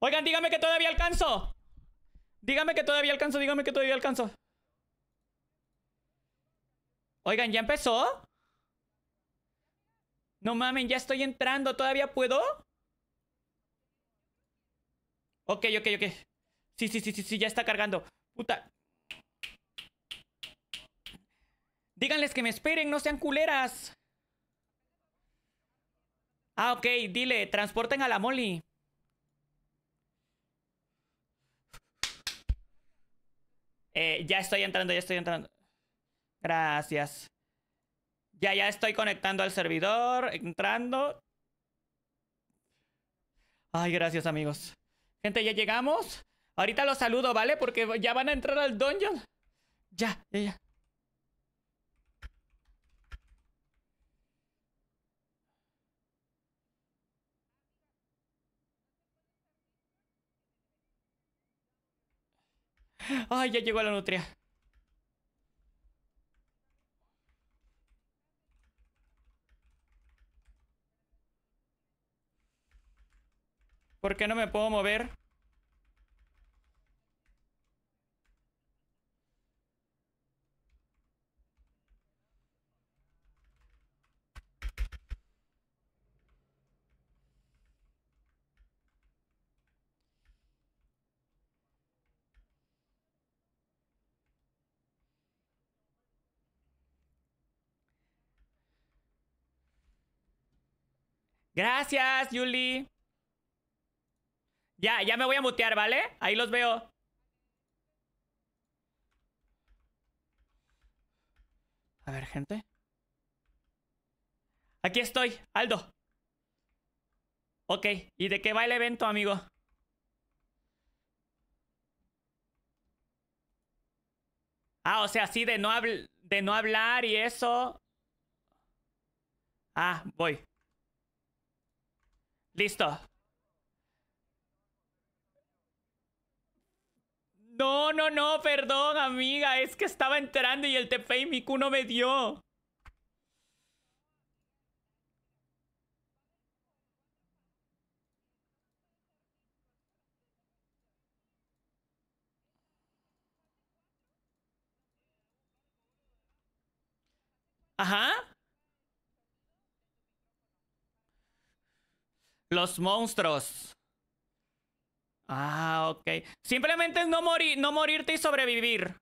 Oigan, dígame que todavía alcanzo. Dígame que todavía alcanzo, dígame que todavía alcanzo. Oigan, ¿ya empezó? No mamen, ya estoy entrando, ¿todavía puedo? Ok, ok, ok. Sí, sí, sí, sí, sí, ya está cargando. Puta. Díganles que me esperen, no sean culeras. Ah, ok, dile, transporten a la Molly. Eh, ya estoy entrando, ya estoy entrando. Gracias. Ya, ya estoy conectando al servidor, entrando. Ay, gracias, amigos. Gente, ya llegamos. Ahorita los saludo, ¿vale? Porque ya van a entrar al dungeon. Ya, ya, ya. Ay, ya llegó la nutria. ¿Por qué no me puedo mover? Gracias, Yuli. Ya, ya me voy a mutear, ¿vale? Ahí los veo. A ver, gente. Aquí estoy, Aldo. Ok, ¿y de qué va el evento, amigo? Ah, o sea, sí, de no, de no hablar y eso. Ah, voy. Listo. No, no, no, perdón, amiga. Es que estaba entrando y el TP y no me dio. Ajá. Los monstruos. Ah, ok. Simplemente no, morir, no morirte y sobrevivir.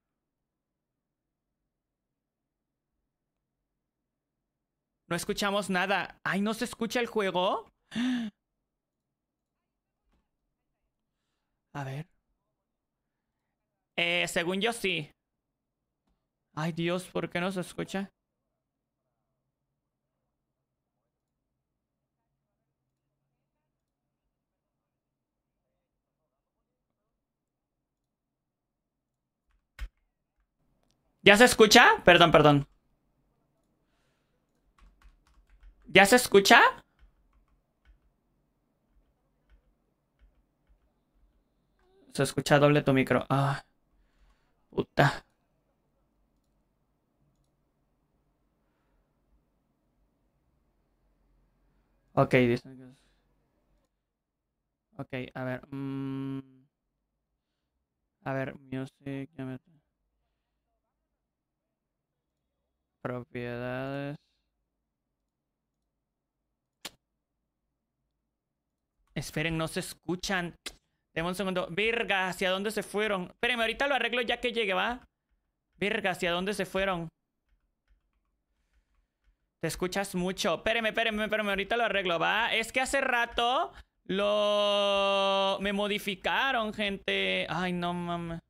No escuchamos nada. Ay, ¿no se escucha el juego? A ver. Eh, según yo sí. Ay, Dios, ¿por qué no se escucha? ¿Ya se escucha? Perdón, perdón. ¿Ya se escucha? Se escucha doble tu micro. Ah. Puta. Ok, Ok, a ver. Mm, a ver, music. propiedades. Esperen, no se escuchan. Demos un segundo. Virga, ¿hacia dónde se fueron? Espérenme, ahorita lo arreglo ya que llegue, ¿va? Virga, ¿hacia dónde se fueron? Te escuchas mucho. Espérenme, espérenme, espérenme. Ahorita lo arreglo, ¿va? Es que hace rato lo... Me modificaron, gente. Ay, no mames.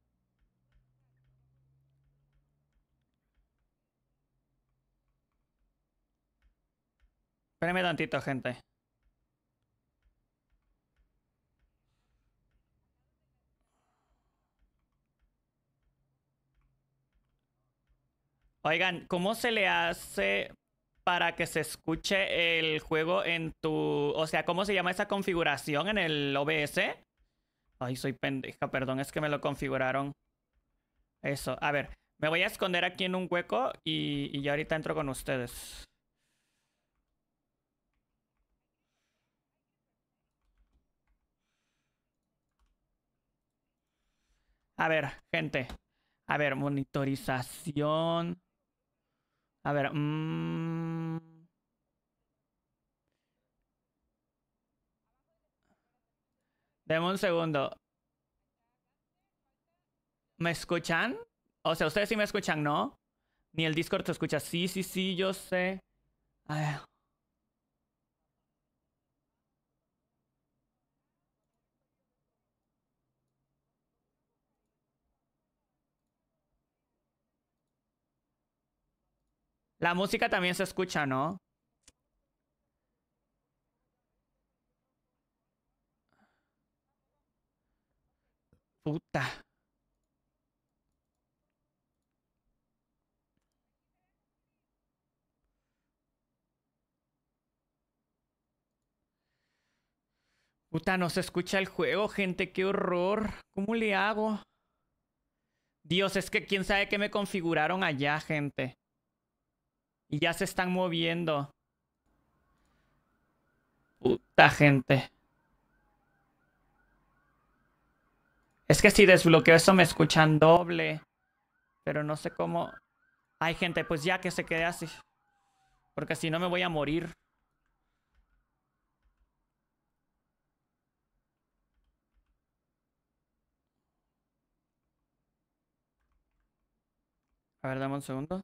Espérenme tantito, gente. Oigan, ¿cómo se le hace para que se escuche el juego en tu... O sea, ¿cómo se llama esa configuración en el OBS? Ay, soy pendeja, perdón, es que me lo configuraron. Eso, a ver, me voy a esconder aquí en un hueco y, y ya ahorita entro con ustedes. A ver, gente. A ver, monitorización. A ver, mmm... Deme un segundo. ¿Me escuchan? O sea, ustedes sí me escuchan, ¿no? Ni el Discord te escucha. Sí, sí, sí, yo sé. A ver. La música también se escucha, ¿no? Puta. Puta, no se escucha el juego, gente. Qué horror. ¿Cómo le hago? Dios, es que quién sabe qué me configuraron allá, gente. Y ya se están moviendo. Uh. Puta gente. Es que si desbloqueo eso me escuchan doble. Pero no sé cómo... Ay, gente, pues ya que se quede así. Porque si no me voy a morir. A ver, dame un segundo.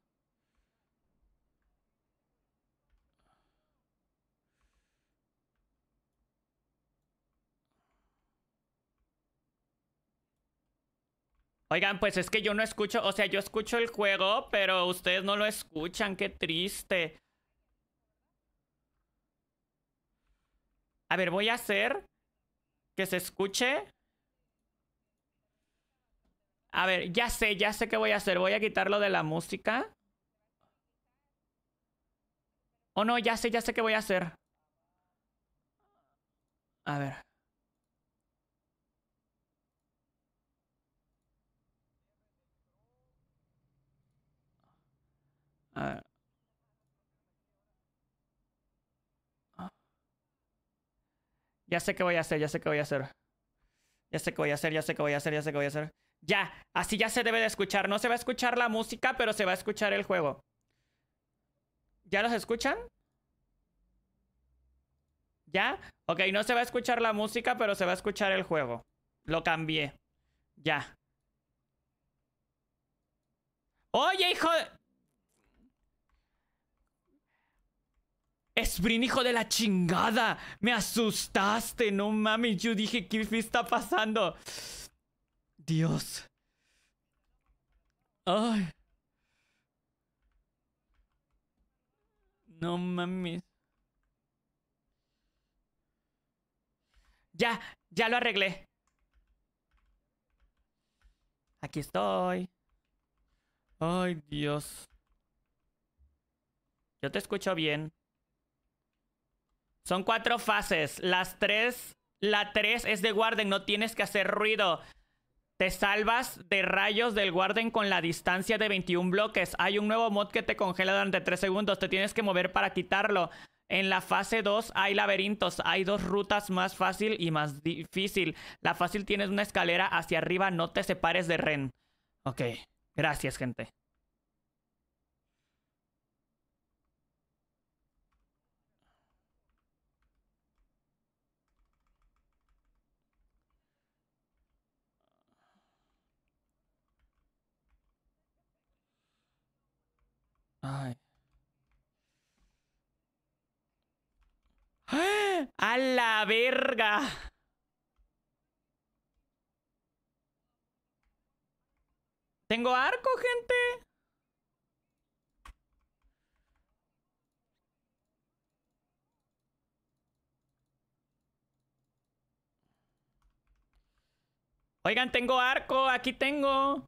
Oigan, pues es que yo no escucho, o sea, yo escucho el juego, pero ustedes no lo escuchan, qué triste. A ver, voy a hacer que se escuche. A ver, ya sé, ya sé qué voy a hacer. Voy a quitarlo de la música. Oh, no, ya sé, ya sé qué voy a hacer. A ver. Ah. Ya sé qué voy a hacer, ya sé qué voy a hacer. Ya sé qué voy a hacer, ya sé qué voy a hacer, ya sé qué voy a hacer. Ya, así ya se debe de escuchar. No se va a escuchar la música, pero se va a escuchar el juego. ¿Ya los escuchan? ¿Ya? Ok, no se va a escuchar la música, pero se va a escuchar el juego. Lo cambié. Ya. Oye, hijo... Spring, hijo de la chingada. Me asustaste. No mames, yo dije, ¿qué me está pasando? Dios. Ay. No mames. Ya, ya lo arreglé. Aquí estoy. Ay, Dios. Yo te escucho bien. Son cuatro fases. Las tres. La tres es de guarden, No tienes que hacer ruido. Te salvas de rayos del guarden con la distancia de 21 bloques. Hay un nuevo mod que te congela durante 3 segundos. Te tienes que mover para quitarlo. En la fase 2 hay laberintos, hay dos rutas más fácil y más difícil. La fácil tienes una escalera hacia arriba, no te separes de Ren. Ok, gracias gente. ¡Ah! ¡A la verga! ¿Tengo arco, gente? Oigan, tengo arco, aquí tengo.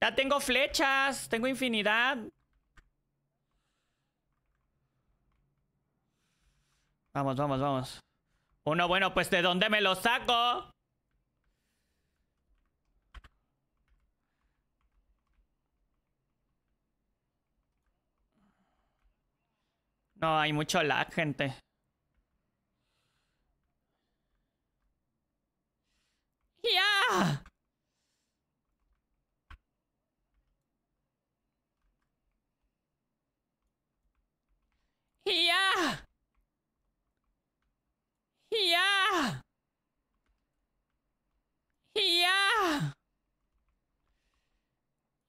Ya tengo flechas, tengo infinidad. Vamos, vamos, vamos. Uno, bueno, pues ¿de dónde me lo saco? No, hay mucho lag, gente. ¡Ya! ¡Ya! ¡Ya! ¡Ya!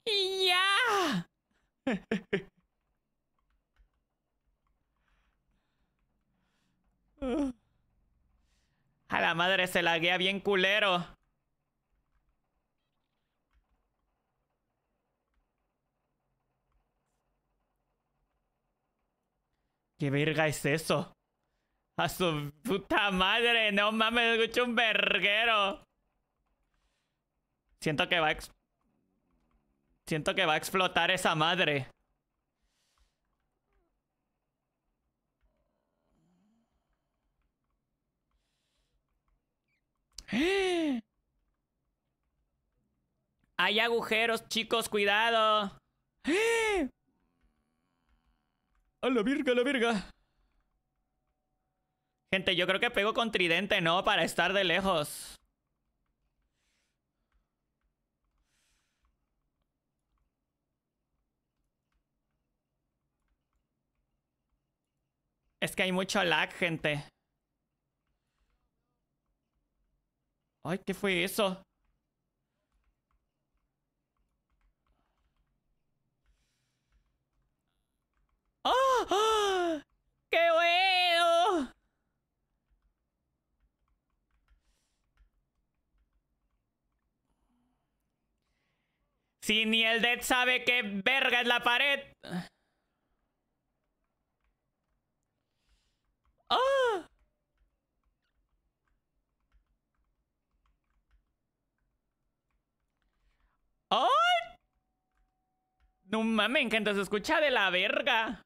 ¡Ya! A la madre se la guía bien culero. ¿Qué verga es eso? A su puta madre, no mames, escucho un verguero. Siento que va a Siento que va a explotar esa madre. Hay agujeros, chicos, cuidado. ¡A la verga, a la virga! Gente, yo creo que pego con tridente, ¿no? Para estar de lejos. Es que hay mucho lag, gente. Ay, ¿qué fue eso? ¡Oh! ¡Qué bueno! Si ni el Dead sabe qué verga es la pared. Ah. No mames, que se escucha de la verga.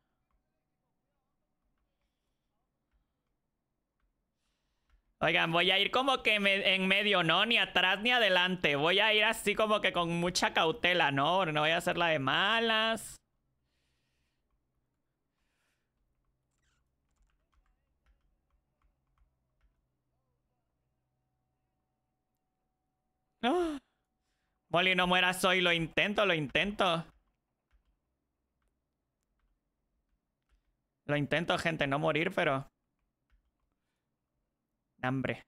Oigan, voy a ir como que en medio, ¿no? Ni atrás ni adelante. Voy a ir así como que con mucha cautela, ¿no? No voy a hacer la de malas. No. ¡Ah! Molly, no mueras hoy. Lo intento, lo intento. Lo intento, gente, no morir, pero... Hambre.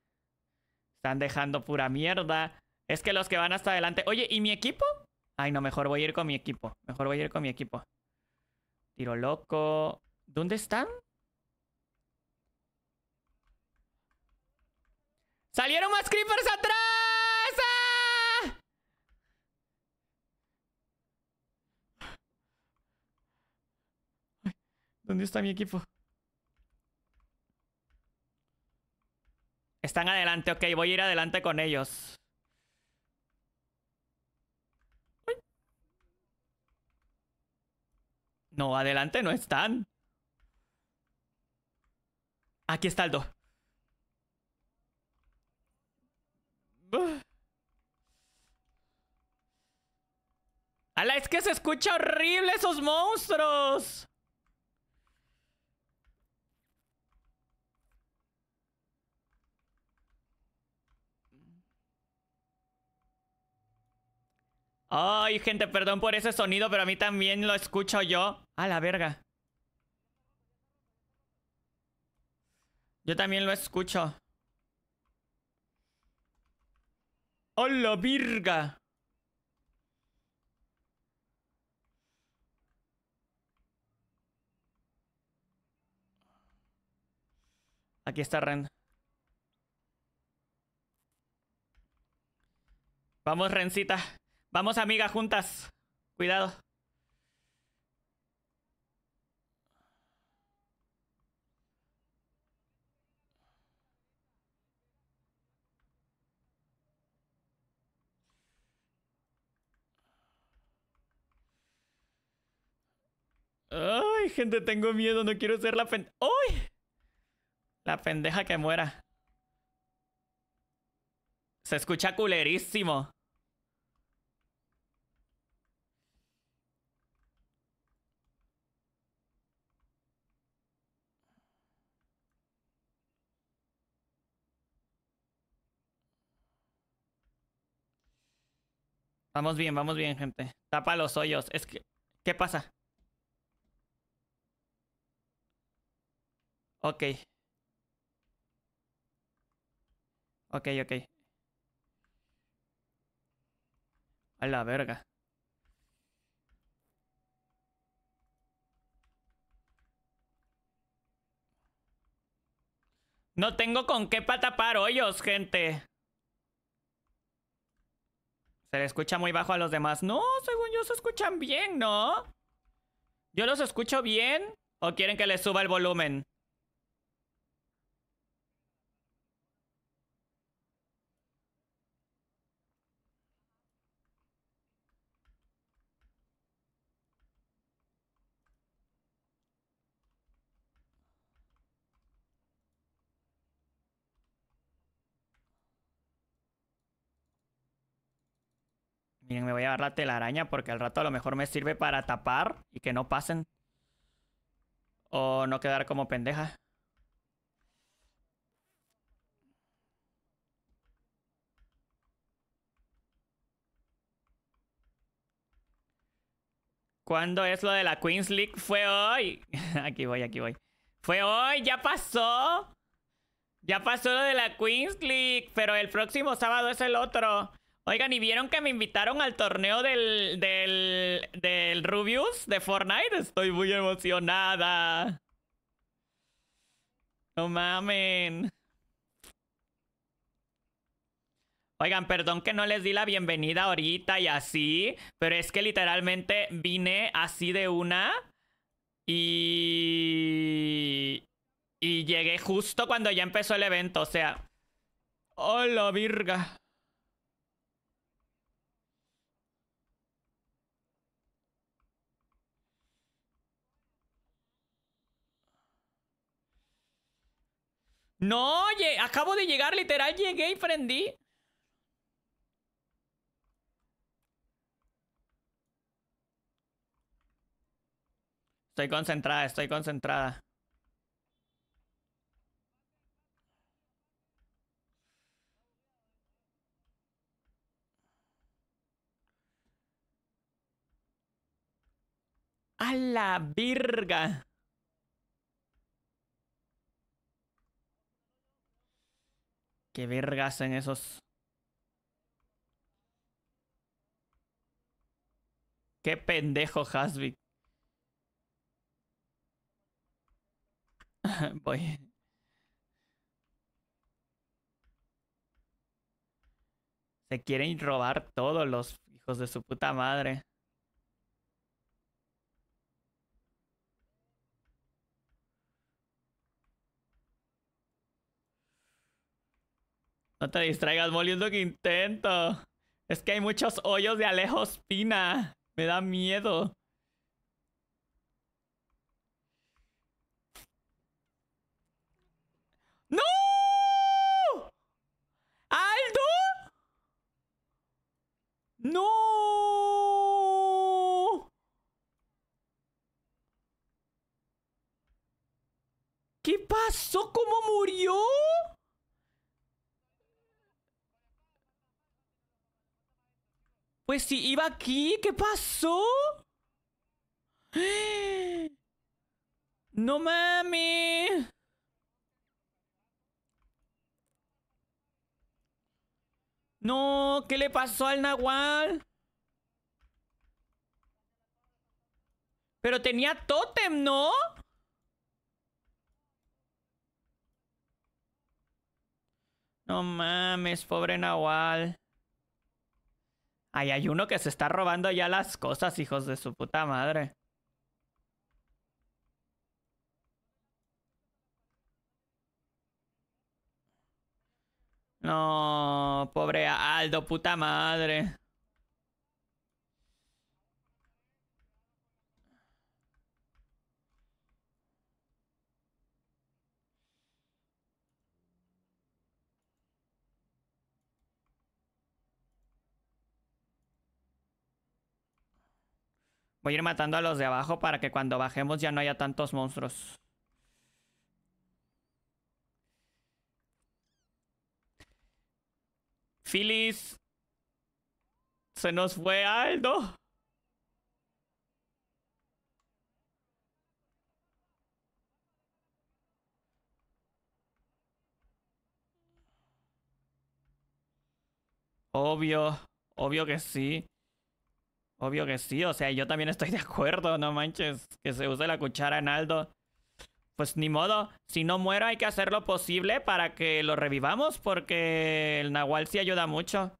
Están dejando pura mierda. Es que los que van hasta adelante. Oye, ¿y mi equipo? Ay, no, mejor voy a ir con mi equipo. Mejor voy a ir con mi equipo. Tiro loco. ¿Dónde están? ¡Salieron más creepers atrás! ¡Ah! ¿Dónde está mi equipo? Están adelante, ok. Voy a ir adelante con ellos. No, adelante no están. Aquí está Aldo. ¡Hala! Es que se escucha horrible esos monstruos. Ay, gente, perdón por ese sonido, pero a mí también lo escucho yo. A la verga. Yo también lo escucho. ¡Hola, virga! Aquí está Ren. Vamos, Rencita. Vamos, amiga, juntas. Cuidado. Ay, gente, tengo miedo. No quiero ser la pendeja. La pendeja que muera. Se escucha culerísimo. Vamos bien, vamos bien, gente. Tapa los hoyos. Es que... ¿Qué pasa? Ok. Ok, ok. A la verga. No tengo con qué para tapar hoyos, gente. Se le escucha muy bajo a los demás. No, según yo se escuchan bien, ¿no? ¿Yo los escucho bien? ¿O quieren que les suba el volumen? me voy a llevar la telaraña porque al rato a lo mejor me sirve para tapar y que no pasen. O no quedar como pendeja. ¿Cuándo es lo de la Queens League? Fue hoy. aquí voy, aquí voy. Fue hoy, ya pasó. Ya pasó lo de la Queens League, pero el próximo sábado es el otro. Oigan, ¿y vieron que me invitaron al torneo del, del, del Rubius de Fortnite? Estoy muy emocionada. No mamen. Oigan, perdón que no les di la bienvenida ahorita y así, pero es que literalmente vine así de una y... Y llegué justo cuando ya empezó el evento, o sea... ¡Hola, virga! No, acabo de llegar, literal, llegué y prendí. Estoy concentrada, estoy concentrada. A la virga. ¿Qué vergas en esos? Qué pendejo, Hasbik. Voy. Se quieren robar todos los hijos de su puta madre. No te distraigas, Molly, que intento. Es que hay muchos hoyos de Alejo Espina. Me da miedo. ¡No! ¡Aldo! ¡No! ¿Qué pasó? ¿Cómo murió? Pues si iba aquí, ¿qué pasó? ¡No mami! No, ¿qué le pasó al Nahual? Pero tenía tótem, ¿no? No mames, pobre Nahual. Ahí hay uno que se está robando ya las cosas, hijos de su puta madre. No, pobre Aldo, puta madre. Voy a ir matando a los de abajo para que cuando bajemos ya no haya tantos monstruos. Phyllis. Se nos fue Aldo. Obvio, obvio que sí. Obvio que sí, o sea, yo también estoy de acuerdo, no manches, que se use la cuchara en Pues ni modo, si no muero hay que hacer lo posible para que lo revivamos porque el Nahual sí ayuda mucho.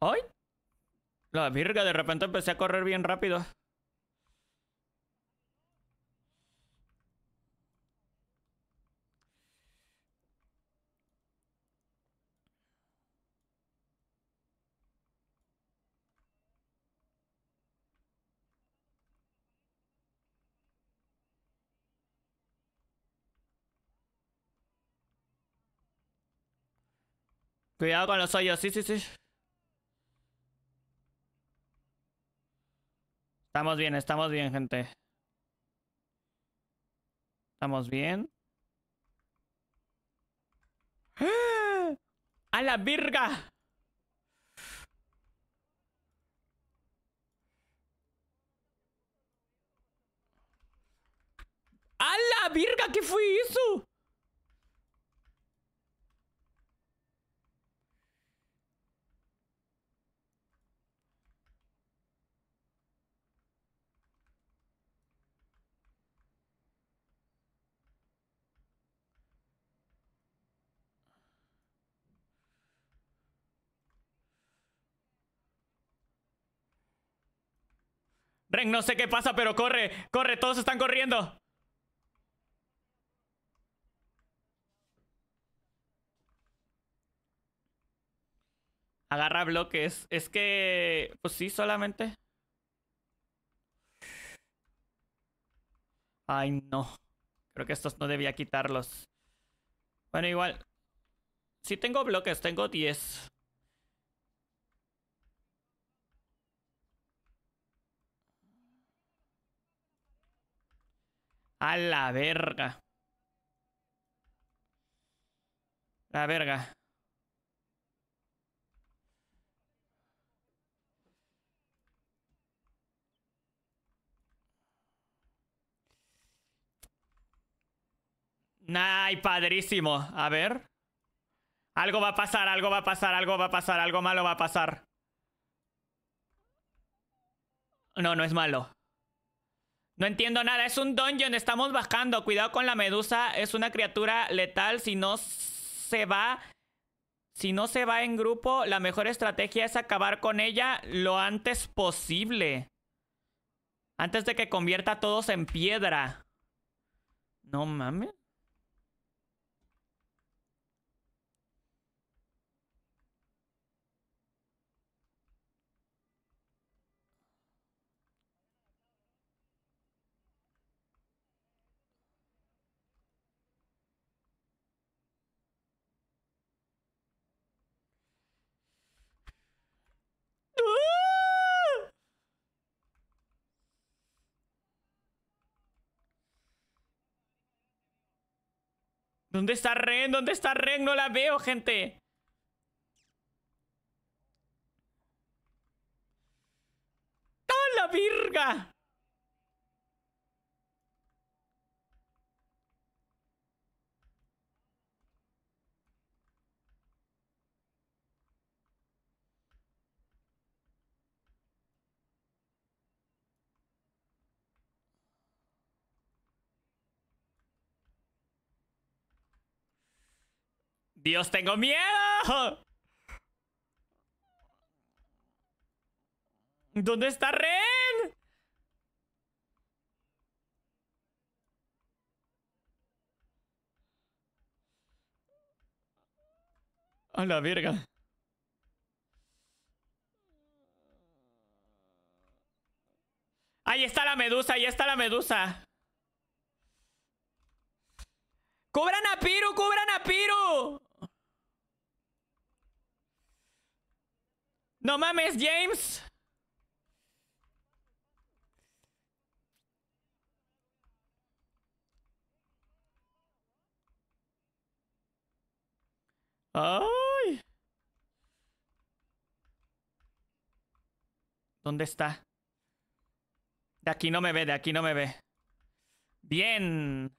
¡Ay! La virga, de repente empecé a correr bien rápido. Cuidado con los hoyos, sí, sí, sí. Estamos bien, estamos bien, gente. Estamos bien. ¡Ah! ¡A la virga! ¡A la virga! ¿Qué fue eso? no sé qué pasa, pero corre, corre, todos están corriendo. Agarra bloques. Es que... Pues sí, solamente. Ay, no. Creo que estos no debía quitarlos. Bueno, igual. Sí tengo bloques, tengo 10. A la verga. La verga. Ay, padrísimo. A ver. Algo va a pasar, algo va a pasar, algo va a pasar, algo malo va a pasar. No, no es malo. No entiendo nada, es un dungeon, estamos bajando. Cuidado con la medusa, es una criatura letal. Si no se va, si no se va en grupo, la mejor estrategia es acabar con ella lo antes posible. Antes de que convierta a todos en piedra. No mames. Uh. ¿Dónde está Ren? ¿Dónde está Ren? No la veo, gente. ¡Ah, la virga! Dios, tengo miedo. ¿Dónde está Ren? A la verga. Ahí está la medusa, ahí está la medusa. ¡Cubran a Piru, cubran a Piru! No mames, James. ¡Ay! ¿Dónde está? De aquí no me ve, de aquí no me ve. Bien.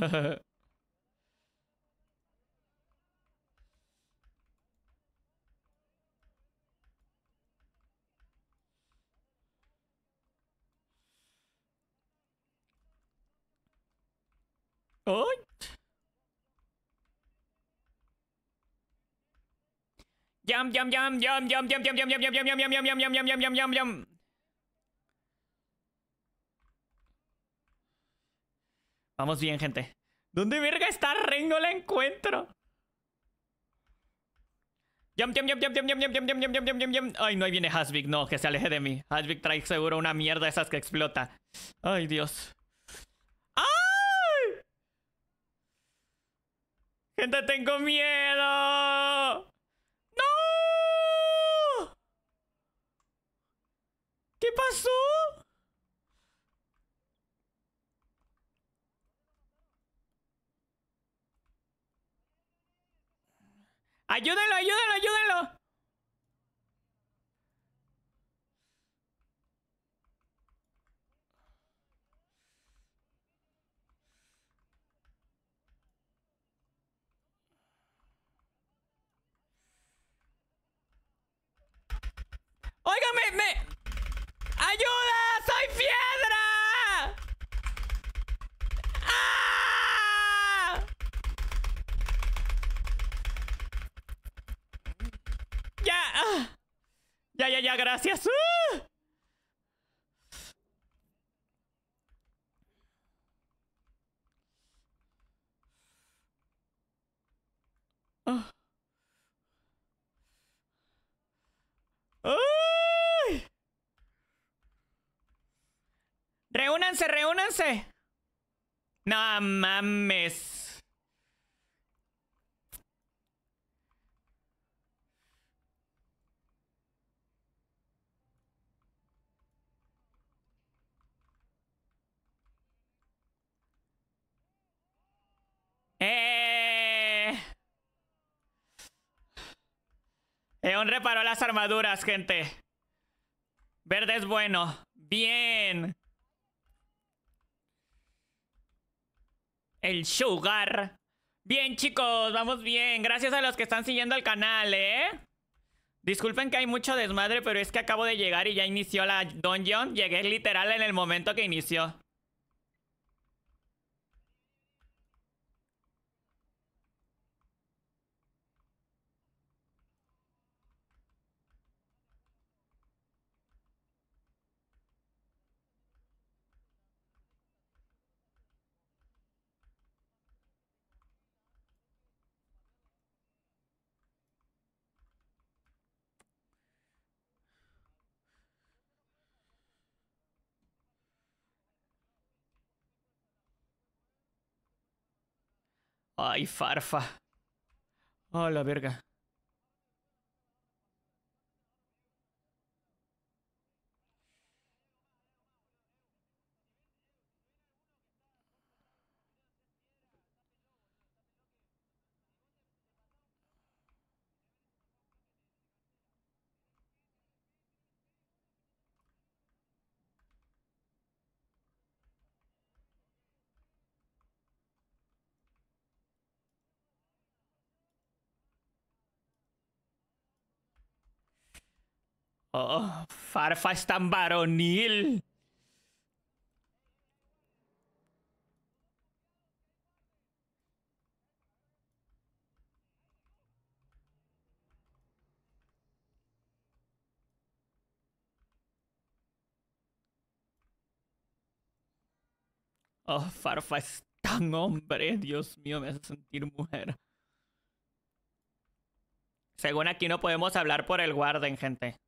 yum Yum yum yum yum yum yum yum yum yum yum yum yum yum yum yum yum yum yum Vamos bien, gente. ¿Dónde verga está Rey? No la encuentro. Ay, no, ahí viene Hasbik. No, que se aleje de mí. Hasbik trae seguro una mierda esas que explota. Ay, Dios. ¡Ay! Gente, tengo miedo. ¡No! ¿Qué pasó? ¡Ayúdenlo, ayúdenlo, ayúdenlo! ¡Óigame! ¡Me! ¡Ayuda! ¡Soy piedra! ¡Ah! Ya, ya, ya, gracias. ¡Uh! ¡Ah! Reúnanse, reúnanse. No mames. ¡Eh! Eon eh, reparó las armaduras, gente. Verde es bueno. Bien. El sugar. Bien, chicos, vamos bien. Gracias a los que están siguiendo el canal, ¿eh? Disculpen que hay mucho desmadre, pero es que acabo de llegar y ya inició la dungeon. Llegué literal en el momento que inició. Ay, farfa. Hola, la verga. Oh, Farfa es tan varonil. Oh, Farfa es tan hombre. Dios mío, me hace sentir mujer. Según aquí no podemos hablar por el guarden, gente.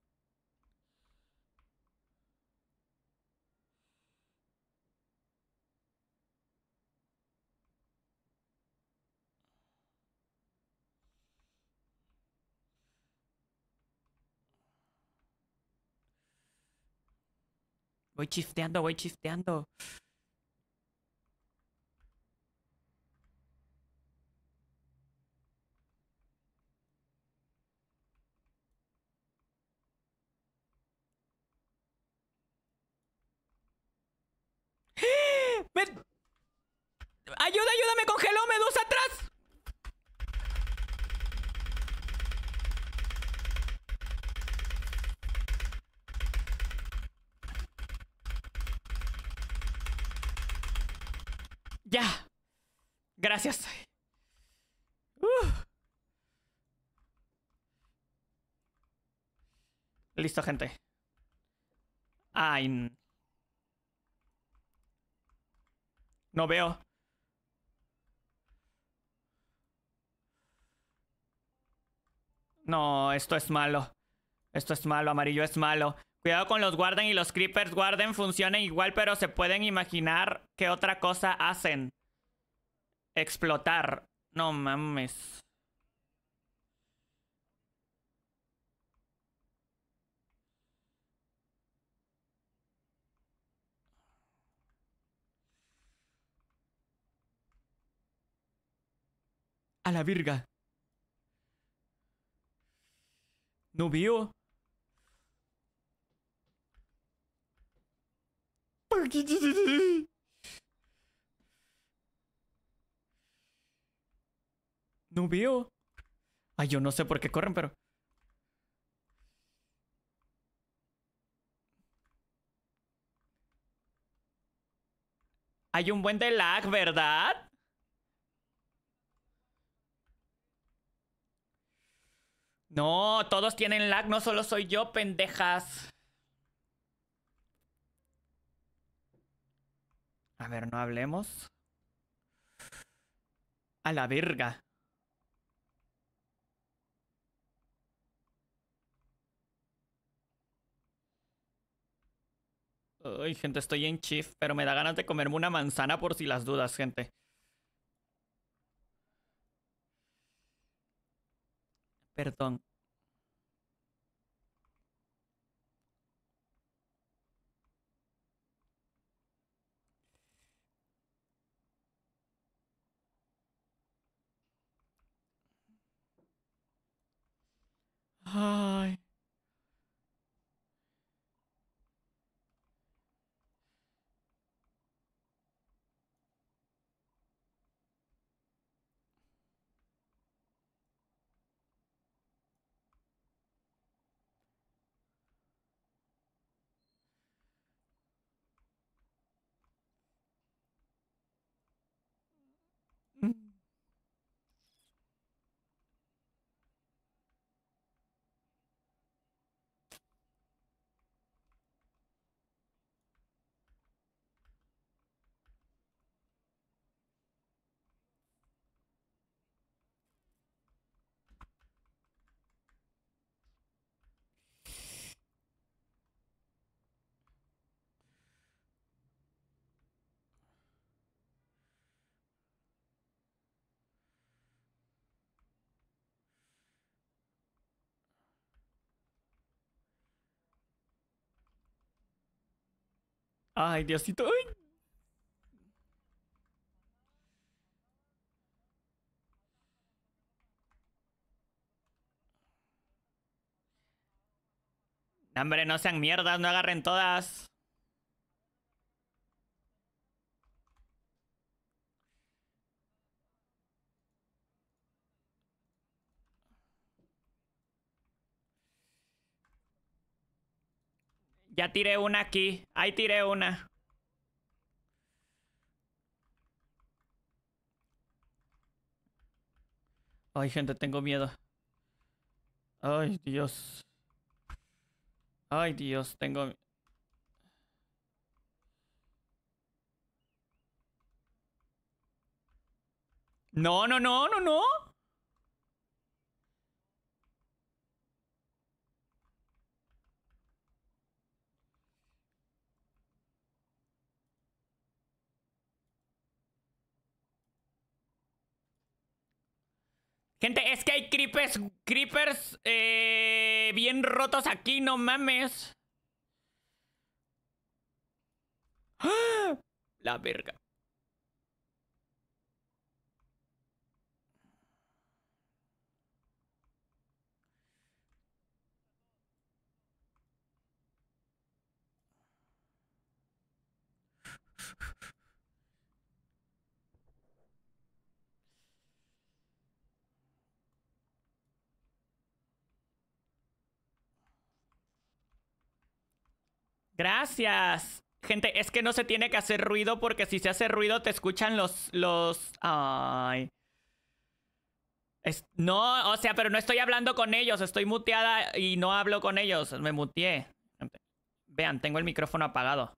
Voy chifteando, voy chifteando. Listo, gente. Ay. No veo. No, esto es malo. Esto es malo, amarillo es malo. Cuidado con los guarden y los creepers guarden funcionan igual, pero se pueden imaginar qué otra cosa hacen. Explotar. No mames. A la virga. No vio? No veo. Ay, yo no sé por qué corren, pero... Hay un buen de lag, ¿verdad? No, todos tienen lag, no solo soy yo, pendejas. A ver, no hablemos. A la verga. Ay, gente, estoy en chief, pero me da ganas de comerme una manzana por si las dudas, gente. Perdón. Ay. Ay, Diosito. Ay. Hombre, no sean mierdas, no agarren todas. Ya tiré una aquí. Ahí tiré una. Ay, gente, tengo miedo. Ay, Dios. Ay, Dios, tengo... No, no, no, no, no. Gente, es que hay creepers, creepers eh, bien rotos aquí, no mames. ¡Ah! La verga. Gracias. Gente, es que no se tiene que hacer ruido porque si se hace ruido te escuchan los... los... Ay. No, o sea, pero no estoy hablando con ellos. Estoy muteada y no hablo con ellos. Me muteé. Vean, tengo el micrófono apagado.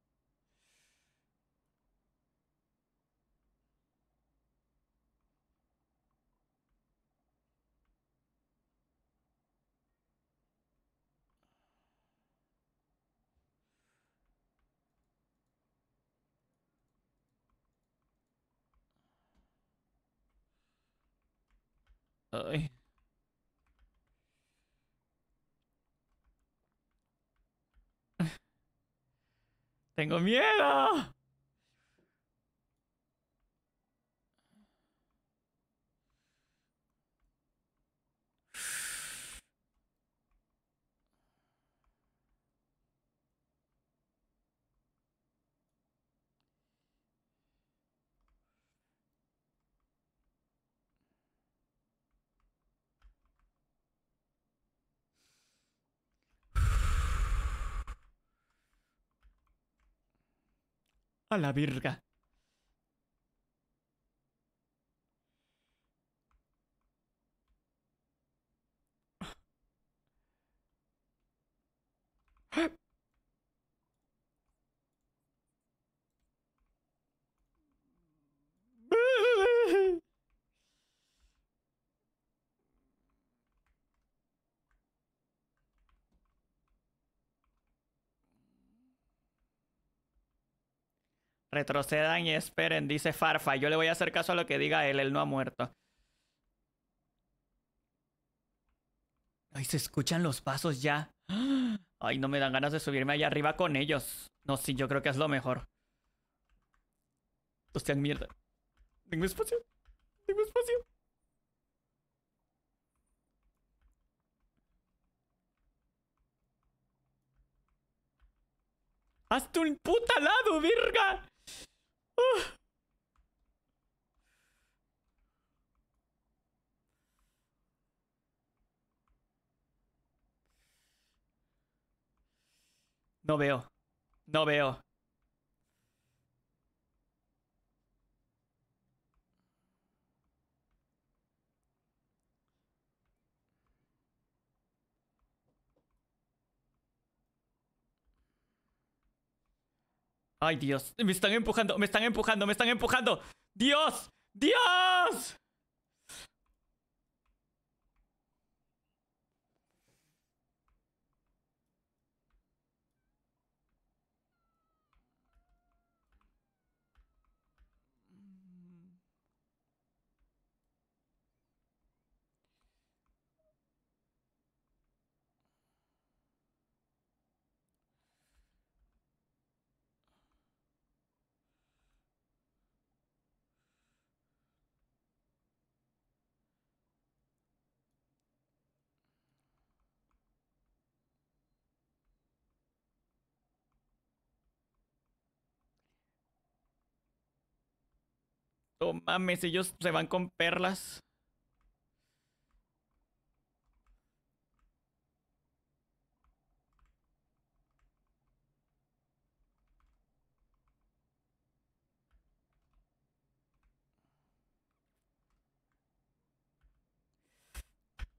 Tengo miedo. A la virga. Retrocedan y esperen, dice Farfa. Yo le voy a hacer caso a lo que diga él, él no ha muerto. Ay, se escuchan los pasos ya. Ay, no me dan ganas de subirme allá arriba con ellos. No, sí, yo creo que es lo mejor. Hostia, mierda. Tengo espacio. Tengo espacio. ¡Hazte un puta lado, virga! No veo. No veo. Ay, Dios. Me están empujando, me están empujando, me están empujando. ¡Dios! ¡Dios! No mames, ellos se van con perlas.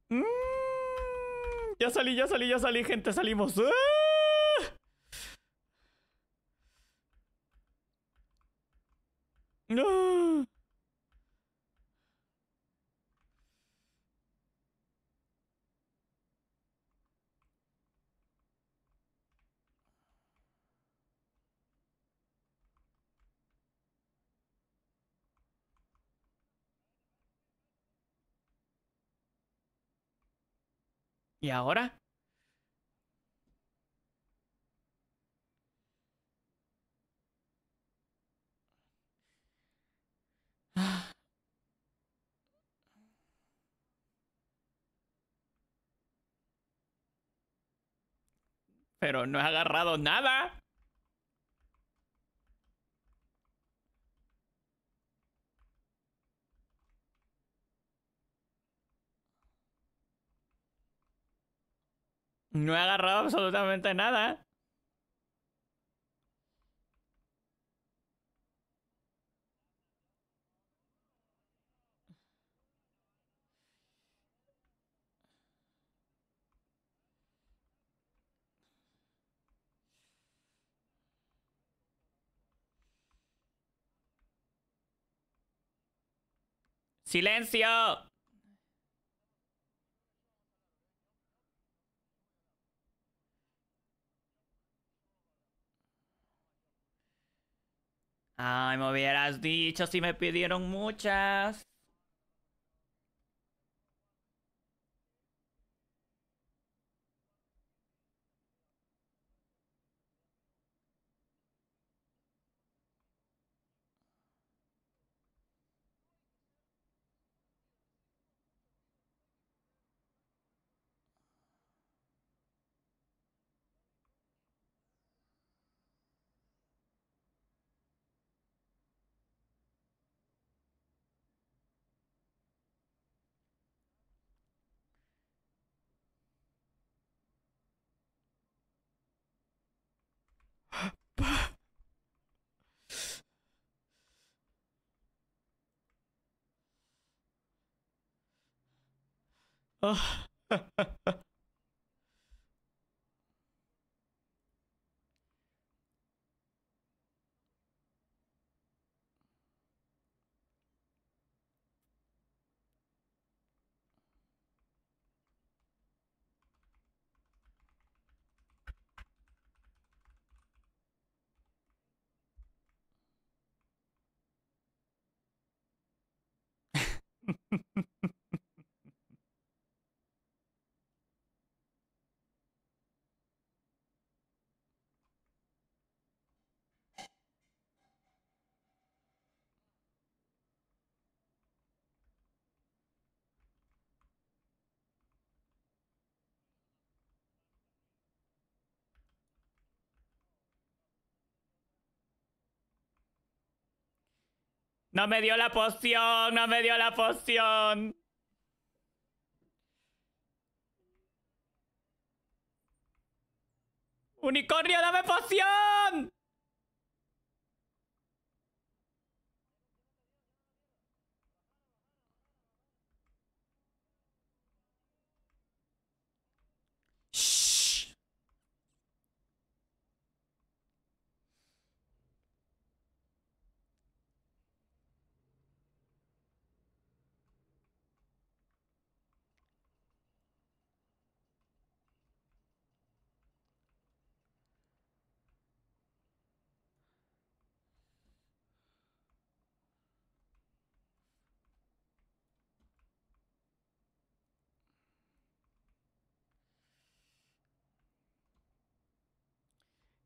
Mm, ya salí, ya salí, ya salí, gente, salimos. No. Ah. ¿Y ahora? Pero no he agarrado nada. No he agarrado absolutamente nada. ¡Silencio! Ay, me hubieras dicho si me pidieron muchas. Oh. No me dio la poción, no me dio la poción. Unicornio, dame poción.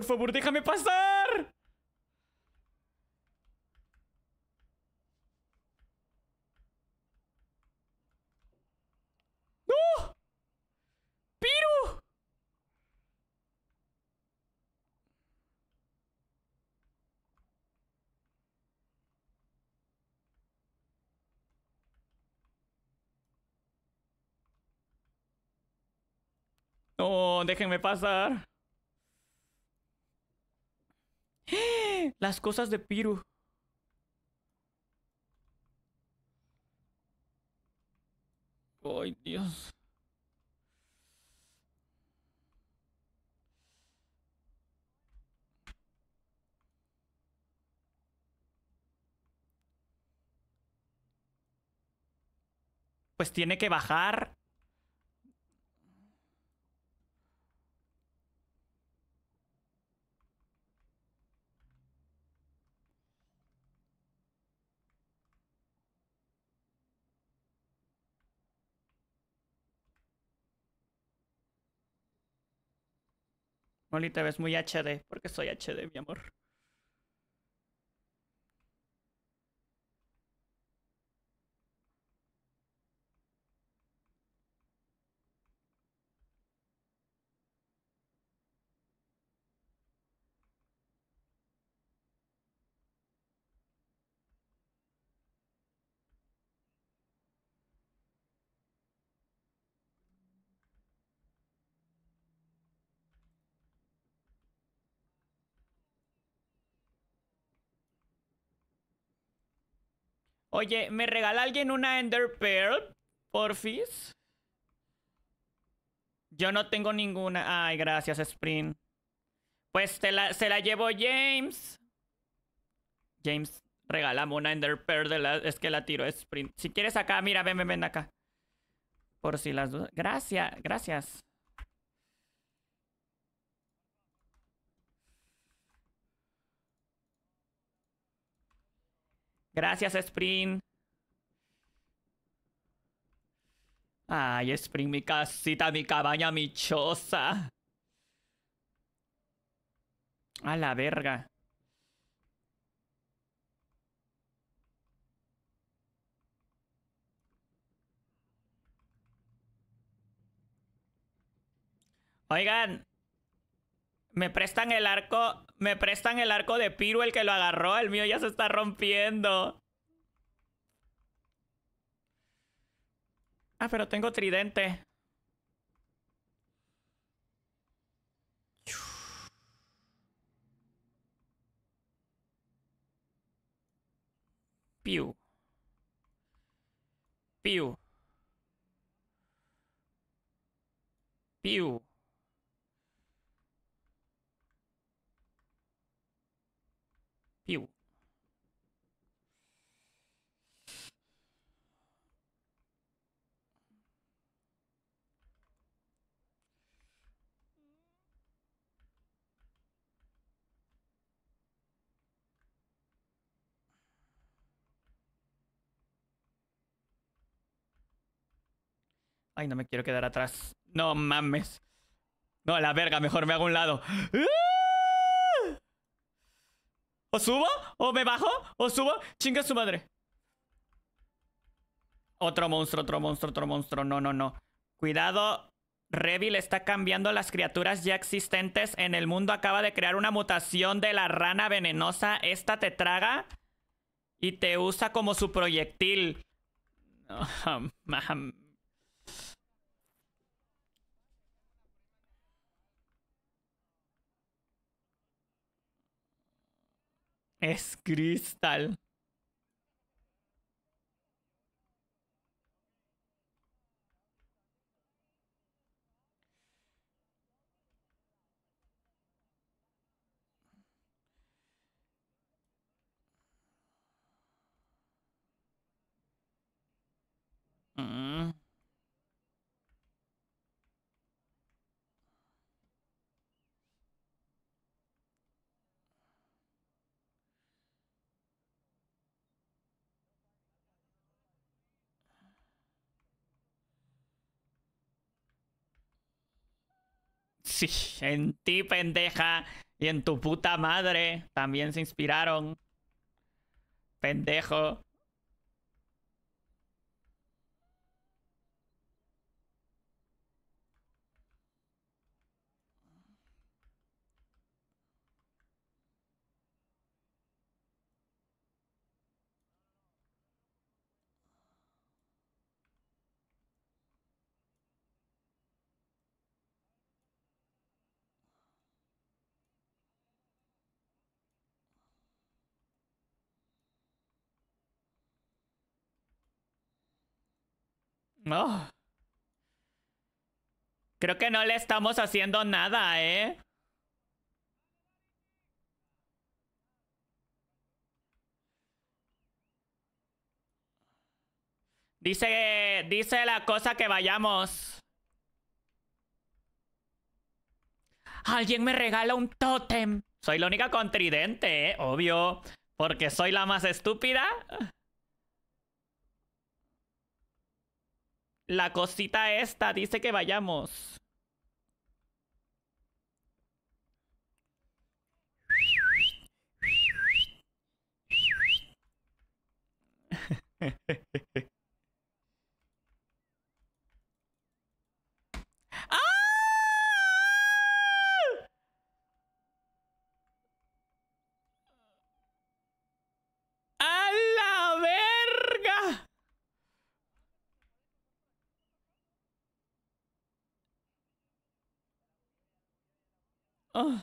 Por favor, déjame pasar. ¡No! ¡Piru! No, déjenme pasar. Las cosas de Piru. Ay, Dios. Pues tiene que bajar. Molita ves muy HD, porque soy HD, mi amor. Oye, ¿me regala alguien una Ender Pearl? Porfis. Yo no tengo ninguna. Ay, gracias, Sprint. Pues la, se la llevo James. James, regálame una Ender Pearl. De la, es que la tiro Sprint. Si quieres acá, mira, ven, ven, ven acá. Por si las dudas. Gracias, gracias. Gracias, Spring. Ay, Spring, mi casita, mi cabaña, mi choza. A la verga. Oigan, ¿me prestan el arco me prestan el arco de Piru, el que lo agarró. El mío ya se está rompiendo. Ah, pero tengo tridente. Piu. Piu. Piu. Ay, no me quiero quedar atrás. No mames. No, a la verga, mejor me hago un lado. ¿O subo? ¿O me bajo? ¿O subo? Chinga su madre. Otro monstruo, otro monstruo, otro monstruo. No, no, no. Cuidado. Revil está cambiando las criaturas ya existentes en el mundo. Acaba de crear una mutación de la rana venenosa. Esta te traga y te usa como su proyectil. Es cristal. Mm. en ti, pendeja. Y en tu puta madre. También se inspiraron. Pendejo. Oh. Creo que no le estamos haciendo nada, ¿eh? Dice, dice la cosa que vayamos. Alguien me regala un tótem. Soy la única contridente, ¿eh? Obvio. Porque soy la más estúpida. La cosita esta dice que vayamos. Oh.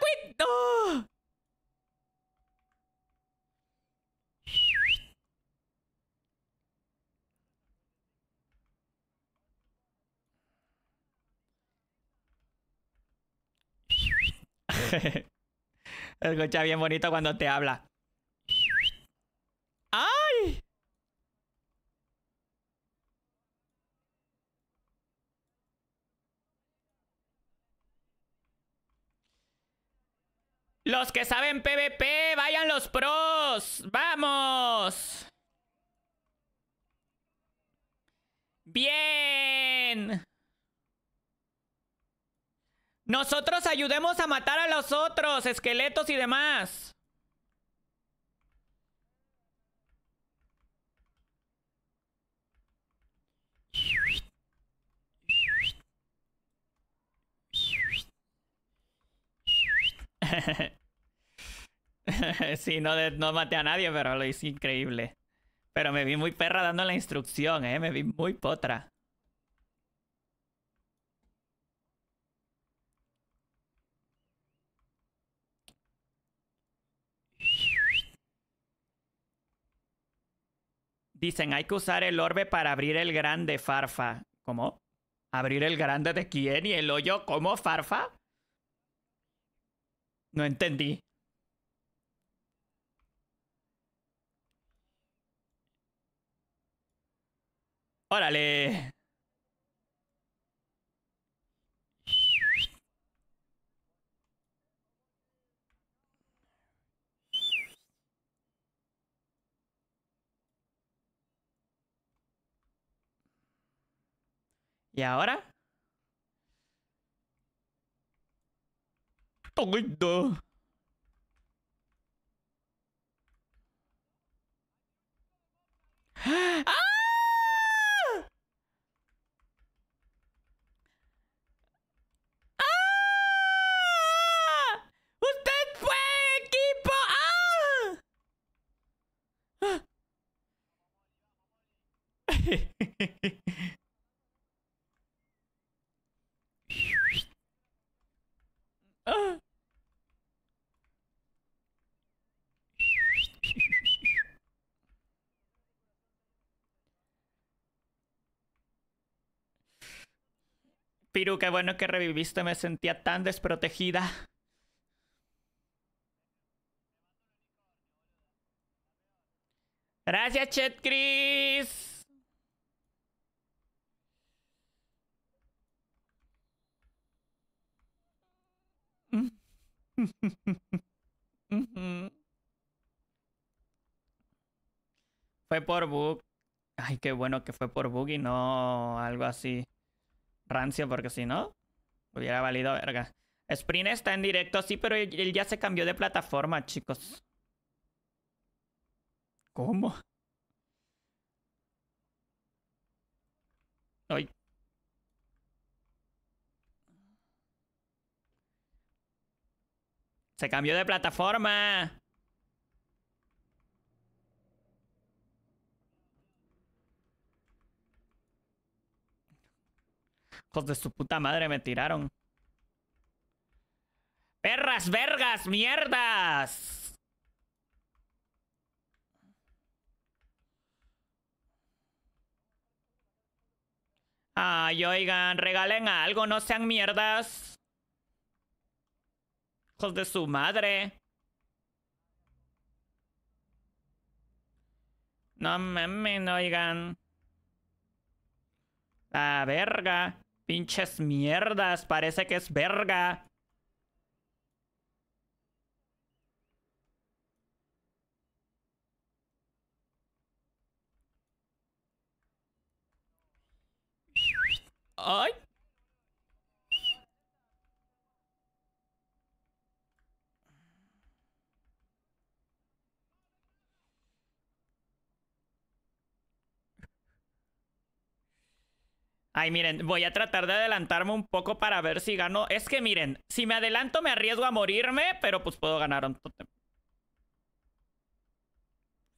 cuidado! Hehehe Escucha bien bonito cuando te habla. ¡Ay! Los que saben PvP, vayan los pros. ¡Vamos! ¡Bien! Nosotros ayudemos a matar a los otros, esqueletos y demás. sí, no, no maté a nadie, pero lo hice increíble. Pero me vi muy perra dando la instrucción, ¿eh? Me vi muy potra. Dicen, hay que usar el orbe para abrir el grande, Farfa. ¿Cómo? ¿Abrir el grande de quién? ¿Y el hoyo cómo, Farfa? No entendí. Órale. ¿Y ahora? ¡Tonguito! ¡Ah! Piru, qué bueno que reviviste, me sentía tan desprotegida. Gracias, Chet Chris. fue por bug. Ay, qué bueno que fue por bug y no algo así rancio porque si no, hubiera valido verga. Sprint está en directo, sí, pero él ya se cambió de plataforma, chicos. ¿Cómo? Ay. Se cambió de plataforma. Hijos de su puta madre me tiraron. ¡Perras, vergas, mierdas! Ay, oigan, regalen algo, no sean mierdas. Hijos de su madre. No mames, oigan. La verga. Pinches mierdas, parece que es verga. ¡Ay! Ay, miren, voy a tratar de adelantarme un poco para ver si gano. Es que miren, si me adelanto me arriesgo a morirme, pero pues puedo ganar un totem.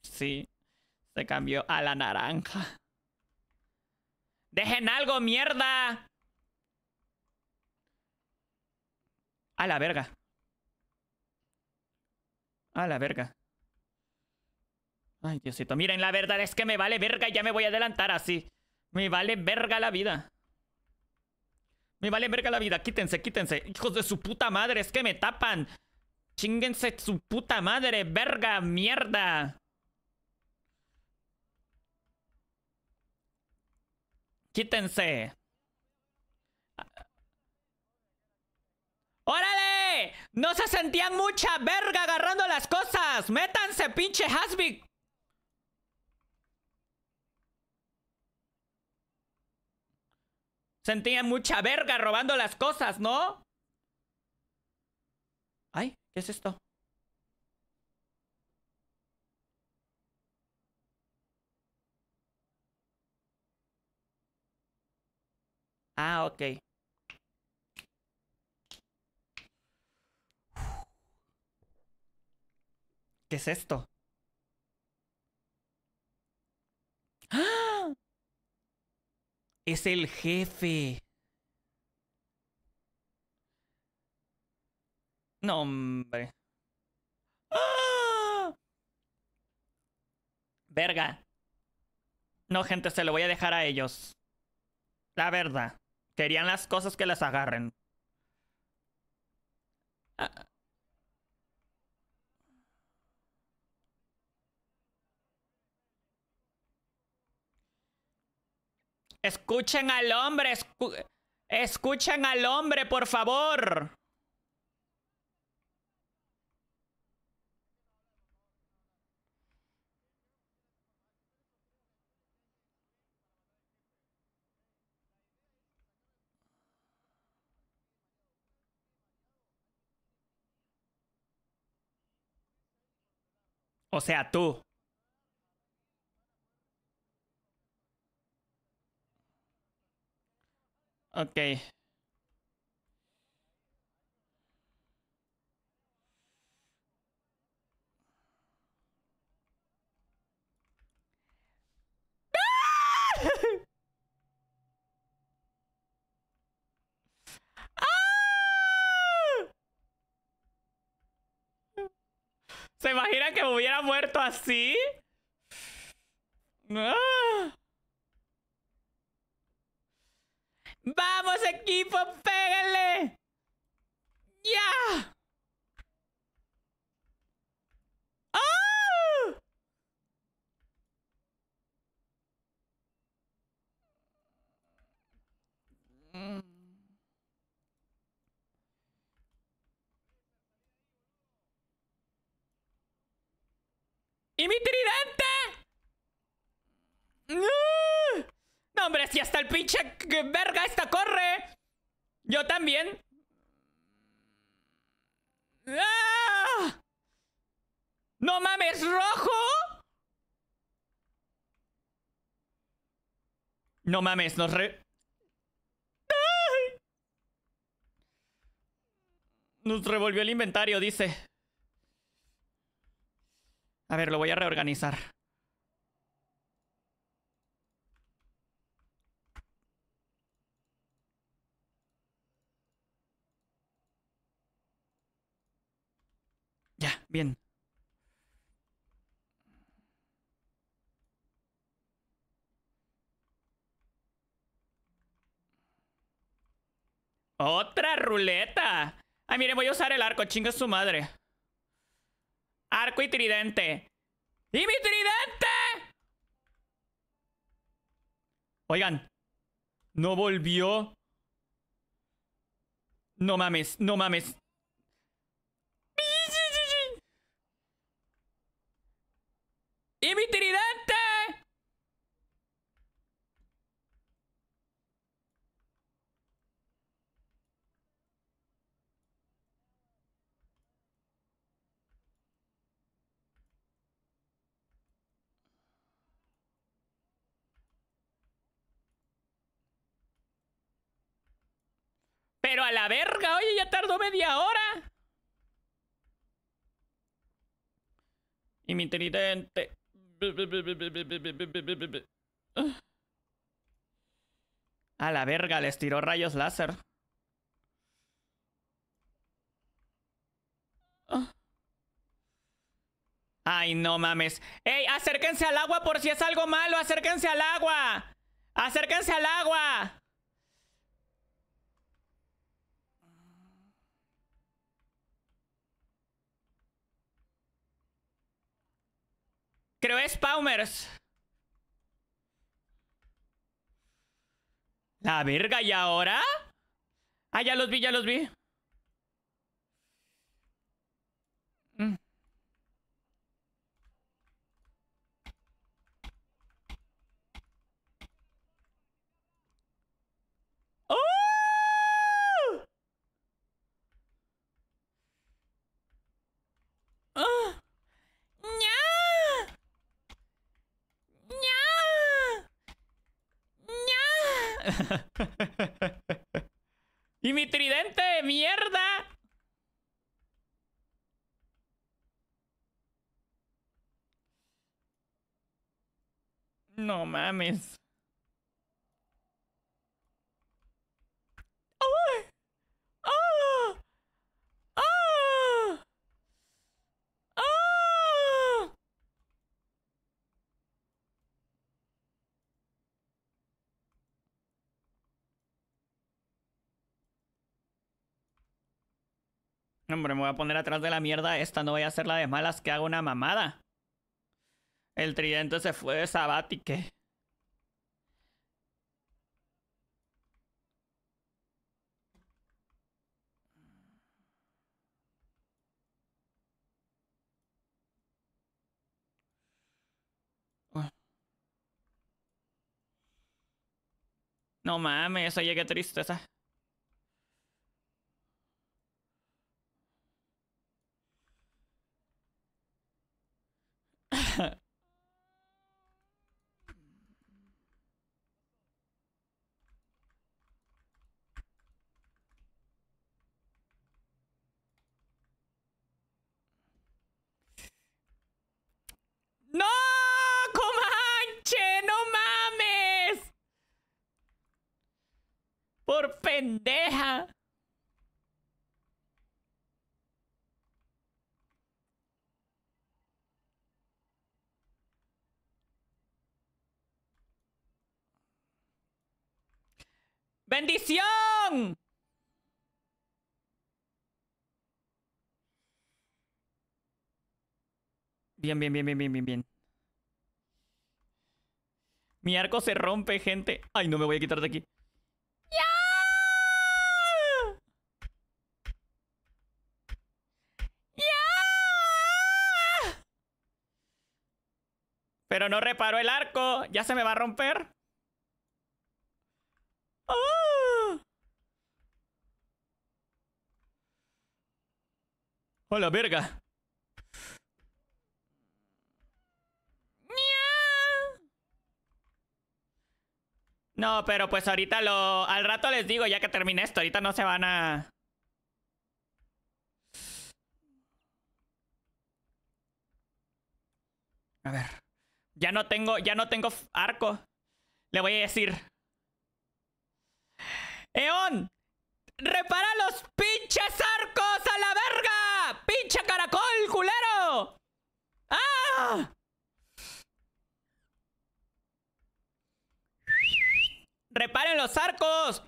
Sí, se cambió a la naranja. ¡Dejen algo, mierda! A la verga. A la verga. Ay, Diosito. Miren, la verdad es que me vale verga y ya me voy a adelantar así. Me vale verga la vida. Me vale verga la vida. Quítense, quítense. Hijos de su puta madre, es que me tapan. Chinguense su puta madre, verga, mierda. Quítense. ¡Órale! No se sentían mucha verga agarrando las cosas. Métanse, pinche Hasbik. Sentía mucha verga robando las cosas, ¿no? Ay, ¿qué es esto? Ah, okay. ¿Qué es esto? ¡Ah! Es el jefe. No, hombre. ¡Ah! Verga. No, gente, se lo voy a dejar a ellos. La verdad. Querían las cosas que las agarren. Ah, Escuchen al hombre, escuchen al hombre, por favor. O sea, tú. Ok. ¿Se imagina que me hubiera muerto así? No. Ah. ¡Vamos, equipo! pégale, ¡Ya! ¡Oh! ¡Y mi tridente! ¡No! ¡Ah! No, hombre, si hasta el pinche verga esta corre. Yo también. ¡Ah! ¡No mames, rojo! No mames, nos re... ¡Ay! Nos revolvió el inventario, dice. A ver, lo voy a reorganizar. Bien. ¡Otra ruleta! Ay, mire, voy a usar el arco, chinga su madre. Arco y tridente. ¡Y mi tridente! Oigan. No volvió. No mames, no mames. Pero a la verga, oye, ya tardó media hora. Y mi tridente. A la verga, les tiró rayos láser. Ay, no mames. ¡Ey, acérquense al agua por si es algo malo! ¡Acérquense al agua! ¡Acérquense al agua! spawners. La verga, ¿y ahora? Ah, ya los vi, ya los vi. No mames. ¡Ah! ¡Ah! ¡Ah! Hombre, me voy a poner atrás de la mierda esta, no voy a hacer la de malas que hago una mamada. El tridente se fue de Sabatique. Ah. No mames, oye, qué tristeza. ¡No! ¡Comanche! ¡No mames! ¡Por pendeja! ¡Bendición! Bien, bien, bien, bien, bien, bien, bien. Mi arco se rompe, gente. Ay, no me voy a quitar de aquí. ¡Ya! ¡Ya! Pero no reparo el arco. Ya se me va a romper. ¡Oh! ¡Hola, verga! No, pero pues ahorita lo... Al rato les digo ya que termine esto. Ahorita no se van a... A ver. Ya no tengo... Ya no tengo arco. Le voy a decir... ¡Eon! ¡Repara los pinches arcos a la verga! ¡Pinche caracol, culero! ¡Ah! ¡Reparen los arcos!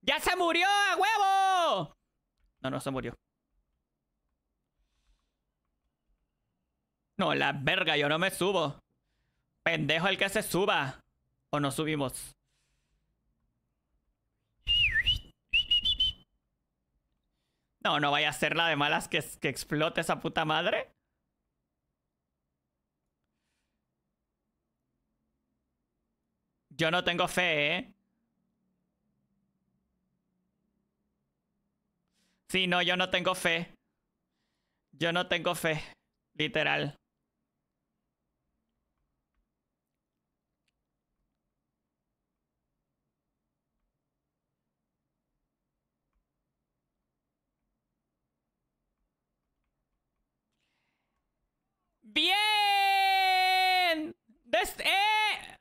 ¡Ya se murió, a huevo! No, no se murió. No, la verga, yo no me subo. Pendejo el que se suba. O no subimos. No, no vaya a ser la de malas que, explote esa puta madre. Yo no tengo fe, ¿eh? Sí, no, yo no tengo fe. Yo no tengo fe, literal. ¡Bien! ¡Des-! Eh,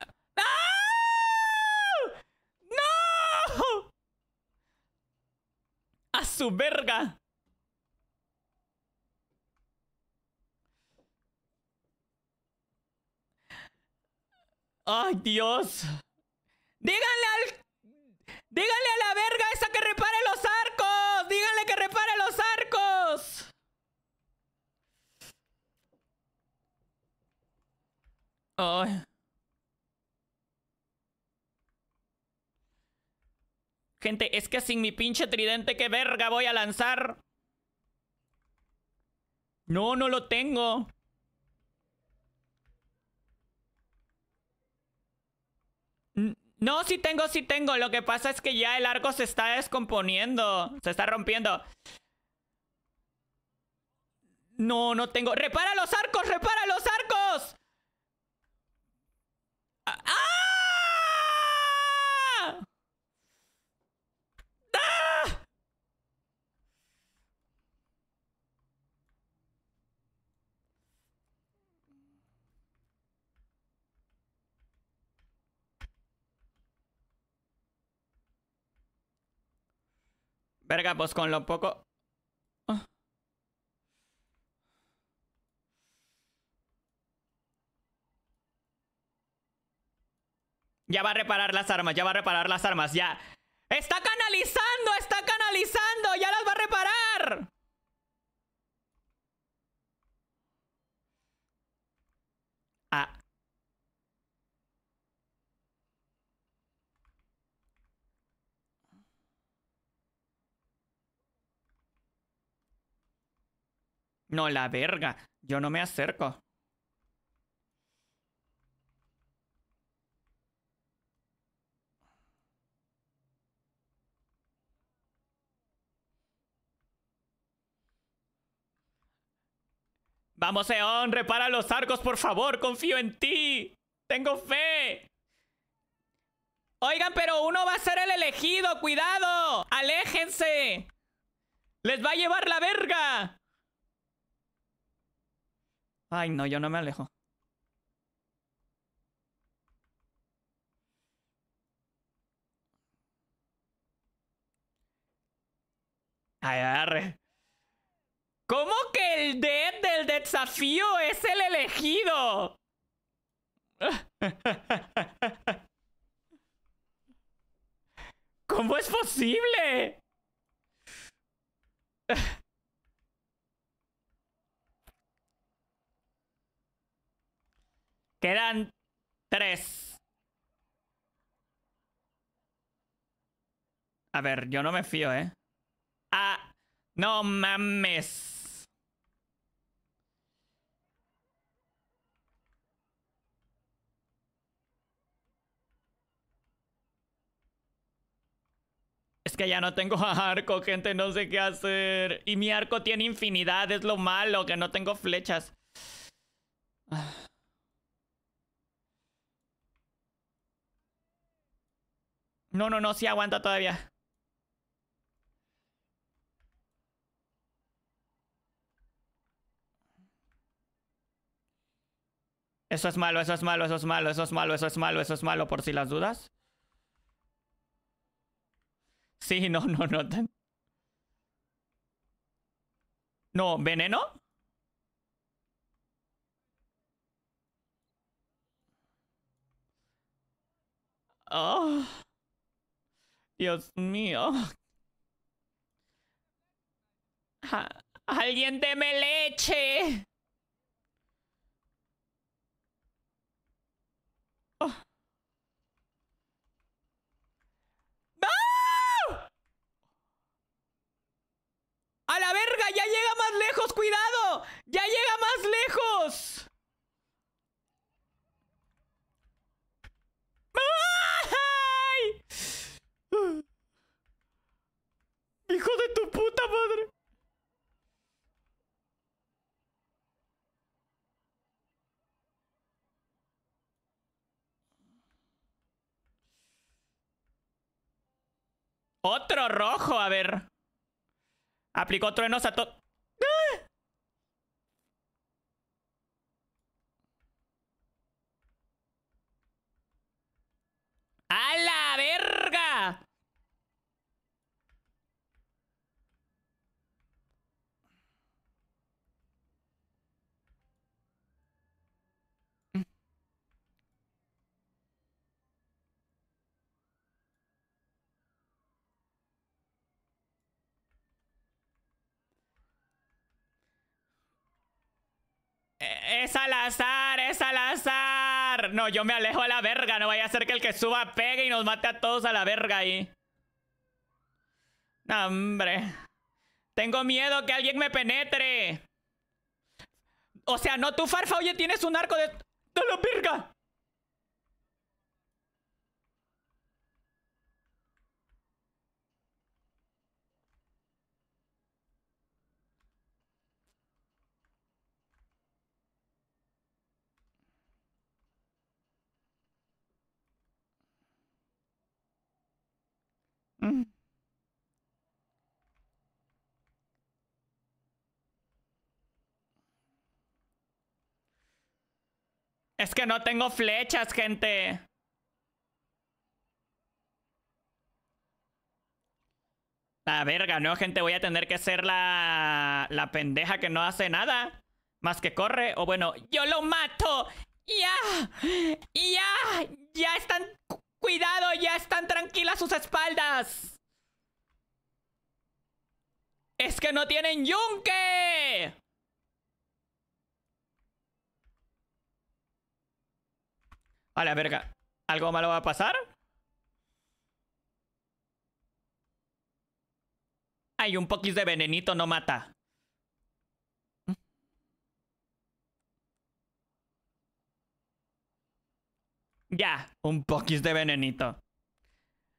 ¡No! ¡A su verga! ¡Ay, Dios! ¡Díganle al... ¡Díganle a la verga esa que repare los arcos! ¡Díganle que repare los arcos! Gente, es que sin mi pinche tridente, ¿qué verga voy a lanzar? No, no lo tengo. No, sí tengo, sí tengo. Lo que pasa es que ya el arco se está descomponiendo. Se está rompiendo. No, no tengo. ¡Repara los arcos! ¡Repara los arcos! Verga, pues con lo poco... Ya va a reparar las armas, ya va a reparar las armas, ya. ¡Está canalizando! ¡Está canalizando! ¡Ya las va a reparar! Ah. No, la verga. Yo no me acerco. Vamos, Eon, repara los arcos, por favor. Confío en ti. Tengo fe. Oigan, pero uno va a ser el elegido. Cuidado. Aléjense. Les va a llevar la verga. Ay, no, yo no me alejo. Ay, ¿Cómo que el de del desafío es el elegido? ¿Cómo es posible? Quedan tres. A ver, yo no me fío, ¿eh? Ah, no mames. Es que ya no tengo arco, gente, no sé qué hacer. Y mi arco tiene infinidad, es lo malo, que no tengo flechas. Ah. No, no, no, sí aguanta todavía. Eso es malo, eso es malo, eso es malo, eso es malo, eso es malo, eso es malo, por si las dudas. Sí, no, no, no. No, ¿veneno? Oh. Dios mío. ¡Alguien deme leche! Oh. ¡A la verga! ¡Ya llega más lejos! ¡Cuidado! ¡Ya llega más lejos! ¡Ah! ¡Hijo de tu puta madre! Otro rojo, a ver. Aplicó truenos a todo. ¡Ah! ¡A la verga! ¡Es al azar! ¡Es al azar! No, yo me alejo a la verga. No vaya a ser que el que suba pegue y nos mate a todos a la verga ahí. hombre. Tengo miedo que alguien me penetre. O sea, no, tú, Farfa, oye, tienes un arco de... ¡De lo verga! Es que no tengo flechas, gente. La verga, no, gente, voy a tener que ser la, la pendeja que no hace nada. Más que corre, o bueno, yo lo mato. Ya, ya, ya están ¡Cuidado! ¡Ya están tranquilas sus espaldas! ¡Es que no tienen yunque! A la verga. ¿Algo malo va a pasar? Hay un poquis de venenito no mata. Ya, un poquis de venenito.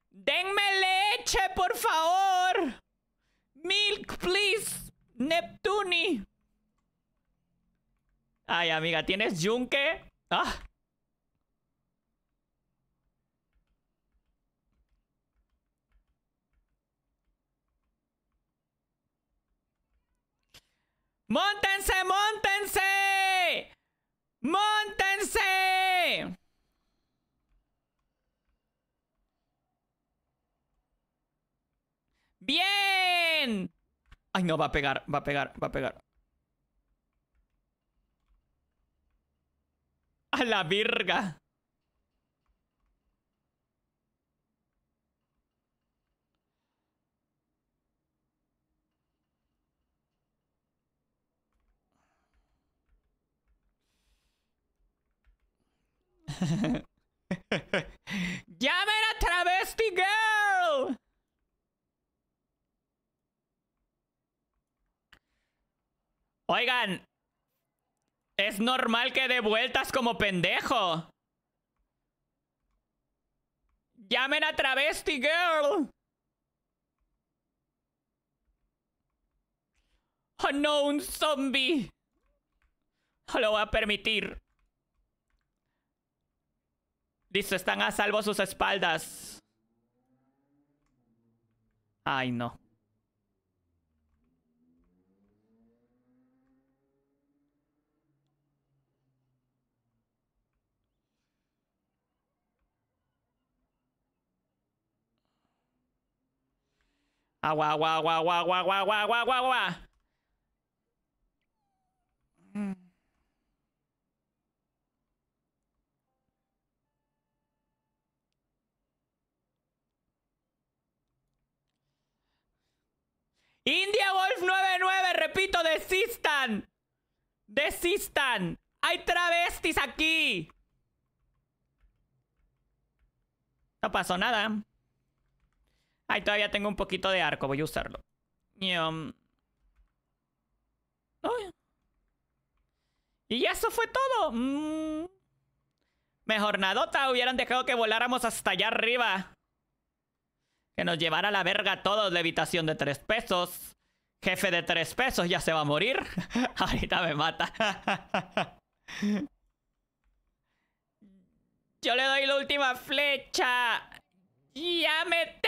¡Denme leche, por favor! ¡Milk, please! ¡Neptuni! Ay, amiga, ¿tienes yunque? ¡Ah! ¡Móntense, móntense! ¡Móntense! ¡Bien! Ay, no, va a pegar, va a pegar, va a pegar. ¡A la virga! ¡Llamen a Travesti Girl! Oigan. Es normal que dé vueltas como pendejo. Llamen a Travesti Girl. Oh no, un zombie. No lo voy a permitir. Listo, están a salvo sus espaldas. Ay, no. Agua, agua, agua, agua, gua, gua, gua, India Wolf 99, repito, desistan. Desistan. Hay travestis aquí. No pasó nada. Ay, todavía tengo un poquito de arco, voy a usarlo. Y, um, eso fue todo. Mm. Mejor nadota, hubieran dejado que voláramos hasta allá arriba. Que nos llevara la verga todos, levitación de tres pesos. Jefe de tres pesos ya se va a morir. Ahorita me mata. Yo le doy la última flecha. やめて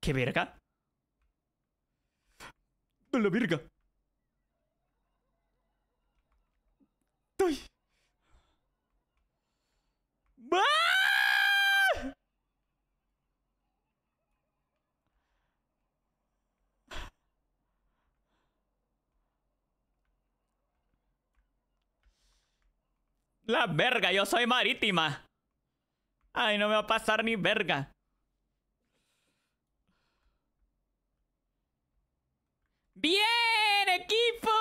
ケベラか la verga! La verga, yo soy marítima. Ay, no me va a pasar ni verga. ¡Bien, equipo!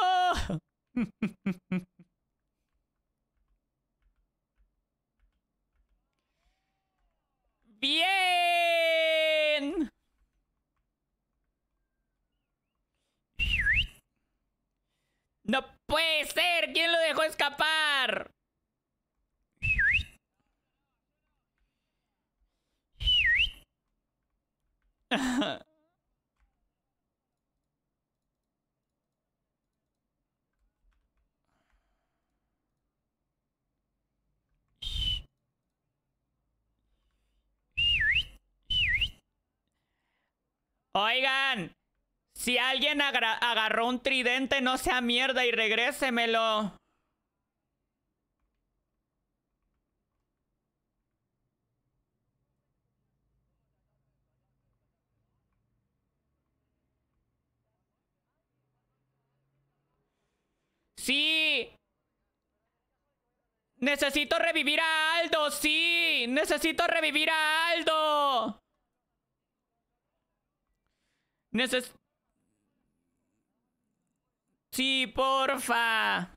¡Bien! ¡No puede ser! ¿Quién lo dejó escapar? Oigan, si alguien agarró un tridente, no sea mierda y regrésemelo. Sí. Necesito revivir a Aldo, sí. Necesito revivir a Aldo. Neces... Sí, porfa.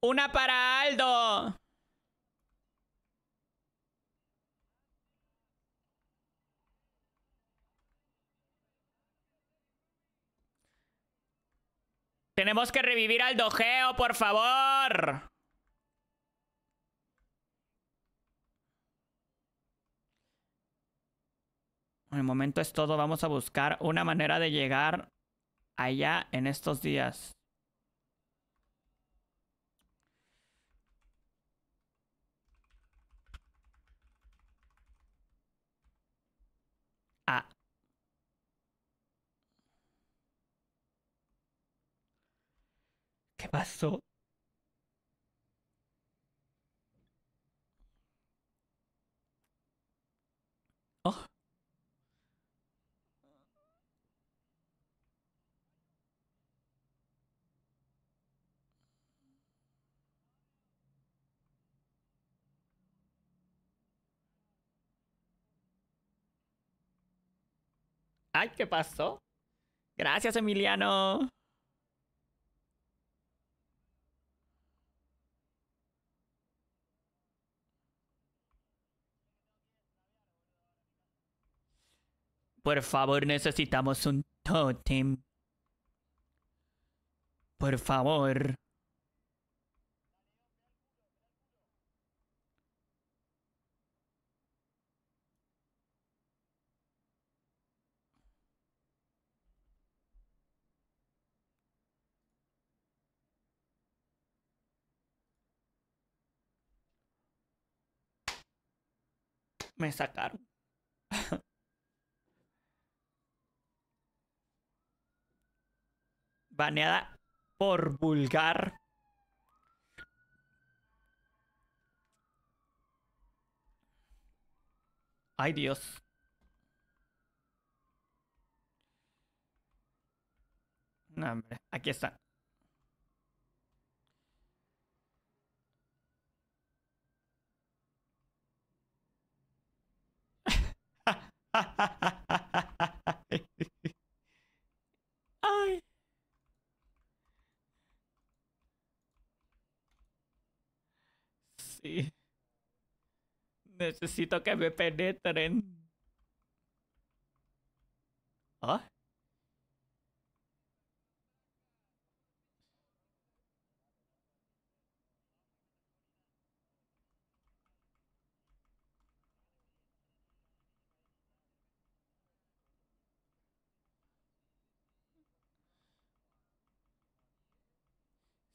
Una para Aldo. Tenemos que revivir al dojeo, por favor. En el momento es todo. Vamos a buscar una manera de llegar allá en estos días. Ah. ¿Qué pasó? Ay, ¿qué pasó? Gracias, Emiliano. Por favor, necesitamos un totem. Por favor. me sacaron. Baneada por vulgar. Ay, Dios. No, hombre, aquí está. Ay. Sí. Necesito que me penetren. ¿Ah?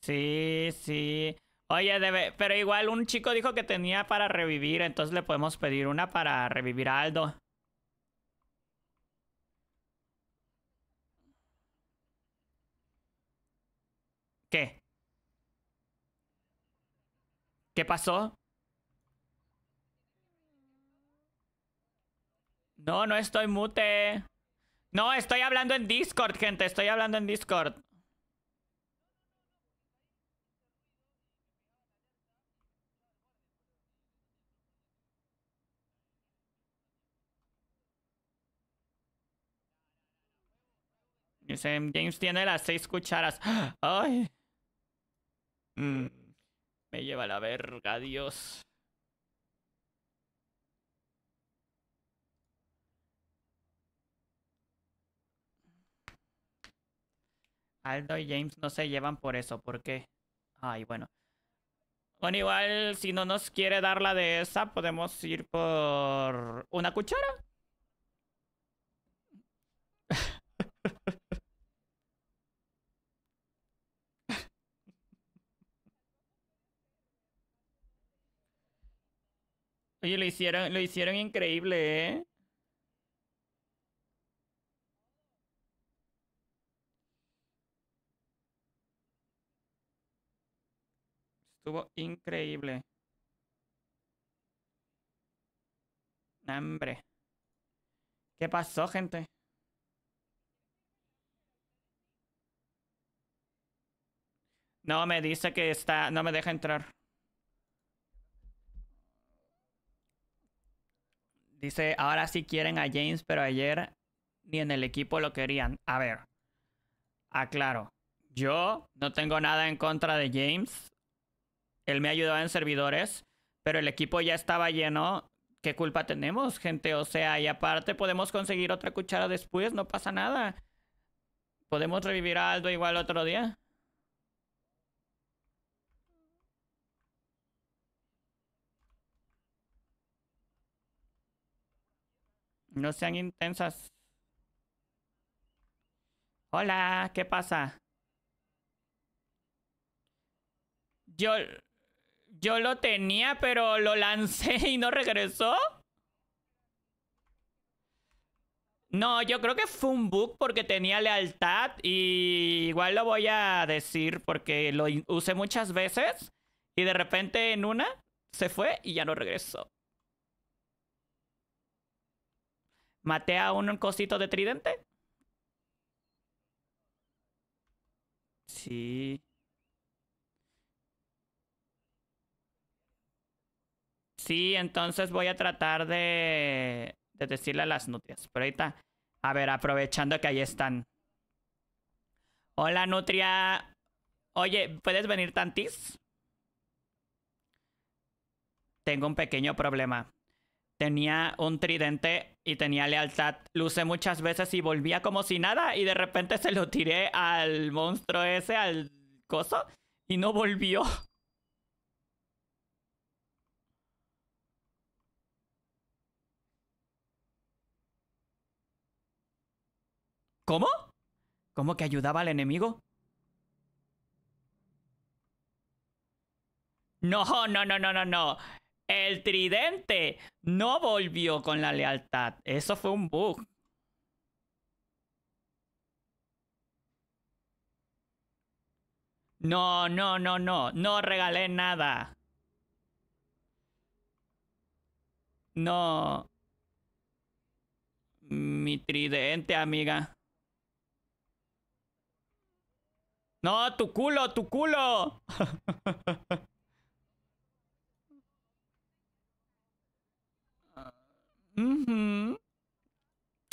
Sí, sí. Oye, debe, pero igual un chico dijo que tenía para revivir, entonces le podemos pedir una para revivir a Aldo. ¿Qué? ¿Qué pasó? No, no estoy mute. No, estoy hablando en Discord, gente. Estoy hablando en Discord. James tiene las seis cucharas. ¡Ay! Mm. Me lleva la verga, Dios. Aldo y James no se llevan por eso, ¿por qué? Ay, bueno. Bueno, igual si no nos quiere dar la de esa, podemos ir por una cuchara. Sí, lo hicieron, lo hicieron increíble, ¿eh? Estuvo increíble. Hombre. ¿Qué pasó, gente? No me dice que está... No me deja entrar. Dice, ahora sí quieren a James, pero ayer ni en el equipo lo querían. A ver, aclaro, yo no tengo nada en contra de James. Él me ayudaba en servidores, pero el equipo ya estaba lleno. ¿Qué culpa tenemos, gente? O sea, y aparte podemos conseguir otra cuchara después, no pasa nada. Podemos revivir a Aldo igual otro día. No sean intensas. Hola, ¿qué pasa? Yo... Yo lo tenía, pero lo lancé y no regresó. No, yo creo que fue un bug porque tenía lealtad y igual lo voy a decir porque lo usé muchas veces y de repente en una se fue y ya no regresó. ¿Matea a un cosito de tridente. Sí. Sí, entonces voy a tratar de, de decirle a las nutrias. Pero ahorita, a ver, aprovechando que ahí están. Hola, nutria. Oye, ¿puedes venir tantis? Tengo un pequeño problema tenía un tridente y tenía lealtad. Luce muchas veces y volvía como si nada y de repente se lo tiré al monstruo ese, al coso, y no volvió. ¿Cómo? ¿Cómo que ayudaba al enemigo? No, no, no, no, no, no. El tridente no volvió con la lealtad. Eso fue un bug. No, no, no, no. No regalé nada. No. Mi tridente, amiga. No, tu culo, tu culo.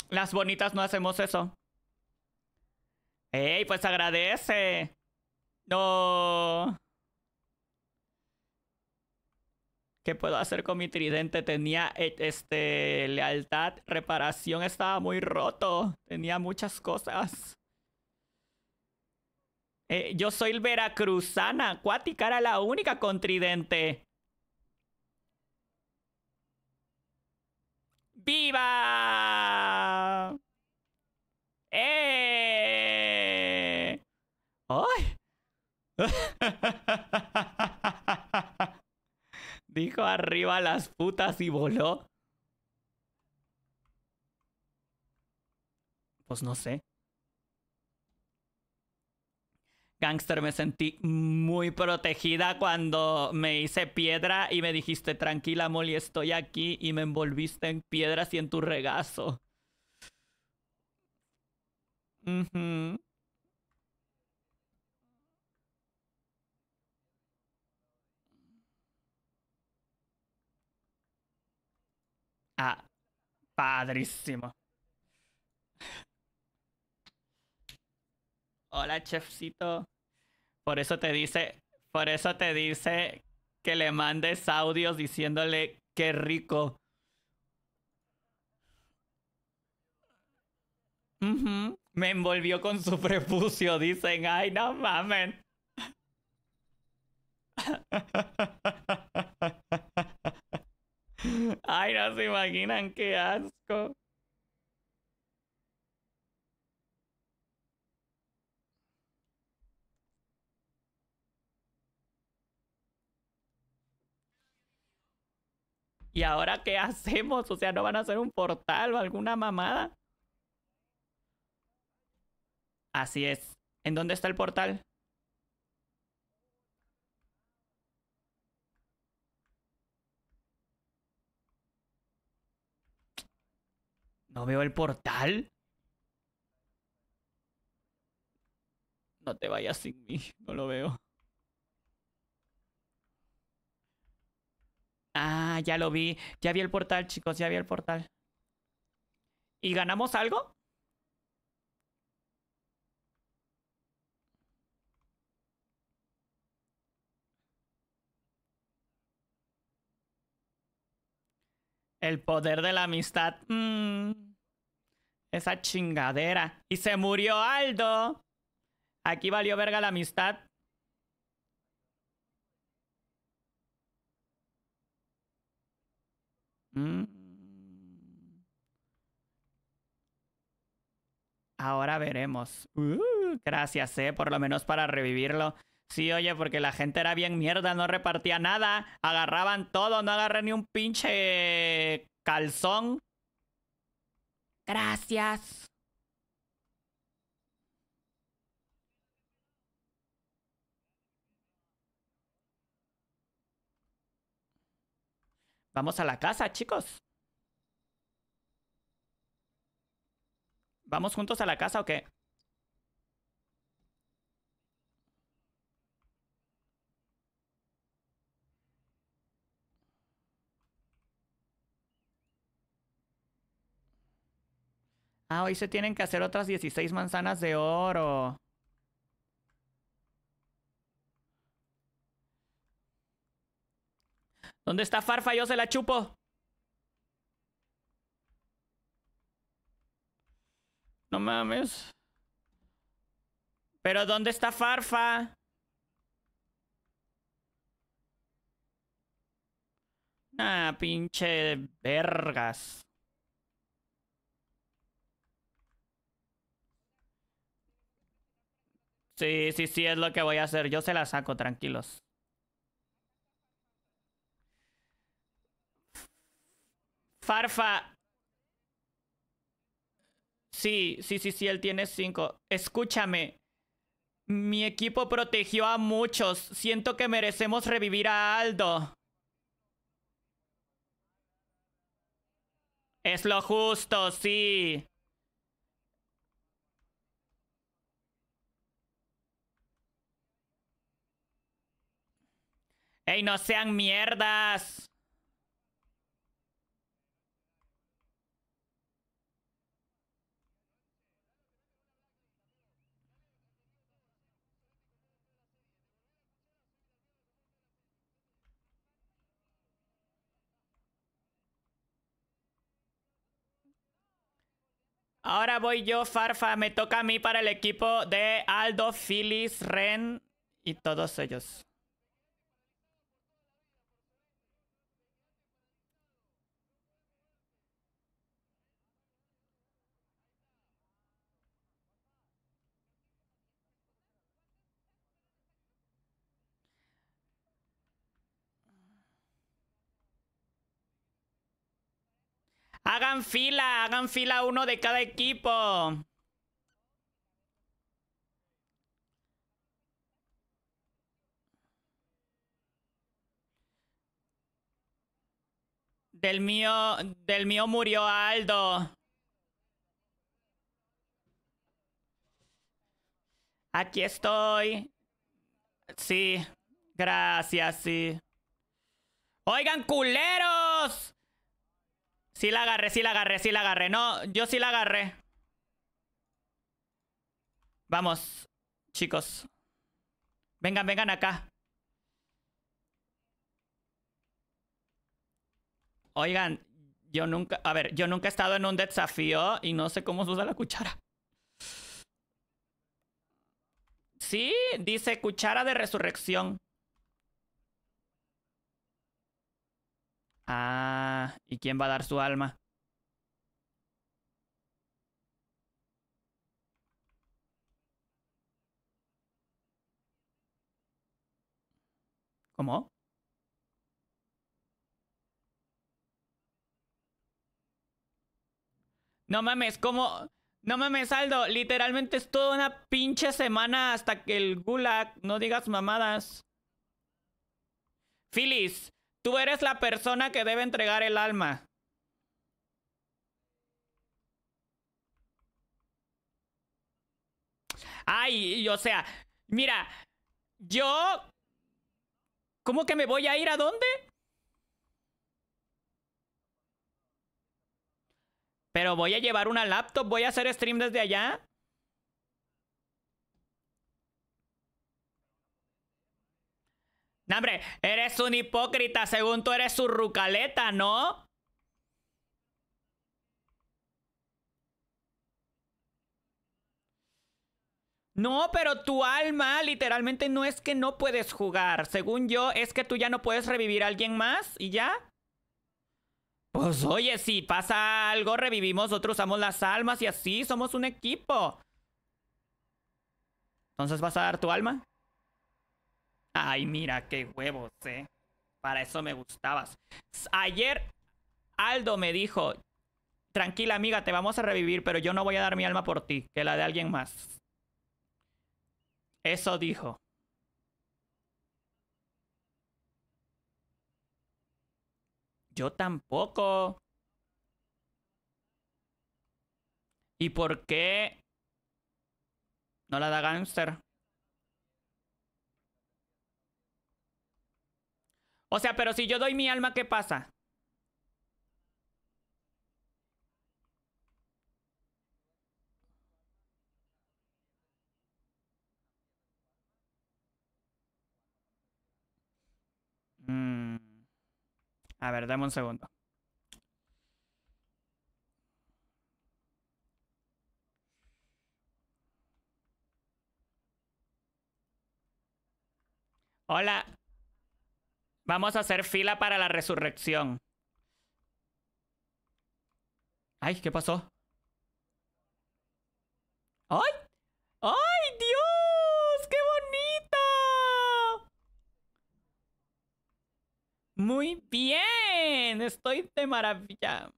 Las bonitas no hacemos eso. ¡Ey, pues agradece! No. ¿Qué puedo hacer con mi tridente? Tenía e, este lealtad, reparación, estaba muy roto. Tenía muchas cosas. Eh, yo soy el veracruzana. Cuática era la única con tridente. ¡Viva! ¡Eh! ¡Ay! Dijo arriba las putas y voló. Pues no sé. Gangster, me sentí muy protegida cuando me hice piedra y me dijiste, tranquila, Molly, estoy aquí y me envolviste en piedras y en tu regazo. Ah, padrísimo. hola chefcito. Por eso te dice, por eso te dice que le mandes audios diciéndole qué rico. Me envolvió con su prepucio, dicen, ay, no mamen. Ay, no se imaginan qué asco. ¿Y ahora qué hacemos? O sea, ¿no van a hacer un portal o alguna mamada? Así es. ¿En dónde está el portal? No veo el portal. No te vayas sin mí, no lo veo. Ah, ya lo vi. Ya vi el portal, chicos, ya vi el portal. ¿Y ganamos algo? El poder de la amistad. Mm. Esa chingadera. Y se murió Aldo. Aquí valió verga la amistad. Mm. Ahora veremos. Uh, gracias, eh, por lo menos para revivirlo. Sí, oye, porque la gente era bien mierda, no repartía nada. Agarraban todo, no agarré ni un pinche calzón. Gracias. Vamos a la casa, chicos. ¿Vamos juntos a la casa o qué? Ah, hoy se tienen que hacer otras 16 manzanas de oro. ¿Dónde está Farfa? Yo se la chupo. No mames. Pero ¿dónde está Farfa? Ah, pinche vergas. Sí, sí, sí, es lo que voy a hacer. Yo se la saco, tranquilos. Farfa. Sí, sí, sí, sí, él tiene cinco. Escúchame. Mi equipo protegió a muchos. Siento que merecemos revivir a Aldo. Es lo justo, sí. ¡Ey, no sean mierdas! Ahora voy yo, Farfa. Me toca a mí para el equipo de Aldo, Phyllis, Ren y todos ellos. Hagan fila, hagan fila uno de cada equipo. Del mío, del mío murió Aldo. Aquí estoy. Sí, gracias, sí. Oigan, culeros. Sí la agarré, sí la agarré, sí la agarré. No, yo sí la agarré. Vamos, chicos. Vengan, vengan acá. Oigan, yo nunca... A ver, yo nunca he estado en un desafío y no sé cómo se usa la cuchara. Sí, dice cuchara de resurrección. Ah, ¿y quién va a dar su alma? ¿Cómo? No mames, ¿cómo? No mames, Aldo. Literalmente es toda una pinche semana hasta que el gulag. No digas mamadas. Phyllis, Tú eres la persona que debe entregar el alma. Ay, o sea, mira, yo... ¿Cómo que me voy a ir a dónde? Pero voy a llevar una laptop, voy a hacer stream desde allá. No, hombre, eres un hipócrita, según tú eres su rucaleta, ¿no? No, pero tu alma literalmente no es que no puedes jugar. Según yo, es que tú ya no puedes revivir a alguien más y ya. Pues oye, si pasa algo, revivimos, nosotros usamos las almas y así somos un equipo. Entonces vas a dar tu alma. Ay, mira, qué huevos, eh. Para eso me gustabas. Ayer Aldo me dijo, tranquila amiga, te vamos a revivir, pero yo no voy a dar mi alma por ti, que la de alguien más. Eso dijo. Yo tampoco. ¿Y por qué no la da Gangster? O sea, pero si yo doy mi alma, ¿qué pasa? Mm. A ver, dame un segundo. Hola. Vamos a hacer fila para la resurrección. Ay, ¿qué pasó? ¡Ay! ¡Ay, Dios! ¡Qué bonito! Muy bien. Estoy de maravilla.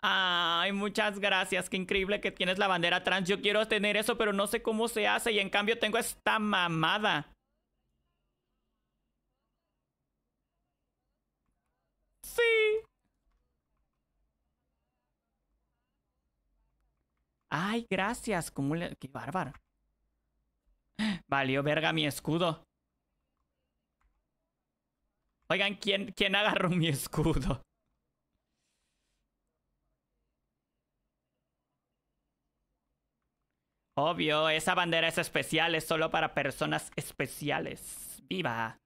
Ay, muchas gracias. Qué increíble que tienes la bandera trans. Yo quiero tener eso, pero no sé cómo se hace. Y en cambio tengo esta mamada. Ay, gracias. ¿Cómo Qué bárbaro. Valió verga mi escudo. Oigan, ¿quién, quién agarró mi escudo? Obvio, esa bandera es especial, es solo para personas especiales. ¡Viva!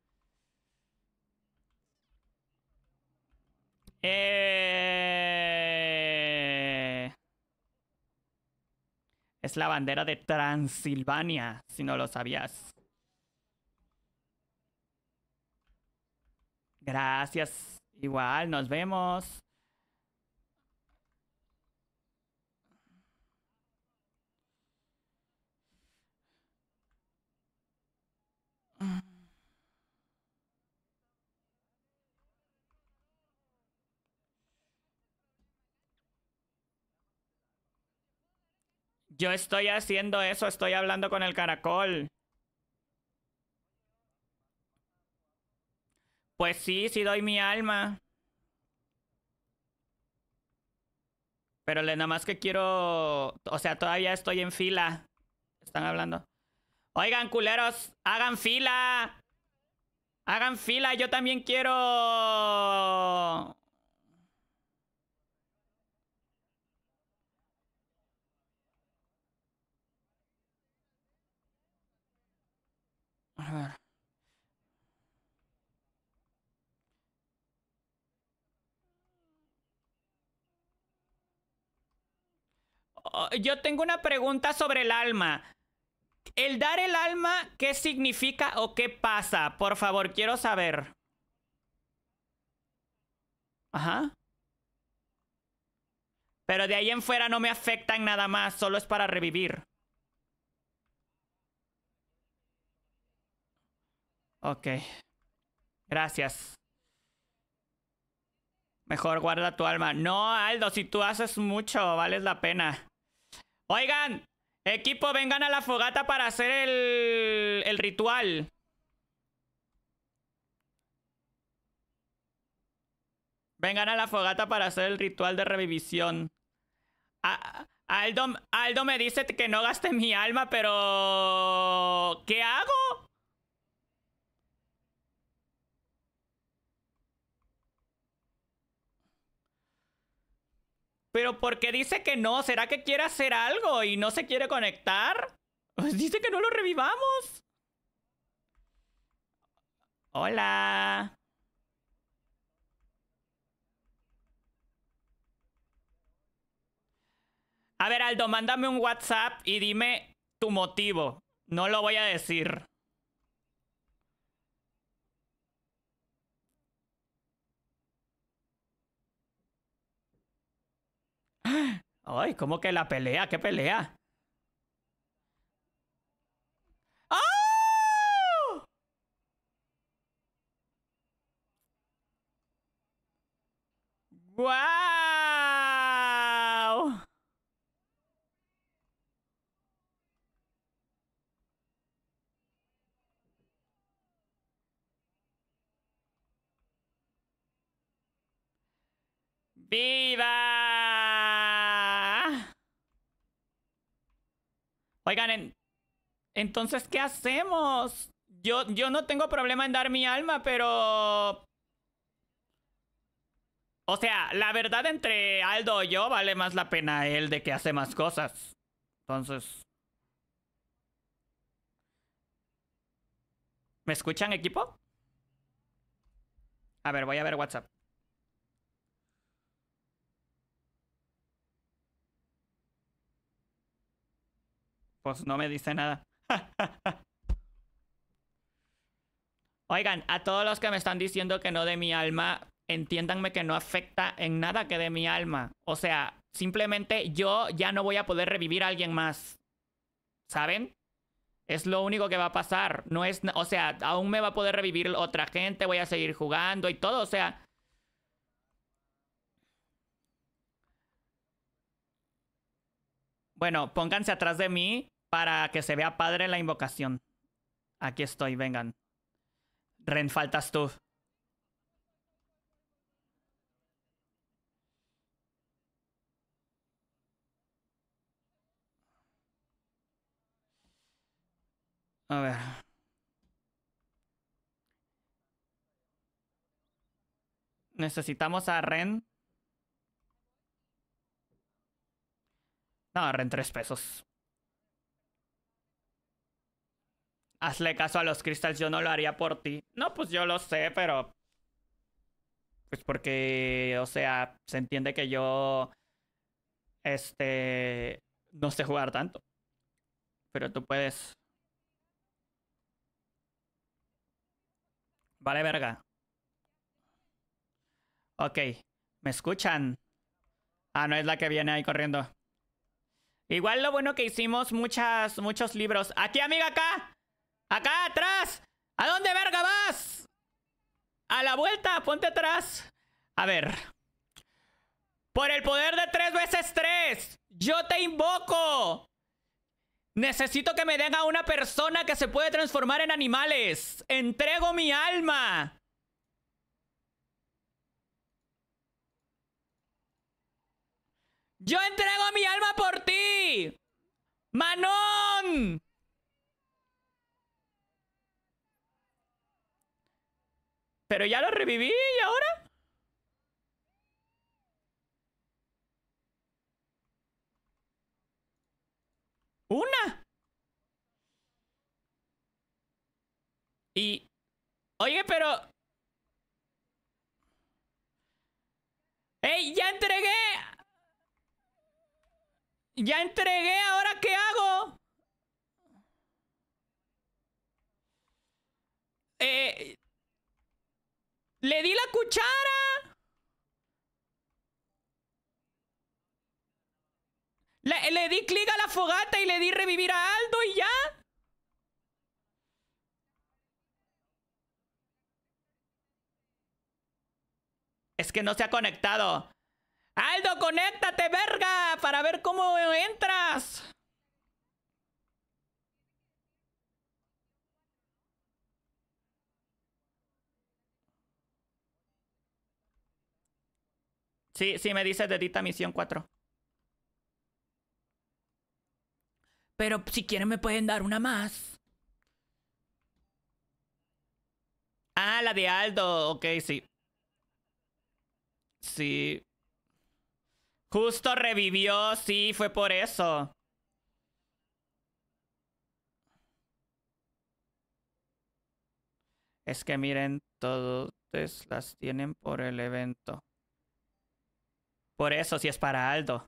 Eh... Es la bandera de Transilvania, si no lo sabías. Gracias. Igual, nos vemos. Yo estoy haciendo eso, estoy hablando con el caracol. Pues sí, sí doy mi alma. Pero nada más que quiero... O sea, todavía estoy en fila. Están hablando. Oigan, culeros, hagan fila. Hagan fila, yo también quiero... Oh, yo tengo una pregunta sobre el alma. El dar el alma, ¿qué significa o qué pasa? Por favor, quiero saber. Ajá. Pero de ahí en fuera no me afectan nada más, solo es para revivir. Ok. Gracias. Mejor guarda tu alma. No, Aldo, si tú haces mucho, vales la pena. Oigan, equipo, vengan a la fogata para hacer el, ritual. Vengan a la fogata para hacer el ritual de revivisión. Aldo, Aldo me dice que no gaste mi alma, pero... ¿Qué hago? Pero ¿por qué dice que no? ¿Será que quiere hacer algo y no se quiere conectar? Pues dice que no lo revivamos. Hola. A ver, Aldo, mándame un WhatsApp y dime tu motivo. No lo voy a decir. Ay, ¿cómo que la pelea? ¿Qué pelea? ¡Oh! ¡Guau! ¡Viva! Oigan, entonces, ¿qué hacemos? Yo, yo no tengo problema en dar mi alma, pero... O sea, la verdad entre Aldo y yo vale más la pena él de que hace más cosas. Entonces... ¿Me escuchan, equipo? A ver, voy a ver WhatsApp. Pues, no me dice nada. Oigan, a todos los que me están diciendo que no de mi alma, entiéndanme que no afecta en nada que de mi alma. O sea, simplemente yo ya no voy a poder revivir a alguien más. ¿Saben? Es lo único que va a pasar. No es, o sea, aún me va a poder revivir otra gente, voy a seguir jugando y todo, o sea, Bueno, pónganse atrás de mí para que se vea padre la invocación. Aquí estoy, vengan. Ren, faltas tú. A ver. Necesitamos a Ren. No, Ren tres pesos. hazle caso a los cristales, yo no lo haría por ti. No, pues yo lo sé, pero... Pues porque, o sea, se entiende que yo... Este... No sé jugar tanto. Pero tú puedes... Vale, verga. Ok. ¿Me escuchan? Ah, no es la que viene ahí corriendo. Igual lo bueno que hicimos muchas, muchos libros. Aquí, amiga, acá. Acá atrás. ¿A dónde verga vas? A la vuelta, ponte atrás. A ver. Por el poder de tres veces tres. Yo te invoco. Necesito que me den a una persona que se puede transformar en animales. Entrego mi alma. Yo entrego mi alma por ti. ¡Manón! Pero ya lo reviví y ahora... ¡Una! Y... Oye, pero... ¡Ey! ¡Ya entregué! ¡Ya entregué! ¿Ahora qué hago? Eh... ¡Le di la cuchara! Le, di clic a la fogata y le di revivir a Aldo y ya. Es que no se ha conectado. Aldo, conéctate, verga, para ver cómo entras. Sí, sí, me dice de Tita Misión 4. Pero si quieren me pueden dar una más. Ah, la de Aldo. Ok, sí. Sí. Justo revivió, sí, fue por eso. Es que miren, todos las tienen por el evento. Por eso, si es para Aldo.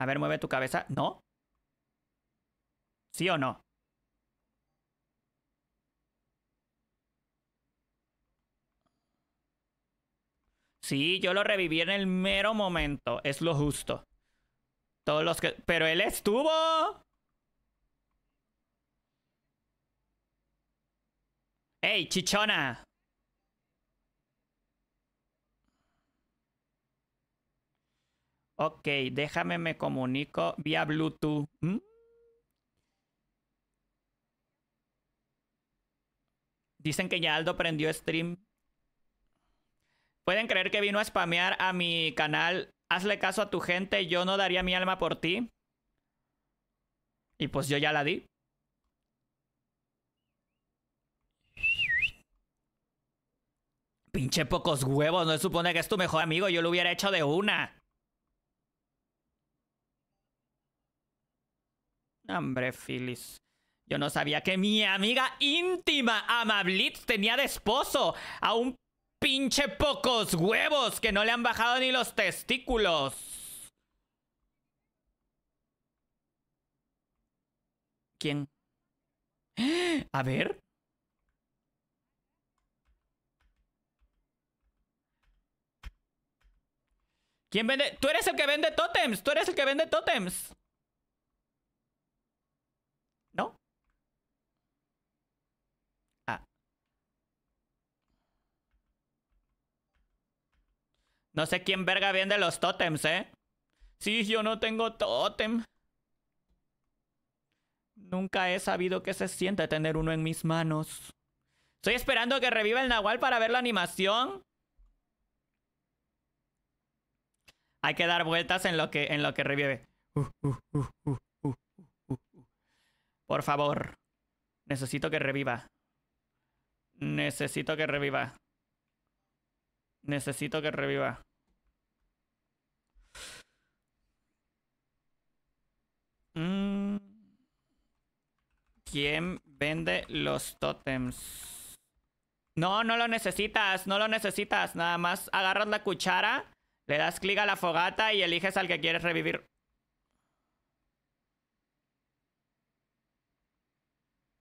A ver, mueve tu cabeza. ¿No? ¿Sí o no? Sí, yo lo reviví en el mero momento. Es lo justo. Todos los que... Pero él estuvo. ¡Ey, chichona! Ok, déjame me comunico vía Bluetooth. ¿Mm? Dicen que ya Aldo prendió stream. Pueden creer que vino a spamear a mi canal. Hazle caso a tu gente, yo no daría mi alma por ti. Y pues yo ya la di. Pinche pocos huevos, no se supone que es tu mejor amigo, yo lo hubiera hecho de una. Hombre, Phyllis. Yo no sabía que mi amiga íntima, Amablitz, tenía de esposo a un pinche pocos huevos que no le han bajado ni los testículos. ¿Quién? A ver. ¿Quién vende? Tú eres el que vende tótems. Tú eres el que vende tótems. No sé quién verga de los tótems, ¿eh? Sí, yo no tengo tótem. Nunca he sabido qué se siente tener uno en mis manos. Estoy esperando que reviva el Nahual para ver la animación. Hay que dar vueltas en lo que, en lo que revive. Uh, uh, uh, Por favor. Necesito que reviva. Necesito que reviva. Necesito que reviva. Mm. ¿Quién vende los tótems? No, no lo necesitas, no lo necesitas. Nada más agarras la cuchara, le das clic a la fogata y eliges al que quieres revivir.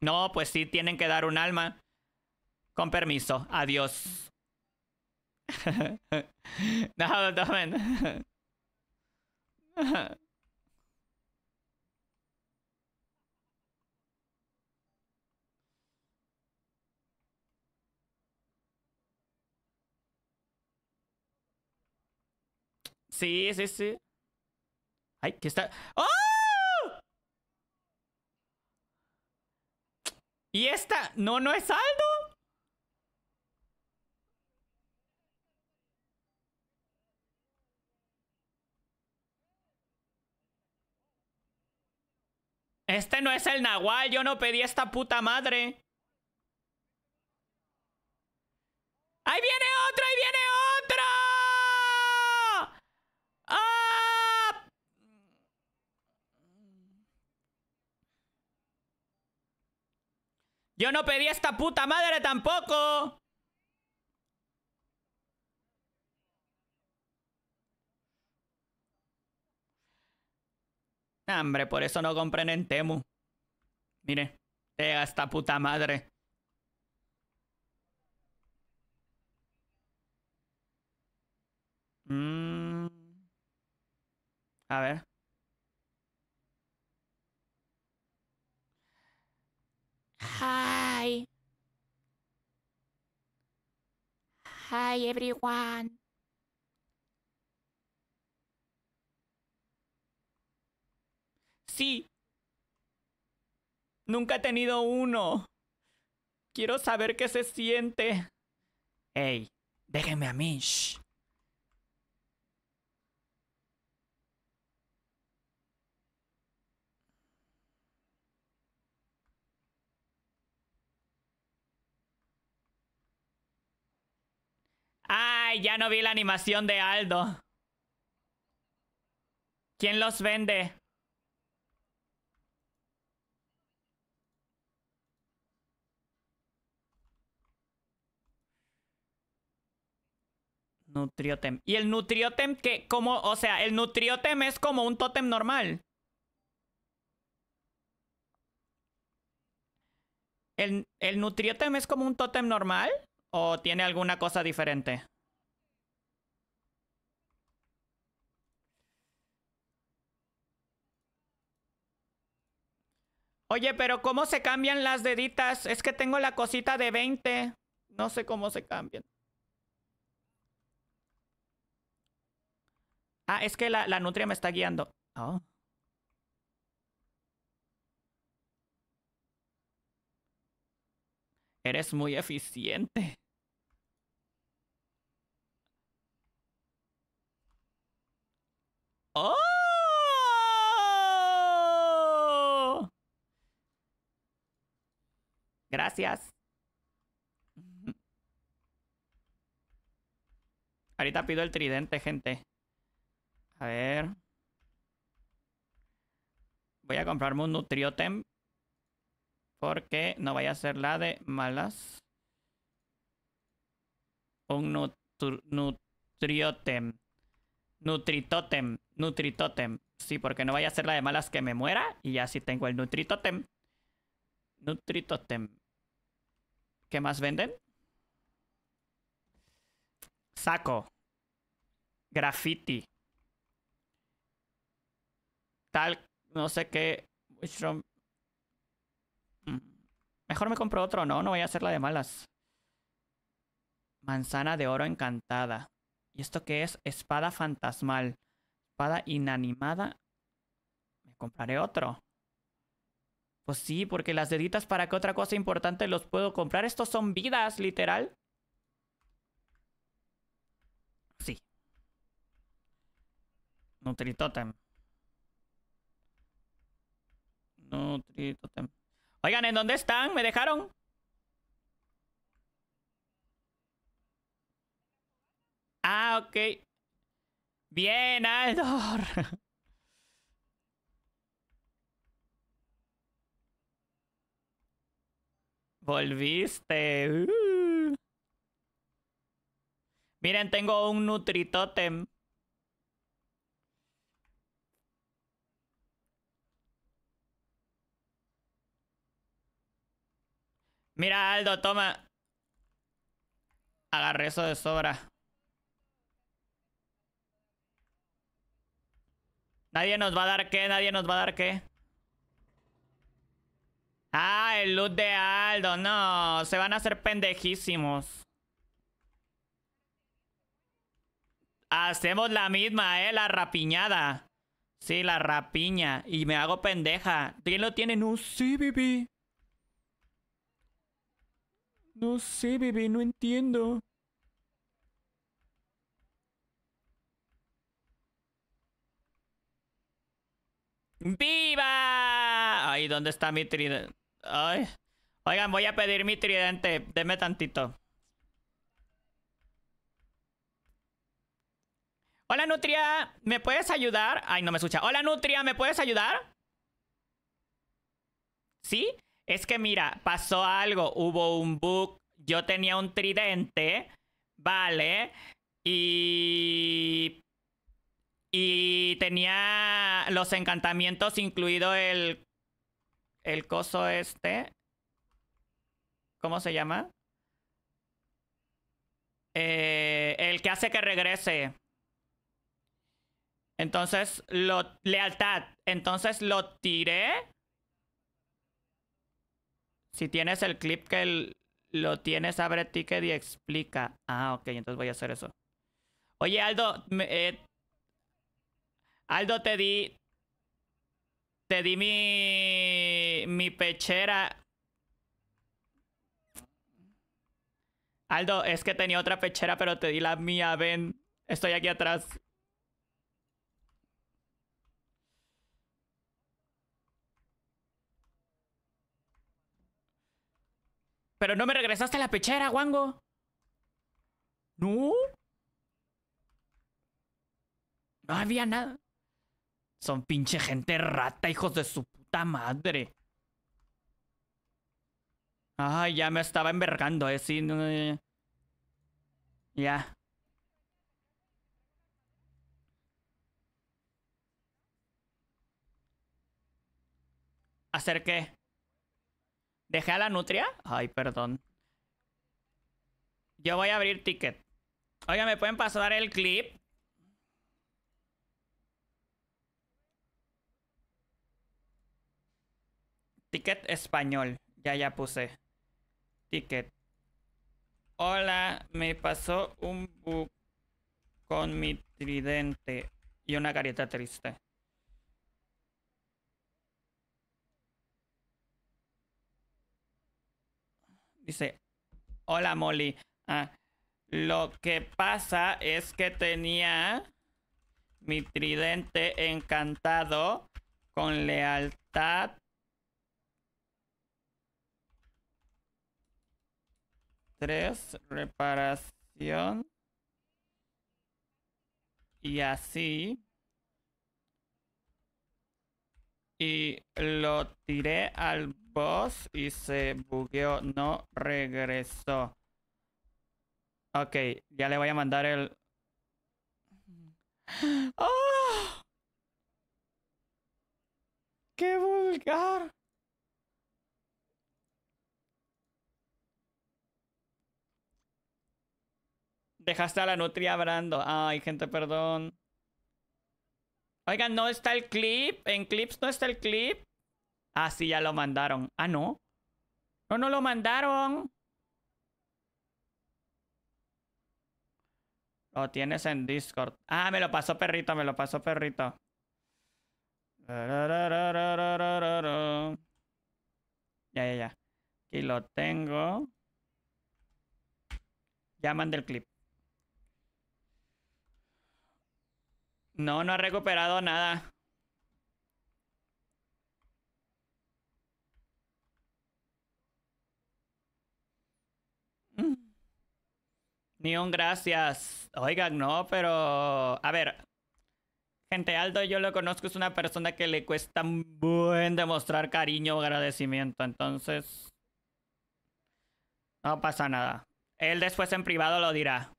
No, pues sí, tienen que dar un alma. Con permiso, adiós. no, tomen. Sí, sí, sí. Ay, que está. ¡Oh! ¿Y esta? No, no es saldo. Este no es el Nahual, yo no pedí esta puta madre. ¡Ahí viene otro! ¡Ahí viene otro! ¡Ah! Yo no pedí esta puta madre tampoco. hambre, por eso no compren en Temu. Mire, te esta puta madre. Mm. A ver. Hi. Hi everyone. Sí. Nunca he tenido uno. Quiero saber qué se siente. Ey, déjeme a mí. Ay, ya no vi la animación de Aldo. ¿Quién los vende? Nutriotem. ¿Y el Nutriotem qué? como O sea, el Nutriotem es como un tótem normal. ¿El, el Nutriotem es como un tótem normal? ¿O tiene alguna cosa diferente? Oye, pero ¿cómo se cambian las deditas? Es que tengo la cosita de 20. No sé cómo se cambian. Ah, es que la, nutria me está guiando. Oh. Eres muy eficiente. ¡Oh! Gracias. Ahorita pido el tridente, gente. A ver. Voy a comprarme un Nutriotem. Porque no vaya a ser la de malas. Un Nutriotem. Nutritotem. Nutritotem. Sí, porque no vaya a ser la de malas que me muera. Y ya sí tengo el Nutritotem. Nutritotem. ¿Qué más venden? Saco. Graffiti tal, no sé qué. Pues mm, mejor me compro otro, no, no voy a hacer la de malas. Manzana de oro encantada. ¿Y esto qué es? Espada fantasmal. Espada inanimada. Me compraré otro. Pues sí, porque las deditas para qué otra cosa importante los puedo comprar. Estos son vidas, literal. Sí. Nutritotem. Nutritotem. Oigan, ¿en dónde están? ¿Me dejaron? Ah, ok. Bien, Aldor. Volviste. Uh. Miren, tengo un Nutritotem. Mira, Aldo, toma. Agarré eso de sobra. Nadie nos va a dar qué, nadie nos va a dar qué. Ah, el loot de Aldo. No, se van a hacer pendejísimos. Hacemos la misma, eh, la rapiñada. Sí, la rapiña. Y me hago pendeja. ¿Quién lo tiene? No, sí, Bibi. No sé, bebé, no entiendo. ¡Viva! Ay, ¿dónde está mi tridente? Ay. Oigan, voy a pedir mi tridente. Deme tantito. Hola, Nutria. ¿Me puedes ayudar? Ay, no me escucha. Hola, Nutria. ¿Me puedes ayudar? ¿Sí? Es que mira, pasó algo, hubo un bug, yo tenía un tridente, vale, y... Y tenía los encantamientos, incluido el... El coso este. ¿Cómo se llama? Eh, el que hace que regrese. Entonces, lo, lealtad. Entonces lo tiré si tienes el clip que lo tienes, abre ticket y explica. Ah, ok, entonces voy a hacer eso. Oye, Aldo, eh, Aldo, te di. Te di mi. Mi pechera. Aldo, es que tenía otra pechera, pero te di la mía, ven. Estoy aquí atrás. Pero no me regresaste a la pechera, guango. ¿No? No había nada. Son pinche gente rata, hijos de su puta madre. Ay, ya me estaba envergando, eh. Sí, no, ya. Eh. ya. ¿Hacer qué? Dejé a la nutria. Ay, perdón. Yo voy a abrir ticket. Oiga, ¿me pueden pasar el clip? Ticket español. Ya, ya puse. Ticket. Hola, me pasó un bug con mi tridente y una carita triste. Dice, hola Molly. Ah, lo que pasa es que tenía mi tridente encantado con lealtad. Tres, reparación. Y así. y lo tiré al boss y se bugueó, no regresó. Ok, ya le voy a mandar el... ¡Oh! ¡Qué vulgar! Dejaste a la nutria brando. Ay, gente, perdón. Oigan, no está el clip. En clips no está el clip. Ah, sí, ya lo mandaron. Ah, no. No, no lo mandaron. Lo tienes en Discord. Ah, me lo pasó perrito, me lo pasó perrito. Ya, ya, ya. Aquí lo tengo. Ya mandé el clip. No, no ha recuperado nada. Mm. Neon, gracias. Oigan, no, pero... A ver. Gente, Aldo yo lo conozco, es una persona que le cuesta buen demostrar cariño o agradecimiento. Entonces... No pasa nada. Él después en privado lo dirá.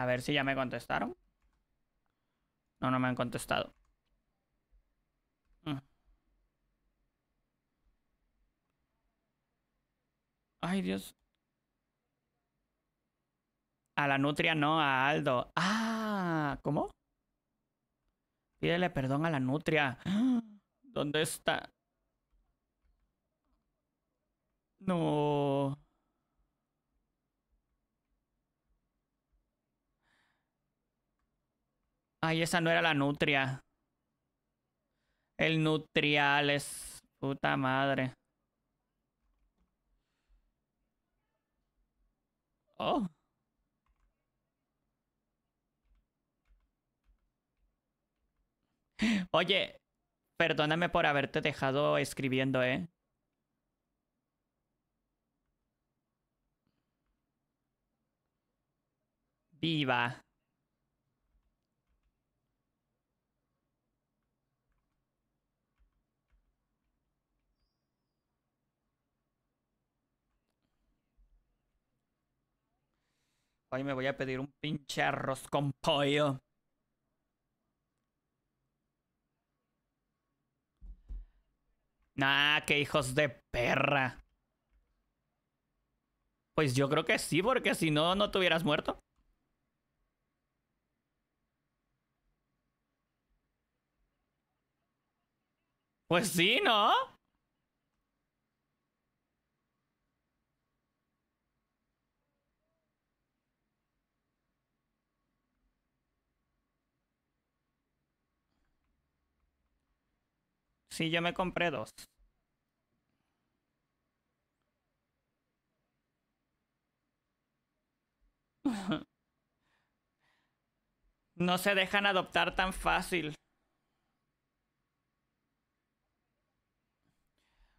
A ver si ya me contestaron. No, no me han contestado. Mm. Ay, Dios. A la Nutria no, a Aldo. Ah, ¿cómo? Pídele perdón a la Nutria. ¿Dónde está? No. Ay, esa no era la nutria. El nutriales. Puta madre. Oh. Oye, perdóname por haberte dejado escribiendo, ¿eh? Viva. Hoy me voy a pedir un pinche arroz con pollo. Nah, qué hijos de perra. Pues yo creo que sí, porque si no, no te hubieras muerto. Pues sí, ¿no? Sí, yo me compré dos. no se dejan adoptar tan fácil.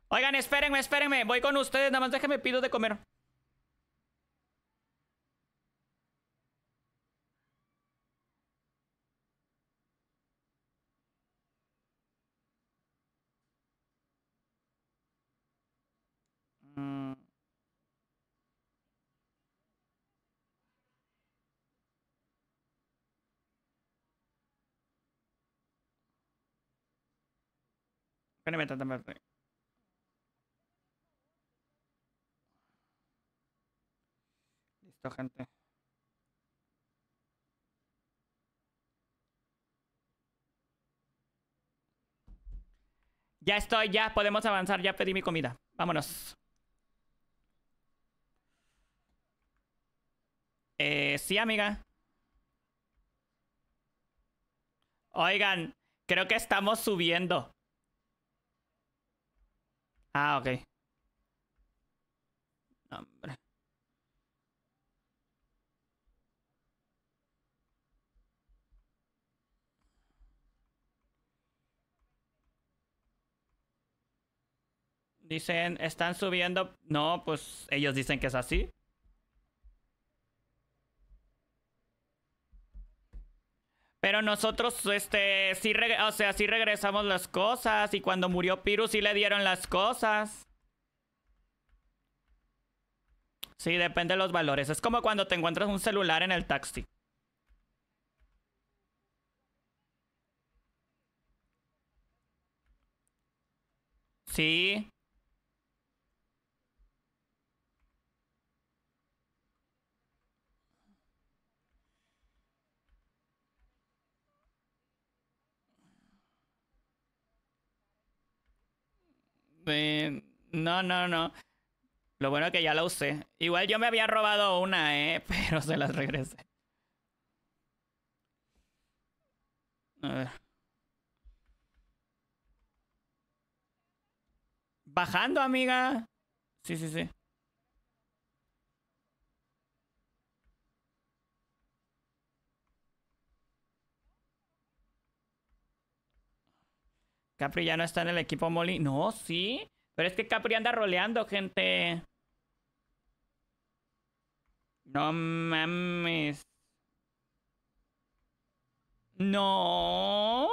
Oigan, espérenme, espérenme. Voy con ustedes, nada más déjenme pido de comer. Listo, gente. Ya estoy, ya podemos avanzar, ya pedí mi comida. Vámonos. Eh, sí, amiga. Oigan, creo que estamos subiendo. Ah, ok. Dicen, están subiendo. No, pues ellos dicen que es así. Pero nosotros, este, sí, o sea, sí regresamos las cosas. Y cuando murió Piru, sí le dieron las cosas. Sí, depende de los valores. Es como cuando te encuentras un celular en el taxi. Sí. Este, no, no, no. Lo bueno es que ya la usé. Igual yo me había robado una, ¿eh? Pero se las regresé. A ver. Bajando, amiga. Sí, sí, sí. Capri ya no está en el equipo Molly. No, sí. Pero es que Capri anda roleando, gente. No mames. No.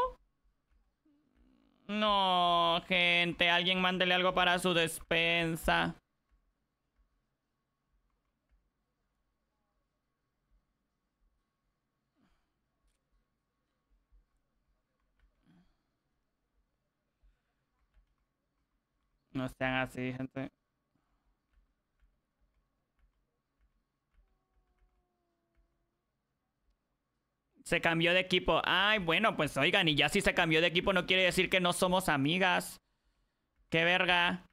No, gente. Alguien mándele algo para su despensa. No sean así, gente. Se cambió de equipo. Ay, bueno, pues oigan, y ya si se cambió de equipo no quiere decir que no somos amigas. Qué verga.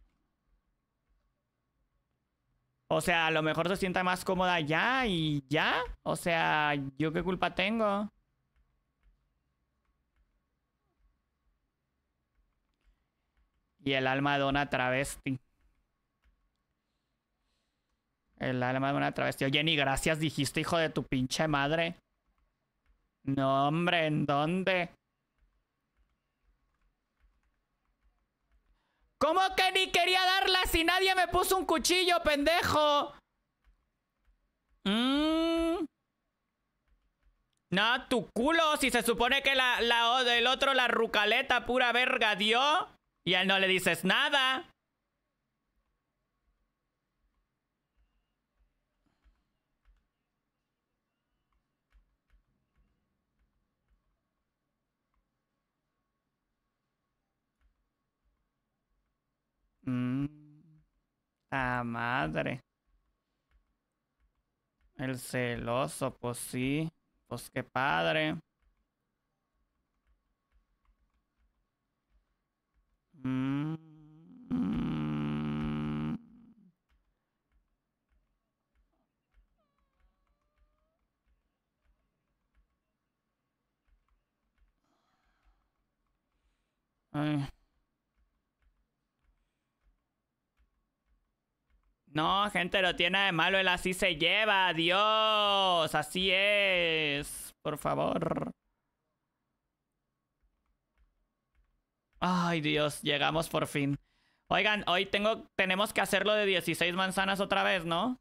O sea, a lo mejor se sienta más cómoda ya y ya. O sea, ¿yo qué culpa tengo? y el alma de una travesti. El alma de una travesti. Oye, ni gracias dijiste, hijo de tu pinche madre. No, hombre, ¿en dónde? ¿Cómo que ni quería darla si nadie me puso un cuchillo, pendejo? Mm. No, tu culo, si se supone que la, la, del otro, la rucaleta pura verga, dio. Y él no le dices nada. Ah, madre. El celoso, pues sí. Pues qué padre. Mm. No, gente, lo tiene de malo. Él así se lleva. Dios. Así es. Por favor. Ay, Dios, llegamos por fin. Oigan, hoy tengo, tenemos que hacerlo de 16 manzanas otra vez, ¿no?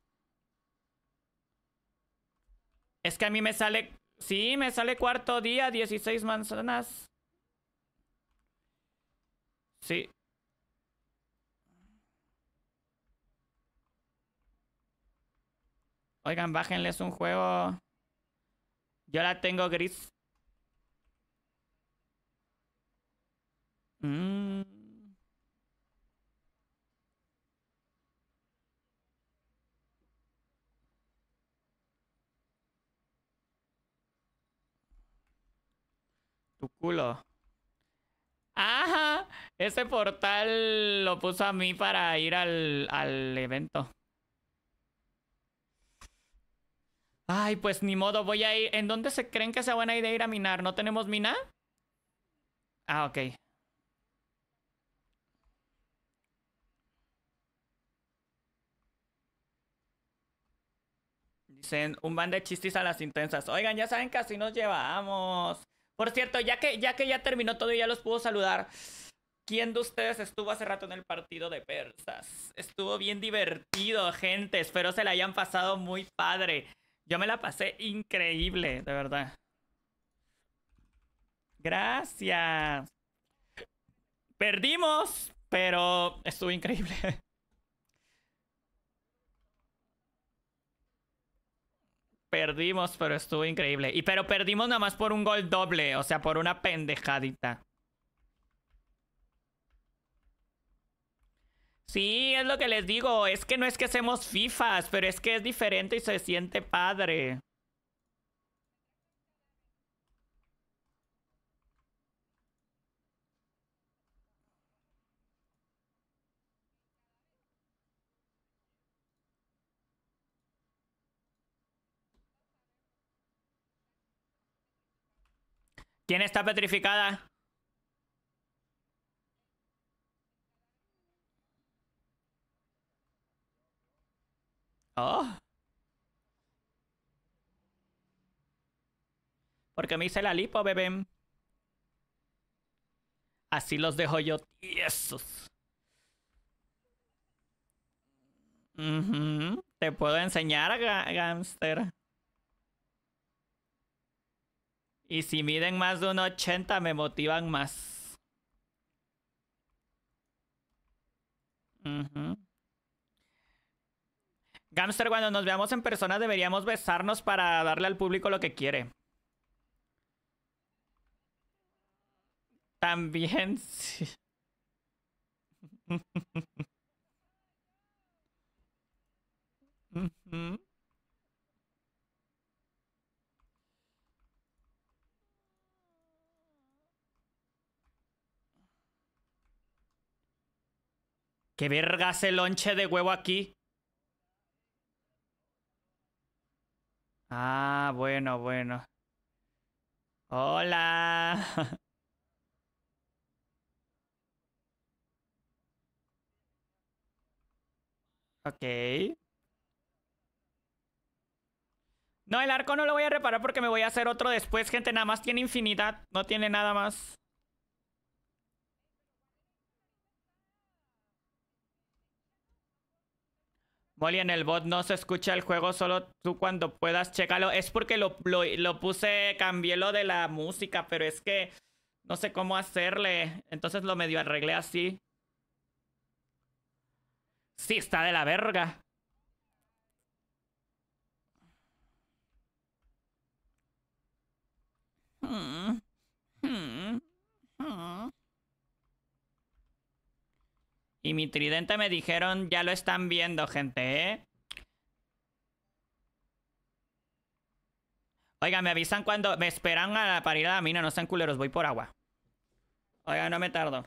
Es que a mí me sale... Sí, me sale cuarto día, 16 manzanas. Sí. Oigan, bájenles un juego. Yo la tengo gris. Mm. Tu culo. Ajá. Ese portal lo puso a mí para ir al, al evento. Ay, pues ni modo, voy a ir. ¿En dónde se creen que sea buena idea ir a minar? ¿No tenemos mina? Ah, ok. Dicen, un ban de chistes a las intensas. Oigan, ya saben que así nos llevamos. Por cierto, ya que ya, que ya terminó todo y ya los puedo saludar. ¿Quién de ustedes estuvo hace rato en el partido de persas? Estuvo bien divertido, gente. Espero se la hayan pasado muy padre. Yo me la pasé increíble, de verdad. Gracias. Perdimos, pero estuvo increíble. Perdimos, pero estuvo increíble. Y pero perdimos nada más por un gol doble, o sea, por una pendejadita. Sí, es lo que les digo, es que no es que hacemos FIFAs, pero es que es diferente y se siente padre. ¿Quién está petrificada? Oh. Porque me hice la lipo, bebé. Así los dejo yo tiesos. Te puedo enseñar, a gangster. Y si miden más de un 1,80 me motivan más. Gamster, cuando nos veamos en persona deberíamos besarnos para darle al público lo que quiere. También sí. ¿Qué verga hace lonche de huevo aquí? Ah, bueno, bueno. Hola. ok. No, el arco no lo voy a reparar porque me voy a hacer otro después, gente. Nada más tiene infinidad. No tiene nada más. Molly, en el bot no se escucha el juego, solo tú cuando puedas, chécalo. Es porque lo, lo, puse, cambié lo de la música, pero es que no sé cómo hacerle. Entonces lo medio arreglé así. Sí, está de la verga. Hmm, hmm. Y mi tridente me dijeron, ya lo están viendo, gente, ¿eh? Oiga, me avisan cuando... Me esperan a la parida de la mina, no sean culeros, voy por agua. Oiga, no me tardo.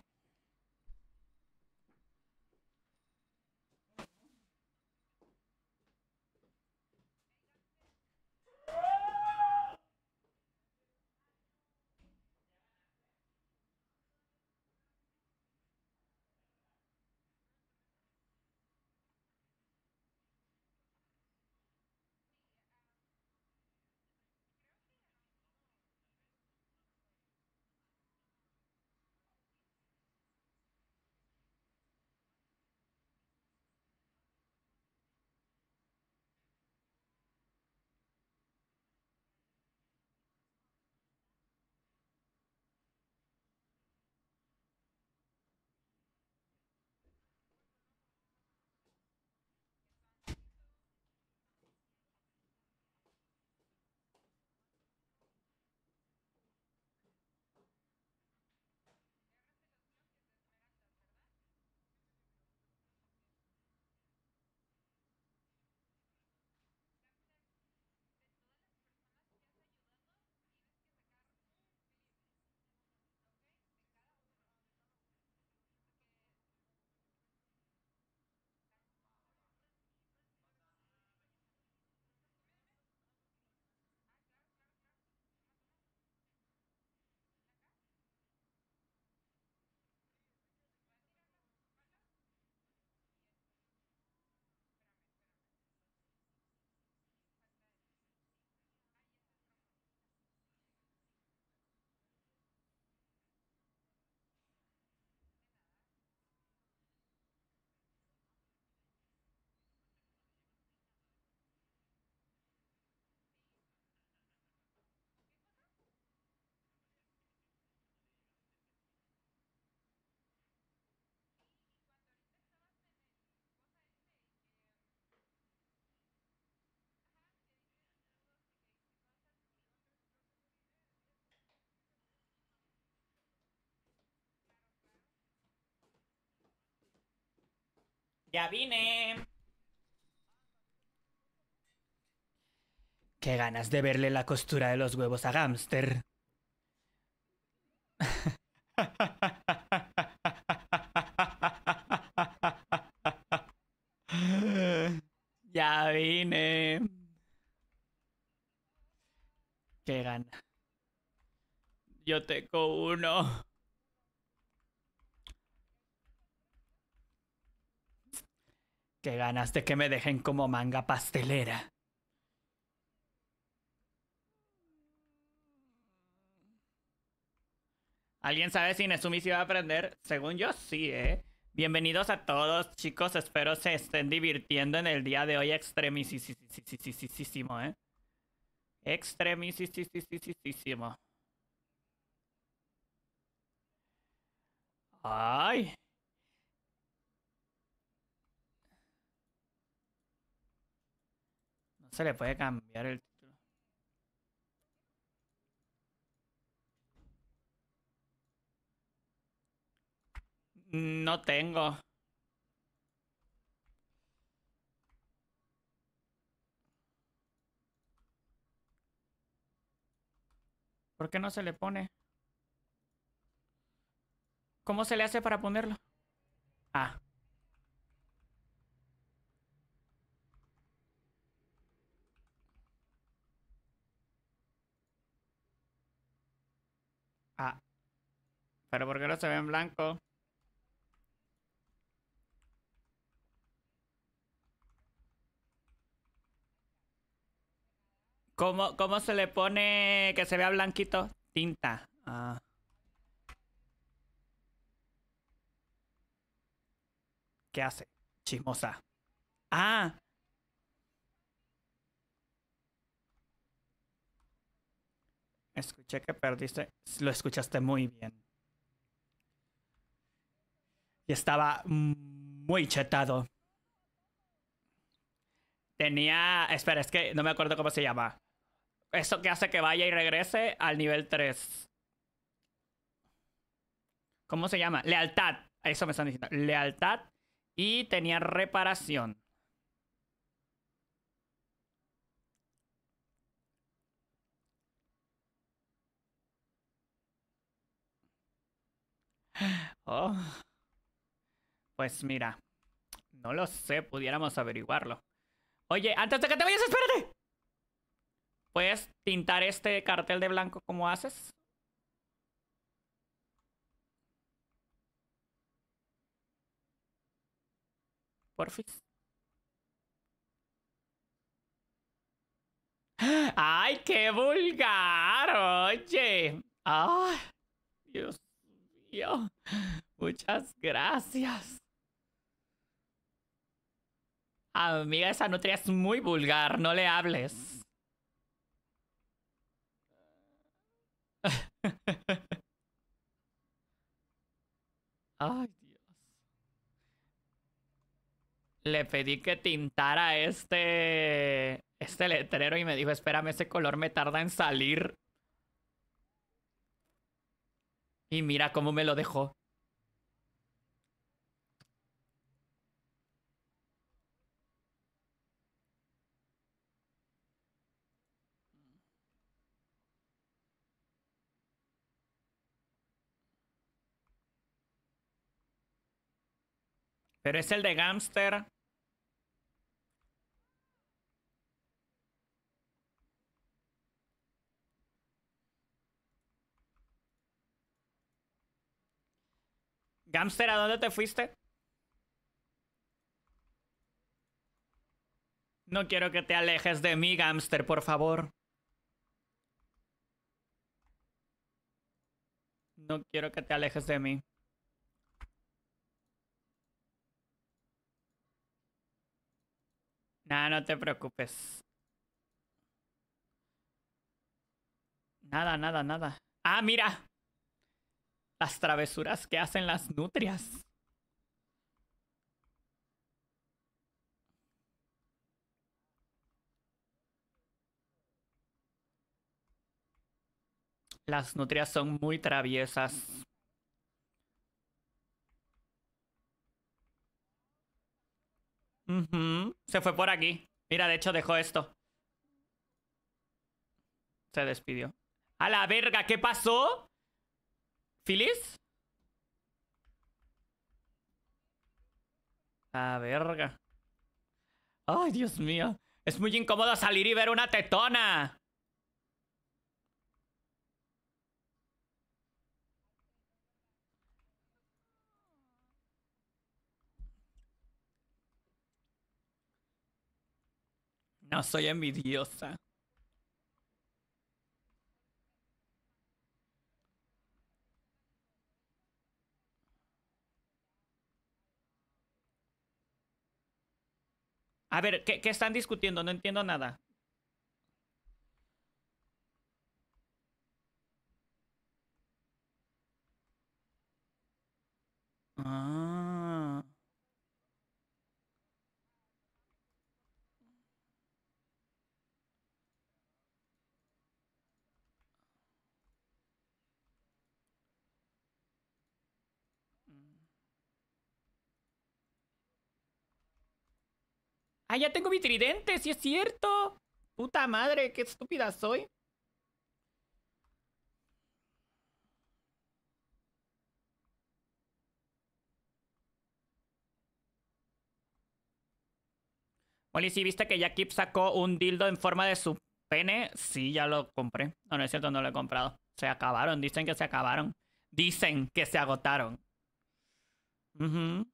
Ya vine. Qué ganas de verle la costura de los huevos a Gamster. ya vine. Qué gana. Yo tengo uno. Qué ganas de que me dejen como manga pastelera. ¿Alguien sabe si Nesumi se va a aprender? Según yo, sí, ¿eh? Bienvenidos a todos, chicos. Espero se estén divirtiendo en el día de hoy extremisísimo, ¿eh? Extremisísimo. ¡Ay! se le puede cambiar el título. No tengo. ¿Por qué no se le pone? ¿Cómo se le hace para ponerlo? Ah. Pero ¿por qué no se ve en blanco? ¿Cómo, ¿Cómo, se le pone que se vea blanquito? Tinta. Ah. ¿Qué hace? Chismosa. Ah. Escuché que perdiste. Lo escuchaste muy bien y estaba muy chetado. Tenía... Espera, es que no me acuerdo cómo se llama. Eso que hace que vaya y regrese al nivel 3. ¿Cómo se llama? Lealtad. Eso me están diciendo. Lealtad. Y tenía reparación. Oh. Pues mira, no lo sé, pudiéramos averiguarlo. Oye, antes de que te vayas, espérate. ¿Puedes pintar este cartel de blanco como haces? Porfis. ¡Ay, qué vulgar! Oye. ¡Ay, Dios mío! Muchas gracias. Amiga, esa nutria es muy vulgar, no le hables. Ay, Dios. Le pedí que tintara este este letrero y me dijo, espérame, ese color me tarda en salir. Y mira cómo me lo dejó. Pero es el de Gamster. Gamster, ¿a dónde te fuiste? No quiero que te alejes de mí, Gamster, por favor. No quiero que te alejes de mí. no te preocupes. Nada, nada, nada. ¡Ah, mira! Las travesuras que hacen las nutrias. Las nutrias son muy traviesas. Se fue por aquí. Mira, de hecho dejó esto. Se despidió. ¡A la verga! ¿Qué pasó? ¿Filis? A verga. ¡Ay, Dios mío! Es muy incómodo salir y ver una tetona. No soy envidiosa. A ver, ¿qué, ¿qué, están discutiendo? No entiendo nada. Ah. ¡Ah, ya tengo mi tridente! ¡Sí es cierto! ¡Puta madre! ¡Qué estúpida soy! Oli, si viste que ya sacó un dildo en forma de su pene, sí, ya lo compré. No, no es cierto, no lo he comprado. Se acabaron, dicen que se acabaron. Dicen que se agotaron. Uh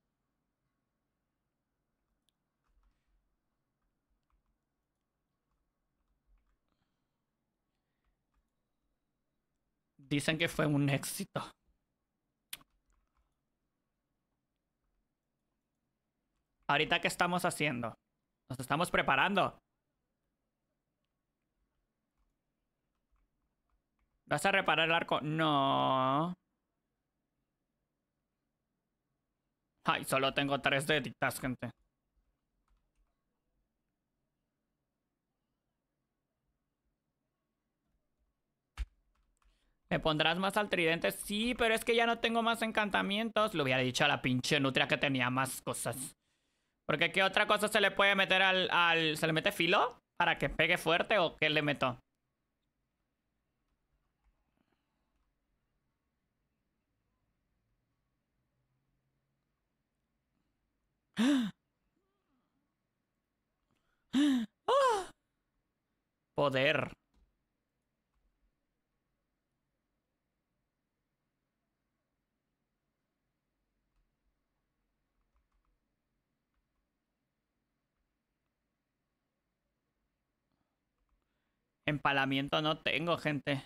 dicen que fue un éxito. Ahorita, ¿qué estamos haciendo? Nos estamos preparando. ¿Vas a reparar el arco? No. Ay, solo tengo tres deditas, gente. ¿Me pondrás más al tridente? Sí, pero es que ya no tengo más encantamientos. Lo hubiera dicho a la pinche nutria que tenía más cosas. Porque ¿qué otra cosa se le puede meter al... al... ¿Se le mete filo? ¿Para que pegue fuerte o qué le meto? ¡Ah! ¡Ah! ¡Ah! Poder. Empalamiento no tengo, gente.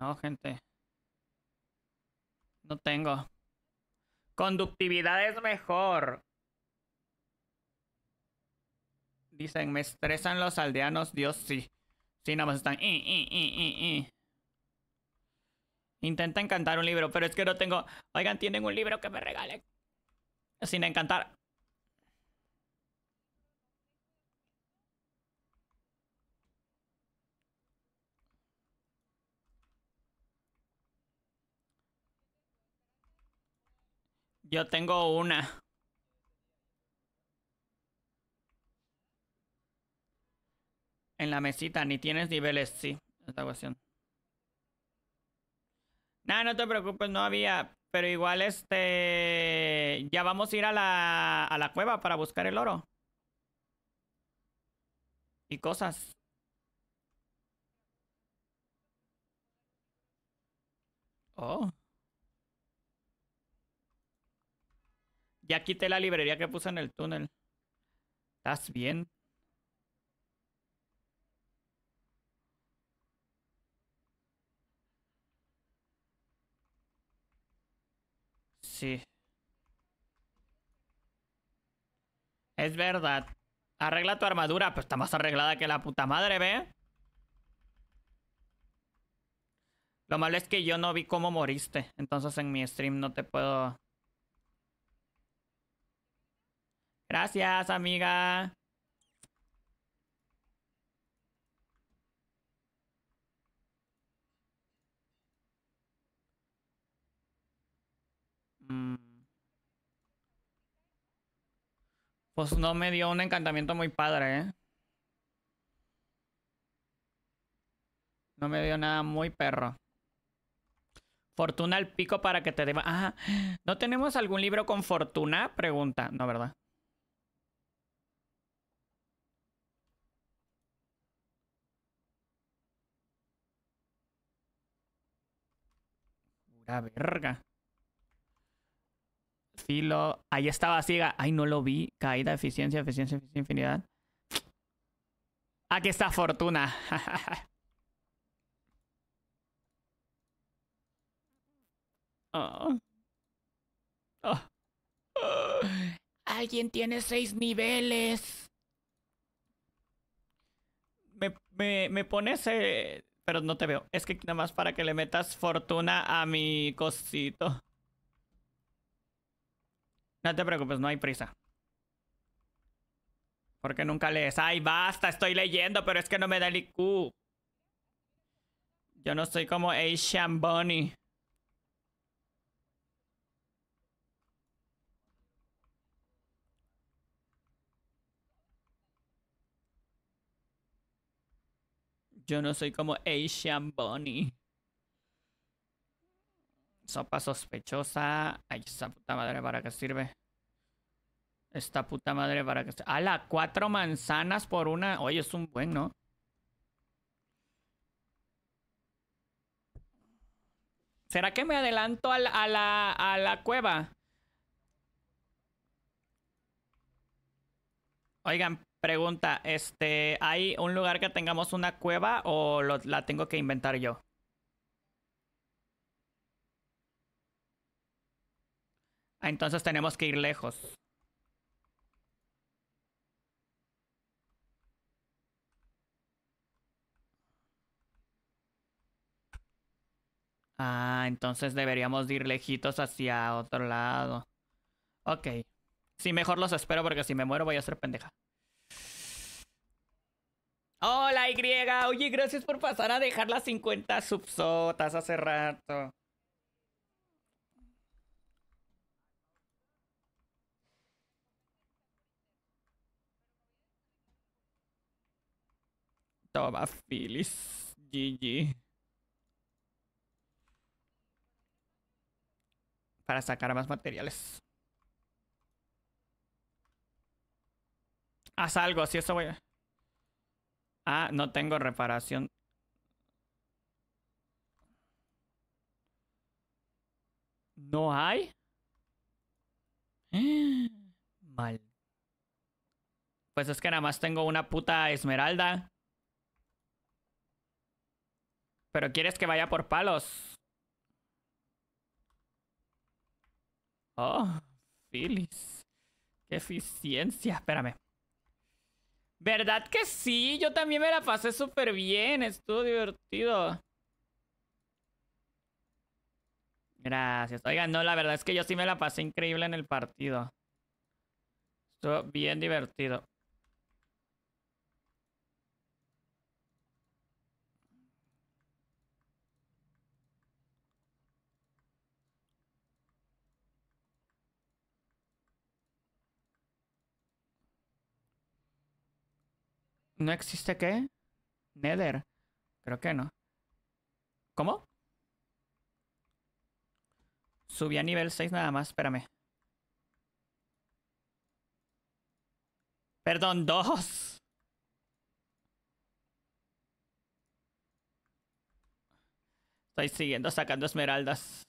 No, gente. No tengo. Conductividad es mejor. Dicen, me estresan los aldeanos, Dios sí. Sí, nada más están... Intenta encantar un libro, pero es que no tengo... Oigan, ¿tienen un libro que me regalen? Sin encantar. Yo tengo una. En la mesita, ni tienes niveles, sí. Esta cuestión. No, no te preocupes, no había. Pero igual, este. Ya vamos a ir a la, a la cueva para buscar el oro. Y cosas. Oh. Ya quité la librería que puse en el túnel. ¿Estás bien? sí. Es verdad. Arregla tu armadura. Pues está más arreglada que la puta madre, ¿ve? Lo malo es que yo no vi cómo moriste. Entonces en mi stream no te puedo... Gracias, amiga. Mm. Pues no me dio un encantamiento muy padre, ¿eh? No me dio nada muy perro. Fortuna al pico para que te deba. Ah, ¿No tenemos algún libro con fortuna? Pregunta. No, ¿verdad? ¡Pura verga. Ahí estaba ciega. Ay, no lo vi. Caída, eficiencia, eficiencia, eficiencia, infinidad. Aquí está fortuna. Oh. Oh. Oh. Alguien tiene seis niveles. Me, me, me pones... Eh, pero no te veo. Es que nada más para que le metas fortuna a mi cosito. No te preocupes, no hay prisa. Porque nunca lees. Ay, basta, estoy leyendo, pero es que no me da el IQ. Yo no soy como Asian Bunny. Yo no soy como Asian Bunny. Sopa sospechosa. Ay, esta puta madre, ¿para qué sirve? Esta puta madre, ¿para qué sirve? la Cuatro manzanas por una. Oye, es un buen, ¿no? ¿Será que me adelanto a, la, a la cueva? Oigan, pregunta, este, ¿hay un lugar que tengamos una cueva o la tengo que inventar yo? Entonces tenemos que ir lejos. Ah, entonces deberíamos ir lejitos hacia otro lado. Ok. Sí, mejor los espero porque si me muero voy a ser pendeja. Hola, Y. Oye, gracias por pasar a dejar las 50 subsotas hace rato. Toma, Phyllis. GG. Para sacar más materiales. Haz algo, si eso voy Ah, no tengo reparación. ¿No hay? Mal. Pues es que nada más tengo una puta esmeralda. Pero quieres que vaya por palos. Oh, Phyllis. Qué eficiencia. Espérame. ¿Verdad que sí? Yo también me la pasé súper bien. Estuvo divertido. Gracias. Oigan, no, la verdad es que yo sí me la pasé increíble en el partido. Estuvo bien divertido. ¿No existe qué? Nether. Creo que no. ¿Cómo? Subí a nivel 6 nada más, espérame. Perdón, Dos. Estoy siguiendo sacando esmeraldas.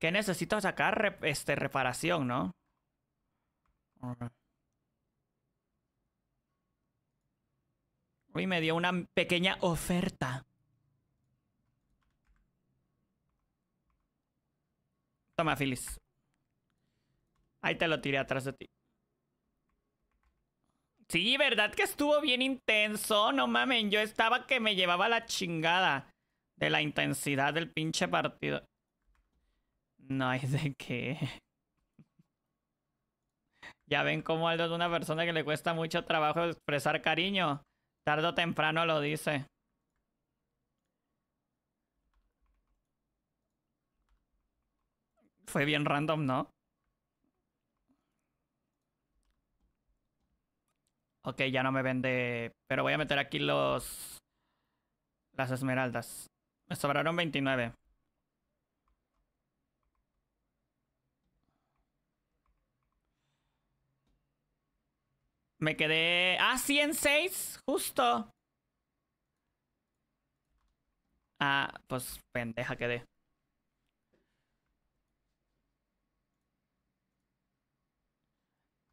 Que necesito sacar este, reparación, ¿no? Uy, me dio una pequeña oferta. Toma, Phyllis. Ahí te lo tiré atrás de ti. Sí, verdad que estuvo bien intenso. No mamen, yo estaba que me llevaba la chingada de la intensidad del pinche partido. No hay de qué. Ya ven cómo Aldo es una persona que le cuesta mucho trabajo expresar cariño. Tardo o temprano lo dice. Fue bien random, ¿no? Ok, ya no me vende... Pero voy a meter aquí los... Las esmeraldas. Me sobraron 29. Me quedé... Ah, seis, justo. Ah, pues pendeja quedé.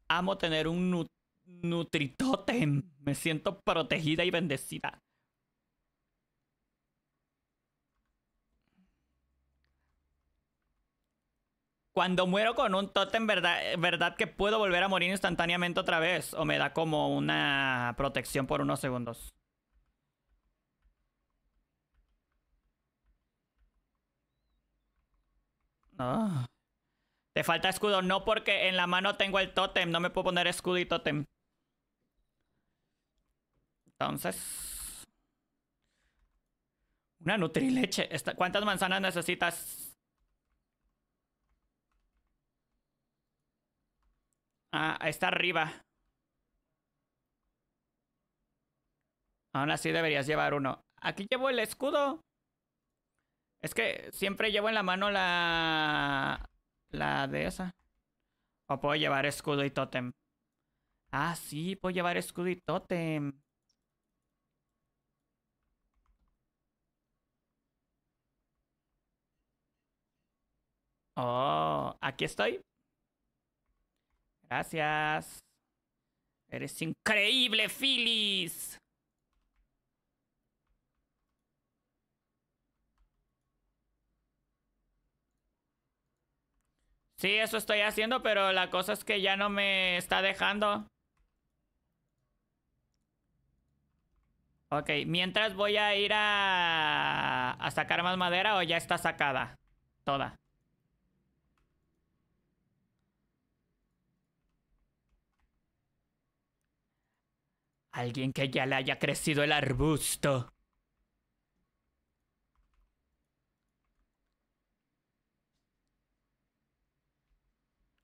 Amo tener un nutritóten. Nutritotem. Me siento protegida y bendecida. Cuando muero con un tótem, ¿verdad, ¿verdad que puedo volver a morir instantáneamente otra vez? ¿O me da como una protección por unos segundos? No. Ah. Te falta escudo. No, porque en la mano tengo el tótem. No me puedo poner escudo y tótem. Entonces... Una nutrileche. ¿Cuántas manzanas necesitas? Ah, está arriba. Aún así deberías llevar uno. Aquí llevo el escudo. Es que siempre llevo en la mano la... La de esa. O puedo llevar escudo y tótem. Ah, sí, puedo llevar escudo y tótem. Oh, aquí estoy. Gracias. Eres increíble, Phyllis. Sí, eso estoy haciendo, pero la cosa es que ya no me está dejando. Ok, mientras voy a ir a, a sacar más madera o ya está sacada toda. Alguien que ya le haya crecido el arbusto.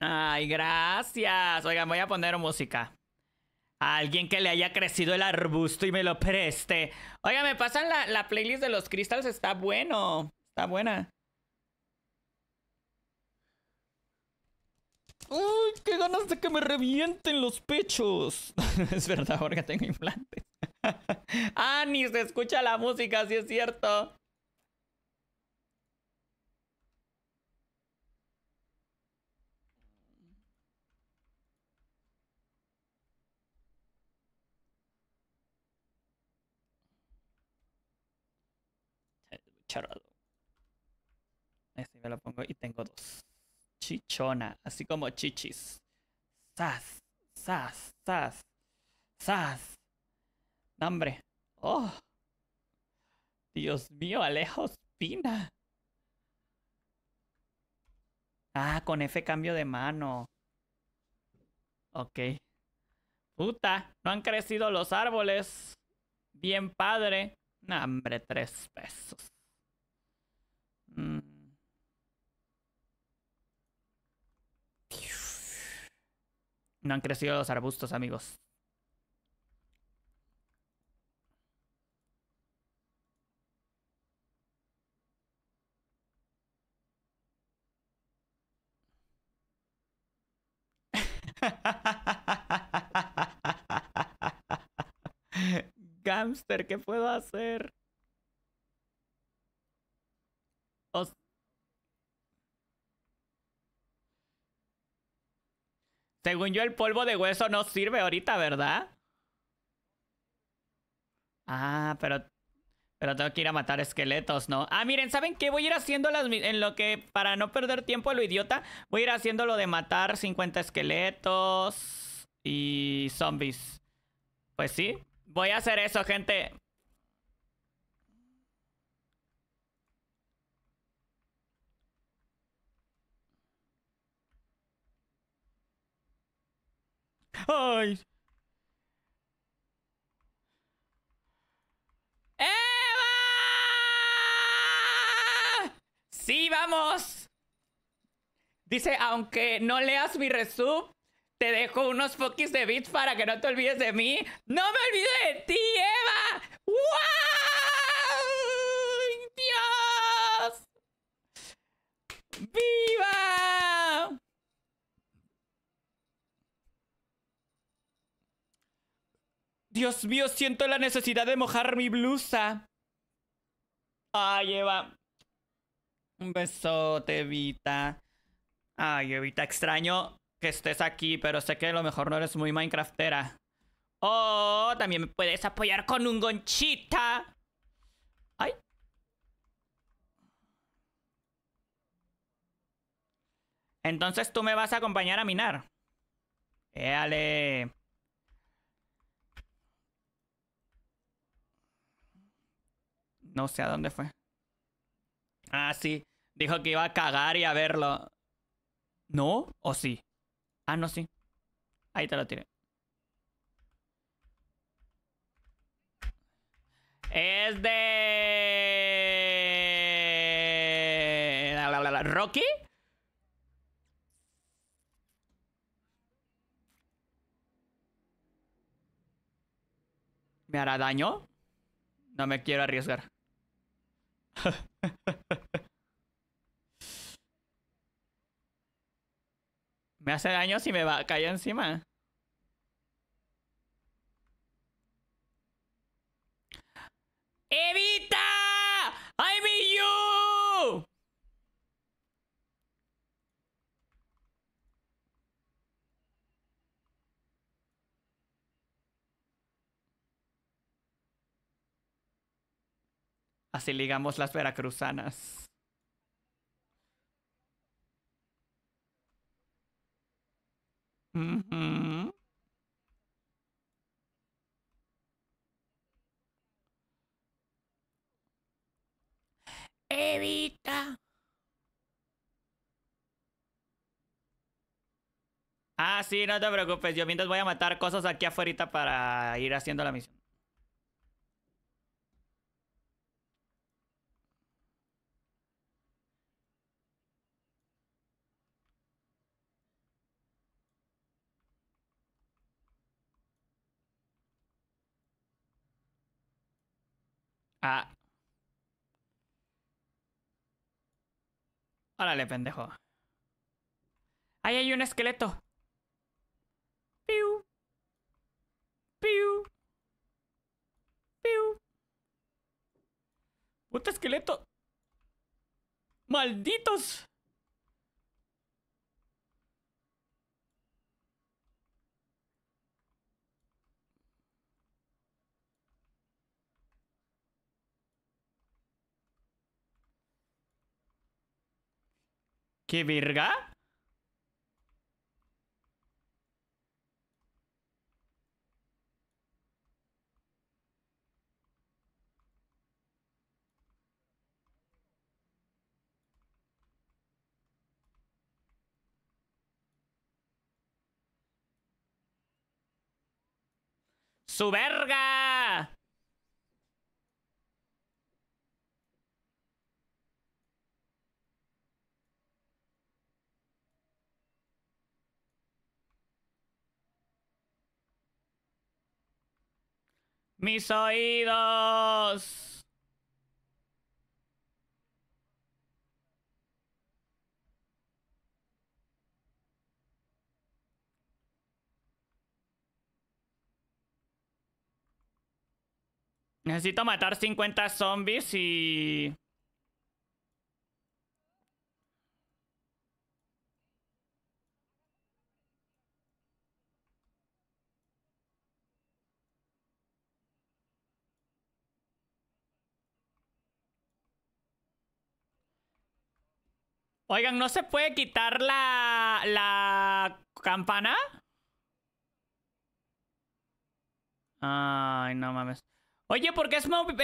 Ay, gracias. Oigan, voy a poner música. alguien que le haya crecido el arbusto y me lo preste. Oiga, me pasan la, la playlist de los cristales. Está bueno. Está buena. ¡Uy, qué ganas de que me revienten los pechos! es verdad, que tengo implantes. ah, ni se escucha la música, sí es cierto. Charado. Este me lo pongo y tengo dos chichona, así como chichis. Sas, sas, sas, sas. Nombre. Oh. Dios mío, Alejo Espina. Ah, con F cambio de mano. Ok. Puta, no han crecido los árboles. Bien padre. Nombre tres pesos. Mm. No han crecido los arbustos, amigos. Gamster, ¿qué puedo hacer? Según yo, el polvo de hueso no sirve ahorita, ¿verdad? Ah, pero... Pero tengo que ir a matar esqueletos, ¿no? Ah, miren, ¿saben qué? Voy a ir haciendo las... En lo que... Para no perder tiempo lo idiota, voy a ir haciendo lo de matar 50 esqueletos y zombies. Pues sí. Voy a hacer eso, gente. ¡Ay! ¡Eva! ¡Sí, vamos! Dice, aunque no leas mi resub, te dejo unos fuckies de bits para que no te olvides de mí. ¡No me olvides de ti, Eva! ¡Wow! ¡Dios! ¡Viva! Dios mío, siento la necesidad de mojar mi blusa. Ay, Eva. Un besote, Evita. Ay, Evita, extraño que estés aquí, pero sé que a lo mejor no eres muy Minecraftera. Oh, también me puedes apoyar con un gonchita. Ay. Entonces tú me vas a acompañar a minar. Éale. No sé a dónde fue. Ah, sí. Dijo que iba a cagar y a verlo. ¿No? ¿O sí? Ah, no, sí. Ahí te lo tiene. Es de... La, la, la, ¿Rocky? ¿Me hará daño? No me quiero arriesgar me hace daño si me va, cae encima. ¡Evita! ¡I mean Así ligamos las veracruzanas. Evita. Ah, sí, no te preocupes. Yo mientras voy a matar cosas aquí afuera para ir haciendo la misión. Ah. Órale, pendejo. Ahí hay un esqueleto. Piu. Piu. Piu. Puta esqueleto. Malditos. ¿Qué verga? ¡Su verga! mis oídos. Necesito matar 50 zombies y... Oigan, ¿no se puede quitar la, la campana? Ay, no mames. Oye, ¿por qué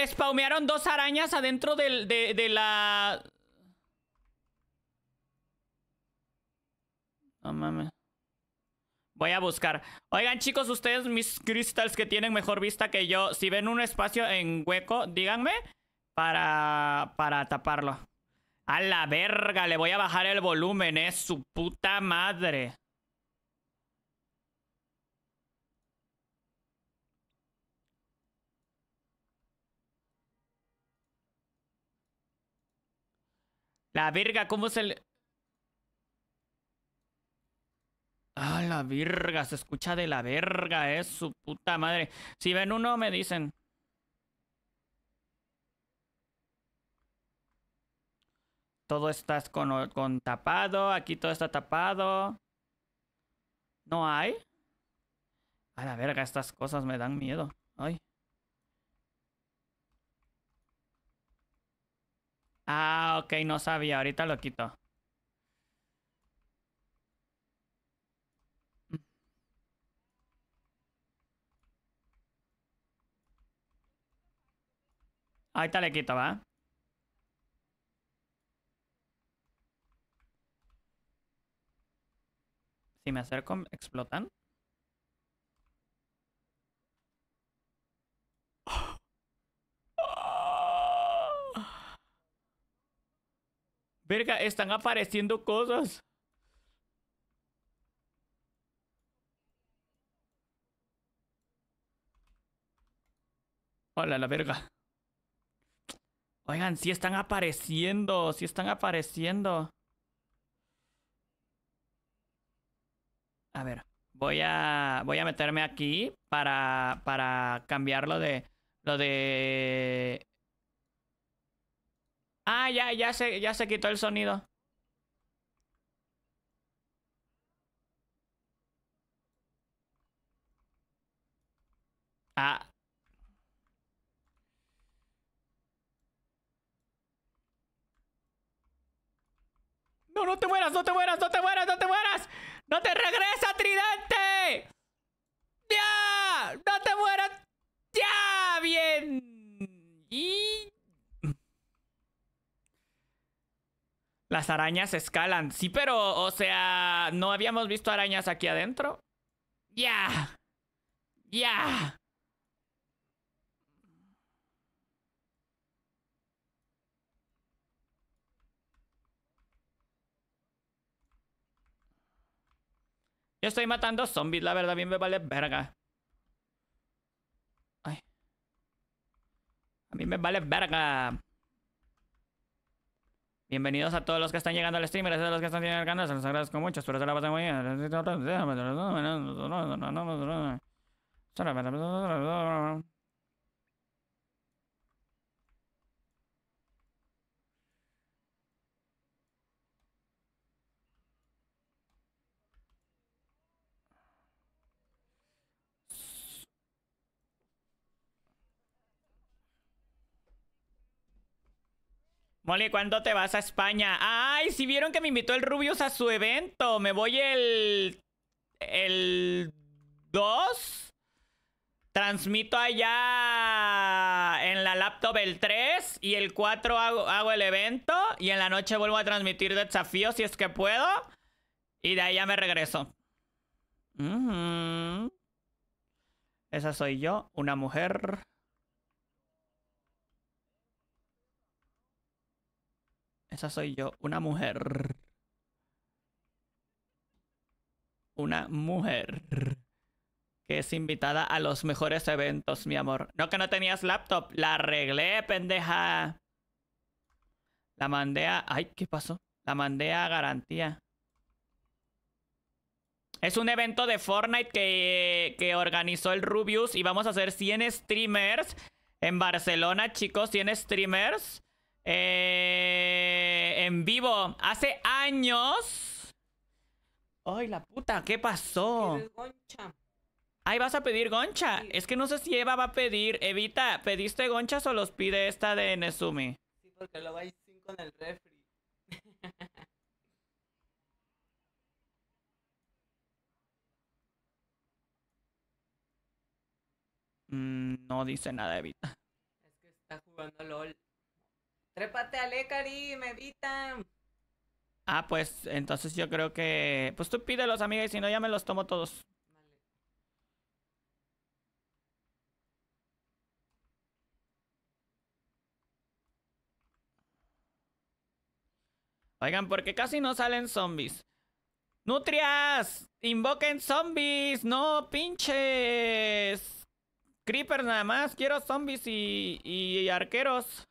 spawnearon dos arañas adentro de, la... No mames. Voy a buscar. Oigan, chicos, ustedes, mis crystals que tienen mejor vista que yo, si ven un espacio en hueco, díganme para, para taparlo. A la verga, le voy a bajar el volumen, es eh, su puta madre. La verga, ¿cómo se le...? A la verga, se escucha de la verga, es eh, su puta madre. Si ven uno, me dicen. todo está con, tapado, aquí todo está tapado. ¿No hay? A la verga, estas cosas me dan miedo. Ay. Ah, ok, no sabía. Ahorita lo quito. Ahorita le quito, ¿va? me acerco, ¿explotan? Verga, están apareciendo cosas. Hola, la verga. Oigan, si están apareciendo, si están apareciendo. A ver, voy a, voy a meterme aquí para, para cambiar lo de, lo de... Ah, ya, ya se, ya se quitó el sonido. Ah. No, no te mueras, no te mueras, no te mueras, no te mueras. No te Las arañas escalan. Sí, pero, o sea, ¿no habíamos visto arañas aquí adentro? ¡Ya! ¡Ya! Yo estoy matando zombies, la verdad, A mí me vale verga. A mí me vale verga. Bienvenidos a todos los que están llegando al stream, gracias a los que están llegando, se los agradezco mucho, espero que la pasen muy bien. Mole, ¿cuándo te vas a España? ¡Ay! Si vieron que me invitó el Rubius a su evento. Me voy el... El... 2. Transmito allá en la laptop el 3 y el 4 hago, el evento y en la noche vuelvo a transmitir desafíos si es que puedo y de ahí ya me regreso. Esa soy yo, una mujer. Esa soy yo, una mujer. Una mujer que es invitada a los mejores eventos, mi amor. No que no tenías laptop, la arreglé, pendeja. La mandé a... Ay, ¿qué pasó? La mandé a garantía. Es un evento de Fortnite que, que organizó el Rubius y vamos a hacer 100 streamers en Barcelona, chicos, 100 streamers. Eh, en vivo. Hace años. Ay, la puta, ¿qué pasó? ¿Ahí vas a pedir goncha. Es que no sé si Eva va a pedir. Evita, ¿pediste gonchas o los pide esta de Nezumi? Sí, porque lo vais sin con el refri. Mm, no dice nada, Evita. Es que está jugando LOL. Trépate Lecari, me evitan Ah, pues entonces yo creo que. Pues tú pídelos, amiga, y si no, ya me los tomo todos. Oigan, porque casi no salen zombies. ¡Nutrias! ¡Invoquen zombies! ¡No, pinches! Creepers nada más, quiero zombies y, y arqueros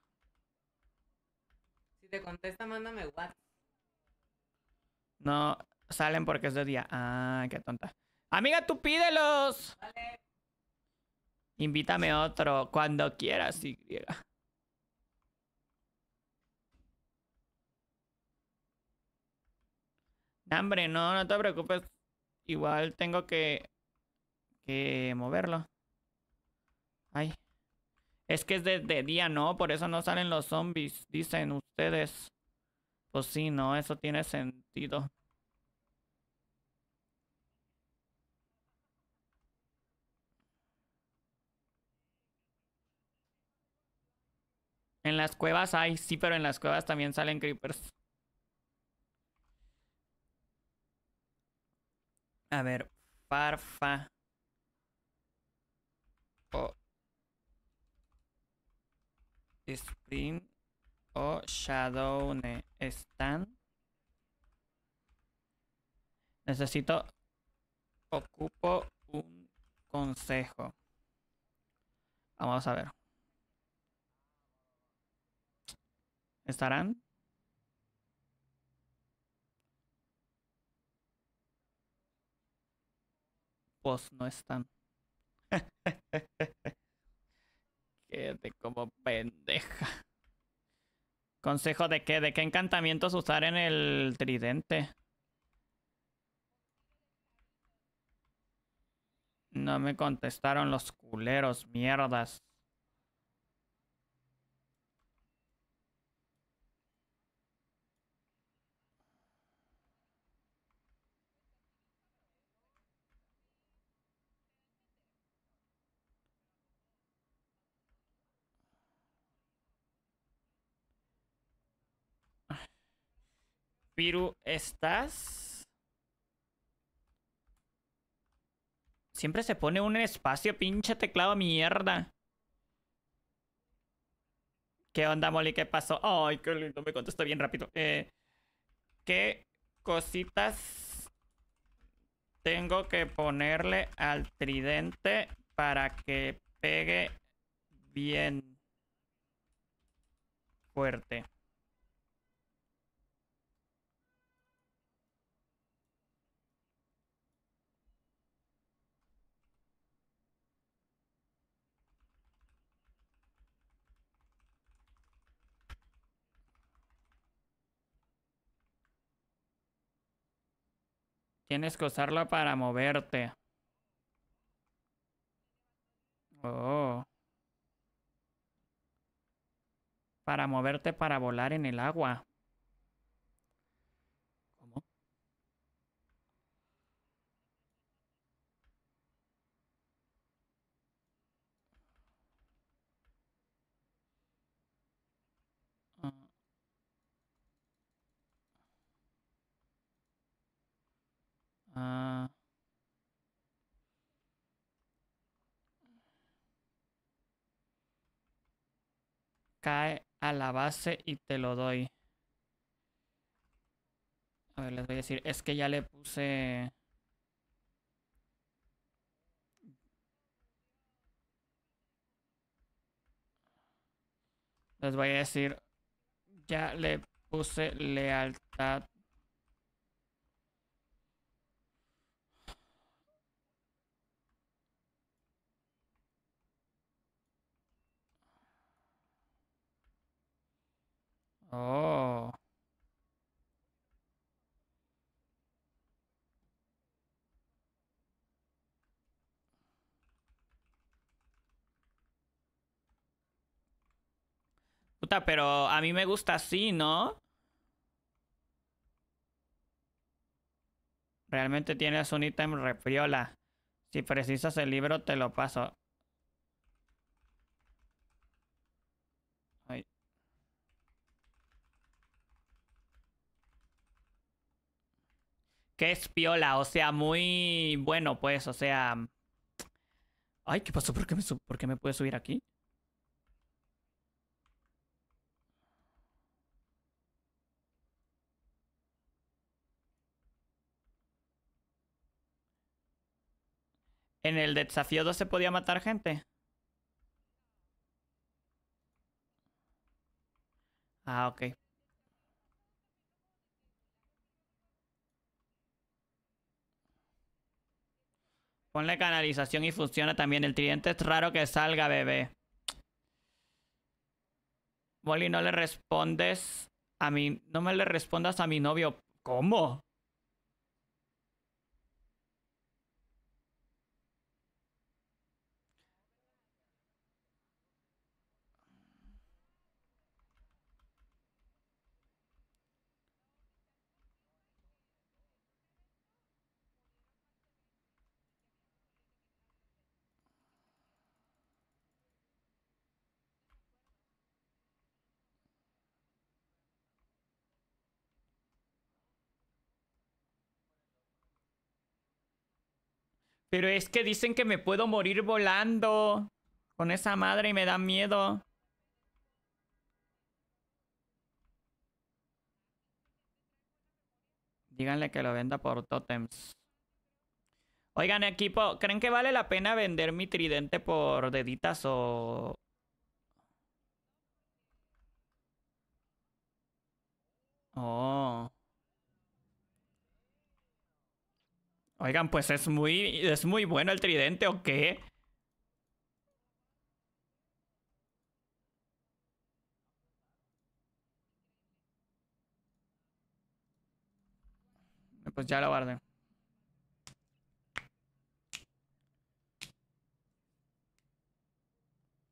te contesta, mándame WhatsApp. No, salen porque es de día. Ah, qué tonta. Amiga, tú pídelos. Invítame otro cuando quieras, Y. Hombre, no, no te preocupes. Igual tengo que, que moverlo. Ay. Es que es de, día, ¿no? Por eso no salen los zombies, dicen ustedes. Pues sí, no, eso tiene sentido. En las cuevas hay, sí, pero en las cuevas también salen creepers. A ver, farfa. Oh. Spring o Shadowne están. Necesito, ocupo un consejo. Vamos a ver. ¿Estarán? Pues no están. de como pendeja. Consejo de qué, de qué encantamientos usar en el tridente. No me contestaron los culeros, mierdas. ¿estás? Siempre se pone un espacio, pinche teclado mierda. ¿Qué onda, Molly? ¿Qué pasó? Ay, qué lindo, me contestó bien rápido. Eh, ¿Qué cositas tengo que ponerle al tridente para que pegue bien fuerte? Tienes que usarla para moverte. Oh. Para moverte para volar en el agua. Ah. Cae a la base y te lo doy. A ver, les voy a decir, es que ya le puse... Les voy a decir, ya le puse lealtad Oh. Puta, pero a mí me gusta así, ¿no? Realmente tienes un ítem refriola. Si precisas el libro, te lo paso. que es piola, o sea, muy bueno, pues, o sea... Ay, ¿qué pasó? ¿Por qué me, ¿por qué me puede subir aquí? ¿En el desafío 2 se podía matar gente? Ah, ok. Ponle canalización y funciona también. El tridente es raro que salga, bebé. Molly, no le respondes a mi... No me le respondas a mi novio. ¿Cómo? Pero es que dicen que me puedo morir volando. Con esa madre y me da miedo. Díganle que lo venda por totems. Oigan, equipo, ¿creen que vale la pena vender mi tridente por deditas o... Oh... Oigan, pues es muy, es muy bueno el tridente, ¿o qué? Pues ya lo guardé.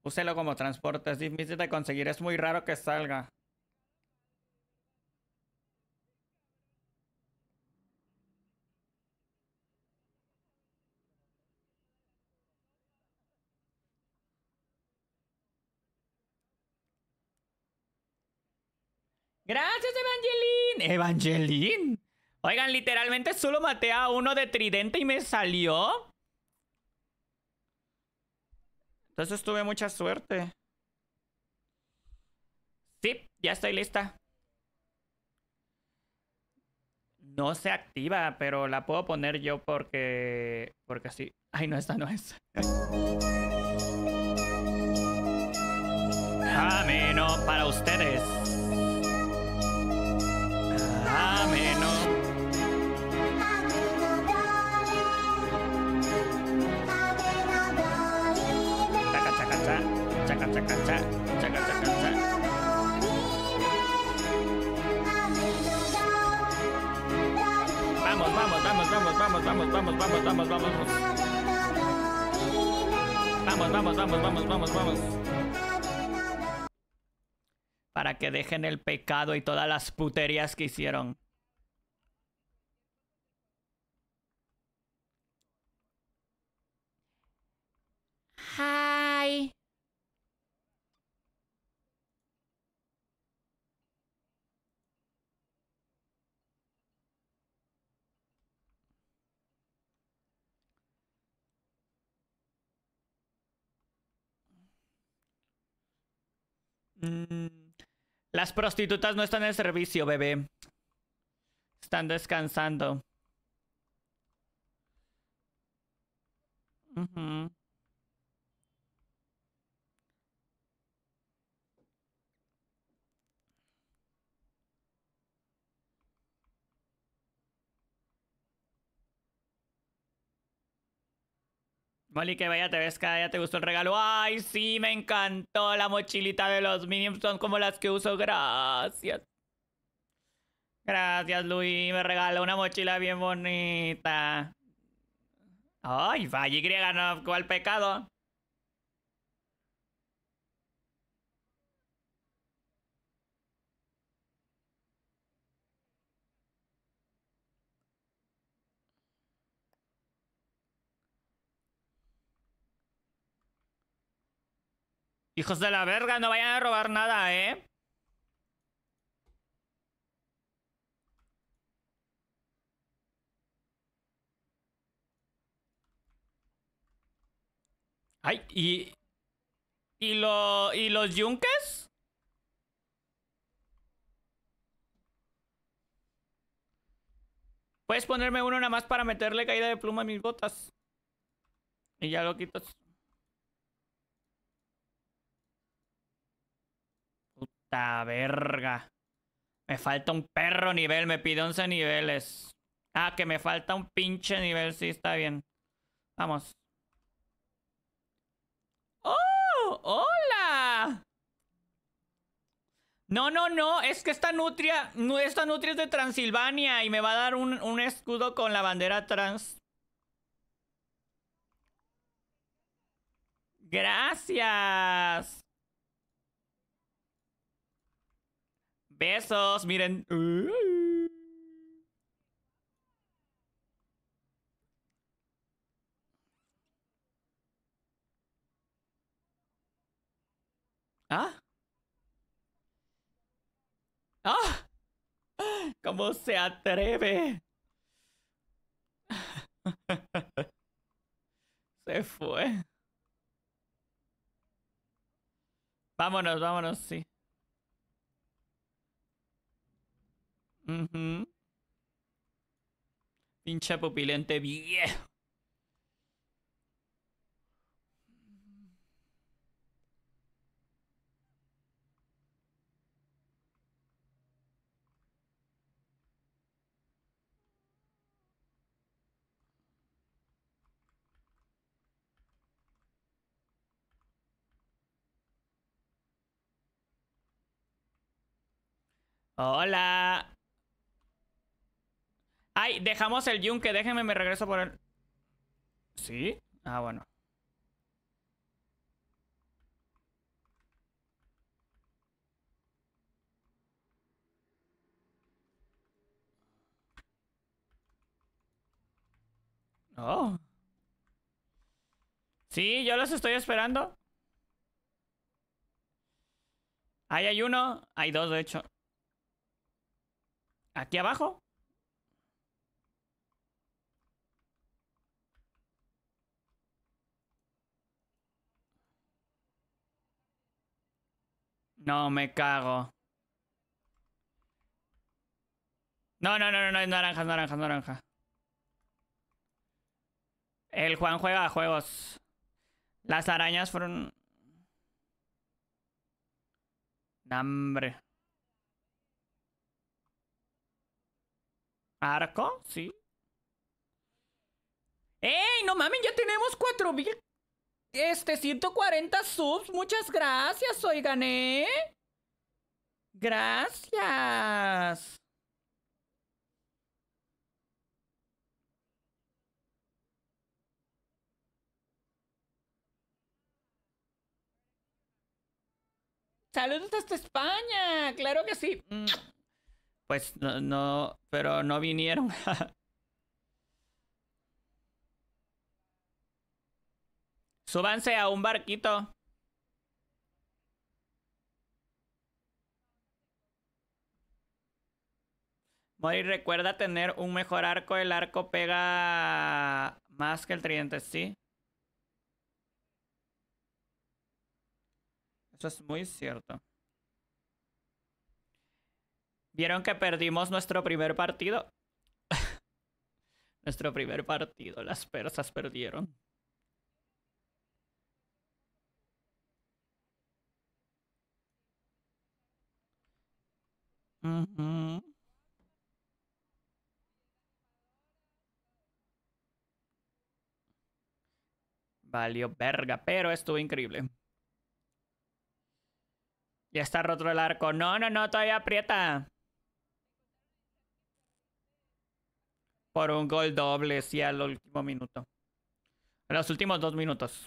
Úselo como transporte, es difícil de conseguir, es muy raro que salga. Evangeline. Oigan, literalmente solo maté a uno de tridente y me salió. Entonces tuve mucha suerte. Sí, ya estoy lista. No se activa, pero la puedo poner yo porque... Porque sí. Ay, no, esta no es. no para ustedes. Vamos, vamos, vamos, vamos, vamos, vamos, vamos, vamos, vamos, vamos. Vamos, vamos, vamos, vamos, vamos, vamos. Para que dejen el pecado y todas las puterías que hicieron. Mm, las prostitutas no están en servicio, bebé. Están descansando. Mali que vaya, te ves cada día, te gustó el regalo. ¡Ay, sí! Me encantó la mochilita de los Minions. Son como las que uso. Gracias. Gracias, Luis. Me regaló una mochila bien bonita. ¡Ay, vaya! Y no ¿Cuál pecado? Hijos de la verga, no vayan a robar nada, ¿eh? Ay, y... ¿Y, lo, ¿y los yunques? ¿Puedes ponerme uno nada más para meterle caída de pluma a mis botas? Y ya lo quitas. Ta verga. Me falta un perro nivel, me pide 11 niveles. Ah, que me falta un pinche nivel, sí, está bien. Vamos. ¡Oh! ¡Hola! No, no, no, es que esta nutria, esta nutria es de Transilvania y me va a dar un, un escudo con la bandera trans. Gracias. Besos, miren. ¿Ah? ¡Ah! ¿Cómo se atreve? se fue. Vámonos, vámonos, sí. mhm Pinche pupilente viejo. Hola. Ay, dejamos el yunque. Déjenme, me regreso por el... ¿Sí? Ah, bueno. Oh. Sí, yo los estoy esperando. Ahí hay uno. Hay dos, de hecho. ¿Aquí abajo? No, me cago. No, no, no, no, no, es naranja naranja. El Juan juega a juegos. Las arañas fueron... Hambre. ¿Arco? Sí. ¡Ey! No mames, ya tenemos cuatro 4000 este, 140 subs. Muchas gracias, oigan, ¿eh? Gracias. Saludos hasta España, claro que sí. Mm. Pues no, no pero no vinieron. Súbanse a un barquito. Mori recuerda tener un mejor arco. El arco pega más que el tridente, sí. Eso es muy cierto. ¿Vieron que perdimos nuestro primer partido? nuestro primer partido. Las persas perdieron. Valió verga, pero estuvo increíble. Ya está roto el arco. No, no, no, todavía aprieta. Por un gol doble, sí, al último minuto. En los últimos dos minutos.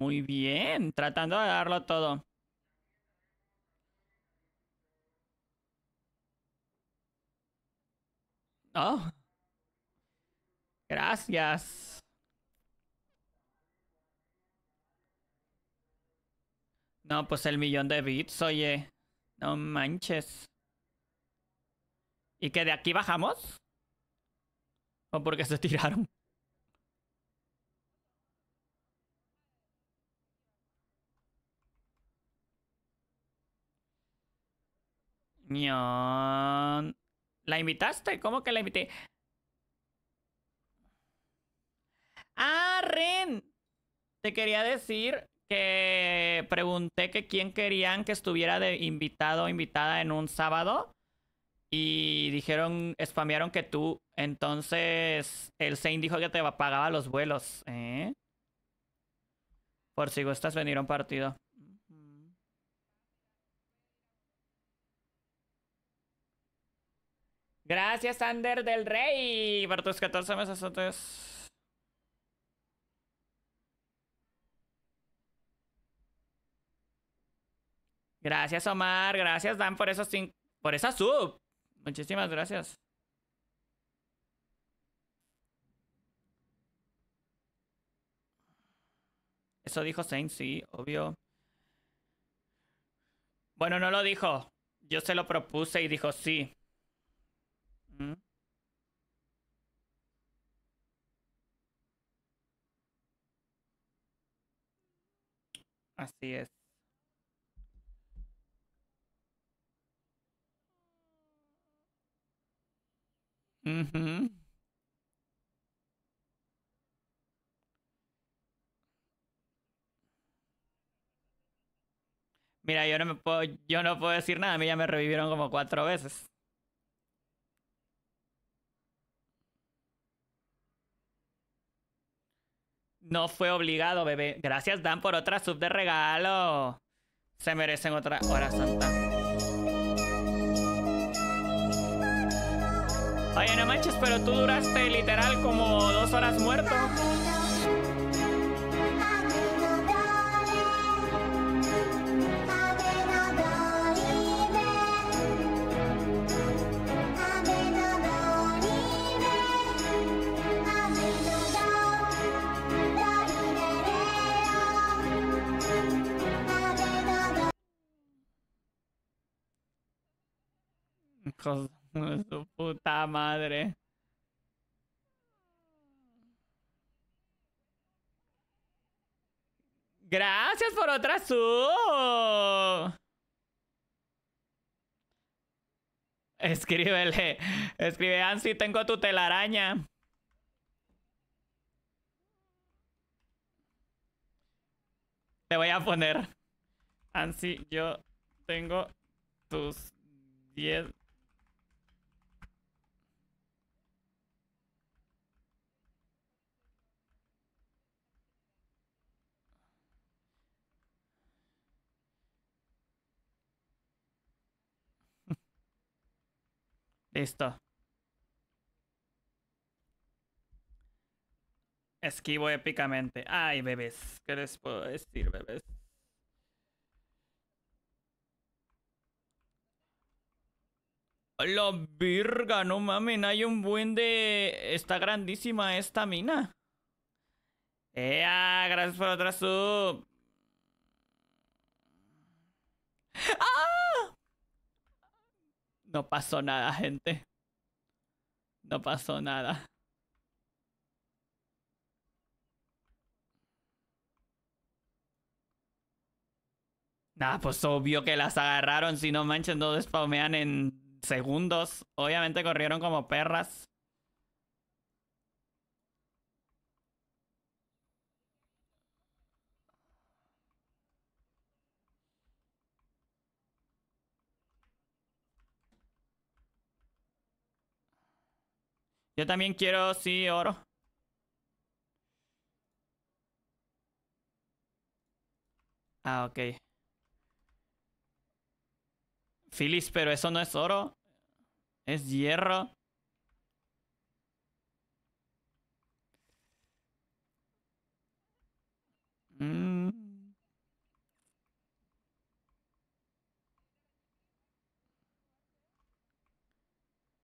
Muy bien, tratando de darlo todo. Oh. Gracias. No, pues el millón de bits, oye. No manches. ¿Y que de aquí bajamos? ¿O porque se tiraron? ¿La invitaste? ¿Cómo que la invité? Ah, Ren. Te quería decir que pregunté que quién querían que estuviera de invitado o invitada en un sábado. Y dijeron, spamearon que tú. Entonces, el Sein dijo que te pagaba los vuelos. ¿eh? Por si gustas venir a un partido. Gracias, Sander del Rey, por tus 14 meses antes. Gracias, Omar. Gracias, Dan, por esos cinco. Por esa sub. Muchísimas gracias. Eso dijo Saint, sí, obvio. Bueno, no lo dijo. Yo se lo propuse y dijo sí. Así es. Mira, yo no me puedo, yo no puedo decir nada, a mí ya me revivieron como cuatro veces. No fue obligado, bebé. Gracias, Dan, por otra sub de regalo. Se merecen otra hora santa. Oye, no manches, pero tú duraste literal como dos horas muerto. su puta madre. Gracias por otra sub. Escríbele. Escribe, Ansi, tengo tu telaraña. Te voy a poner. Ansi, yo tengo tus diez Listo. Esquivo épicamente. Ay, bebés. ¿Qué les puedo decir, bebés? La virga, no mamen, hay un buen de... Está grandísima esta mina. ¡Ea! Gracias por otra sub. ¡Ah! No pasó nada, gente. No pasó nada. Nada, pues obvio que las agarraron. Si no manchen, no despaumean en segundos. Obviamente corrieron como perras. Yo también quiero, sí, oro. Ah, ok. Phyllis, pero eso no es oro. Es hierro. Mmm.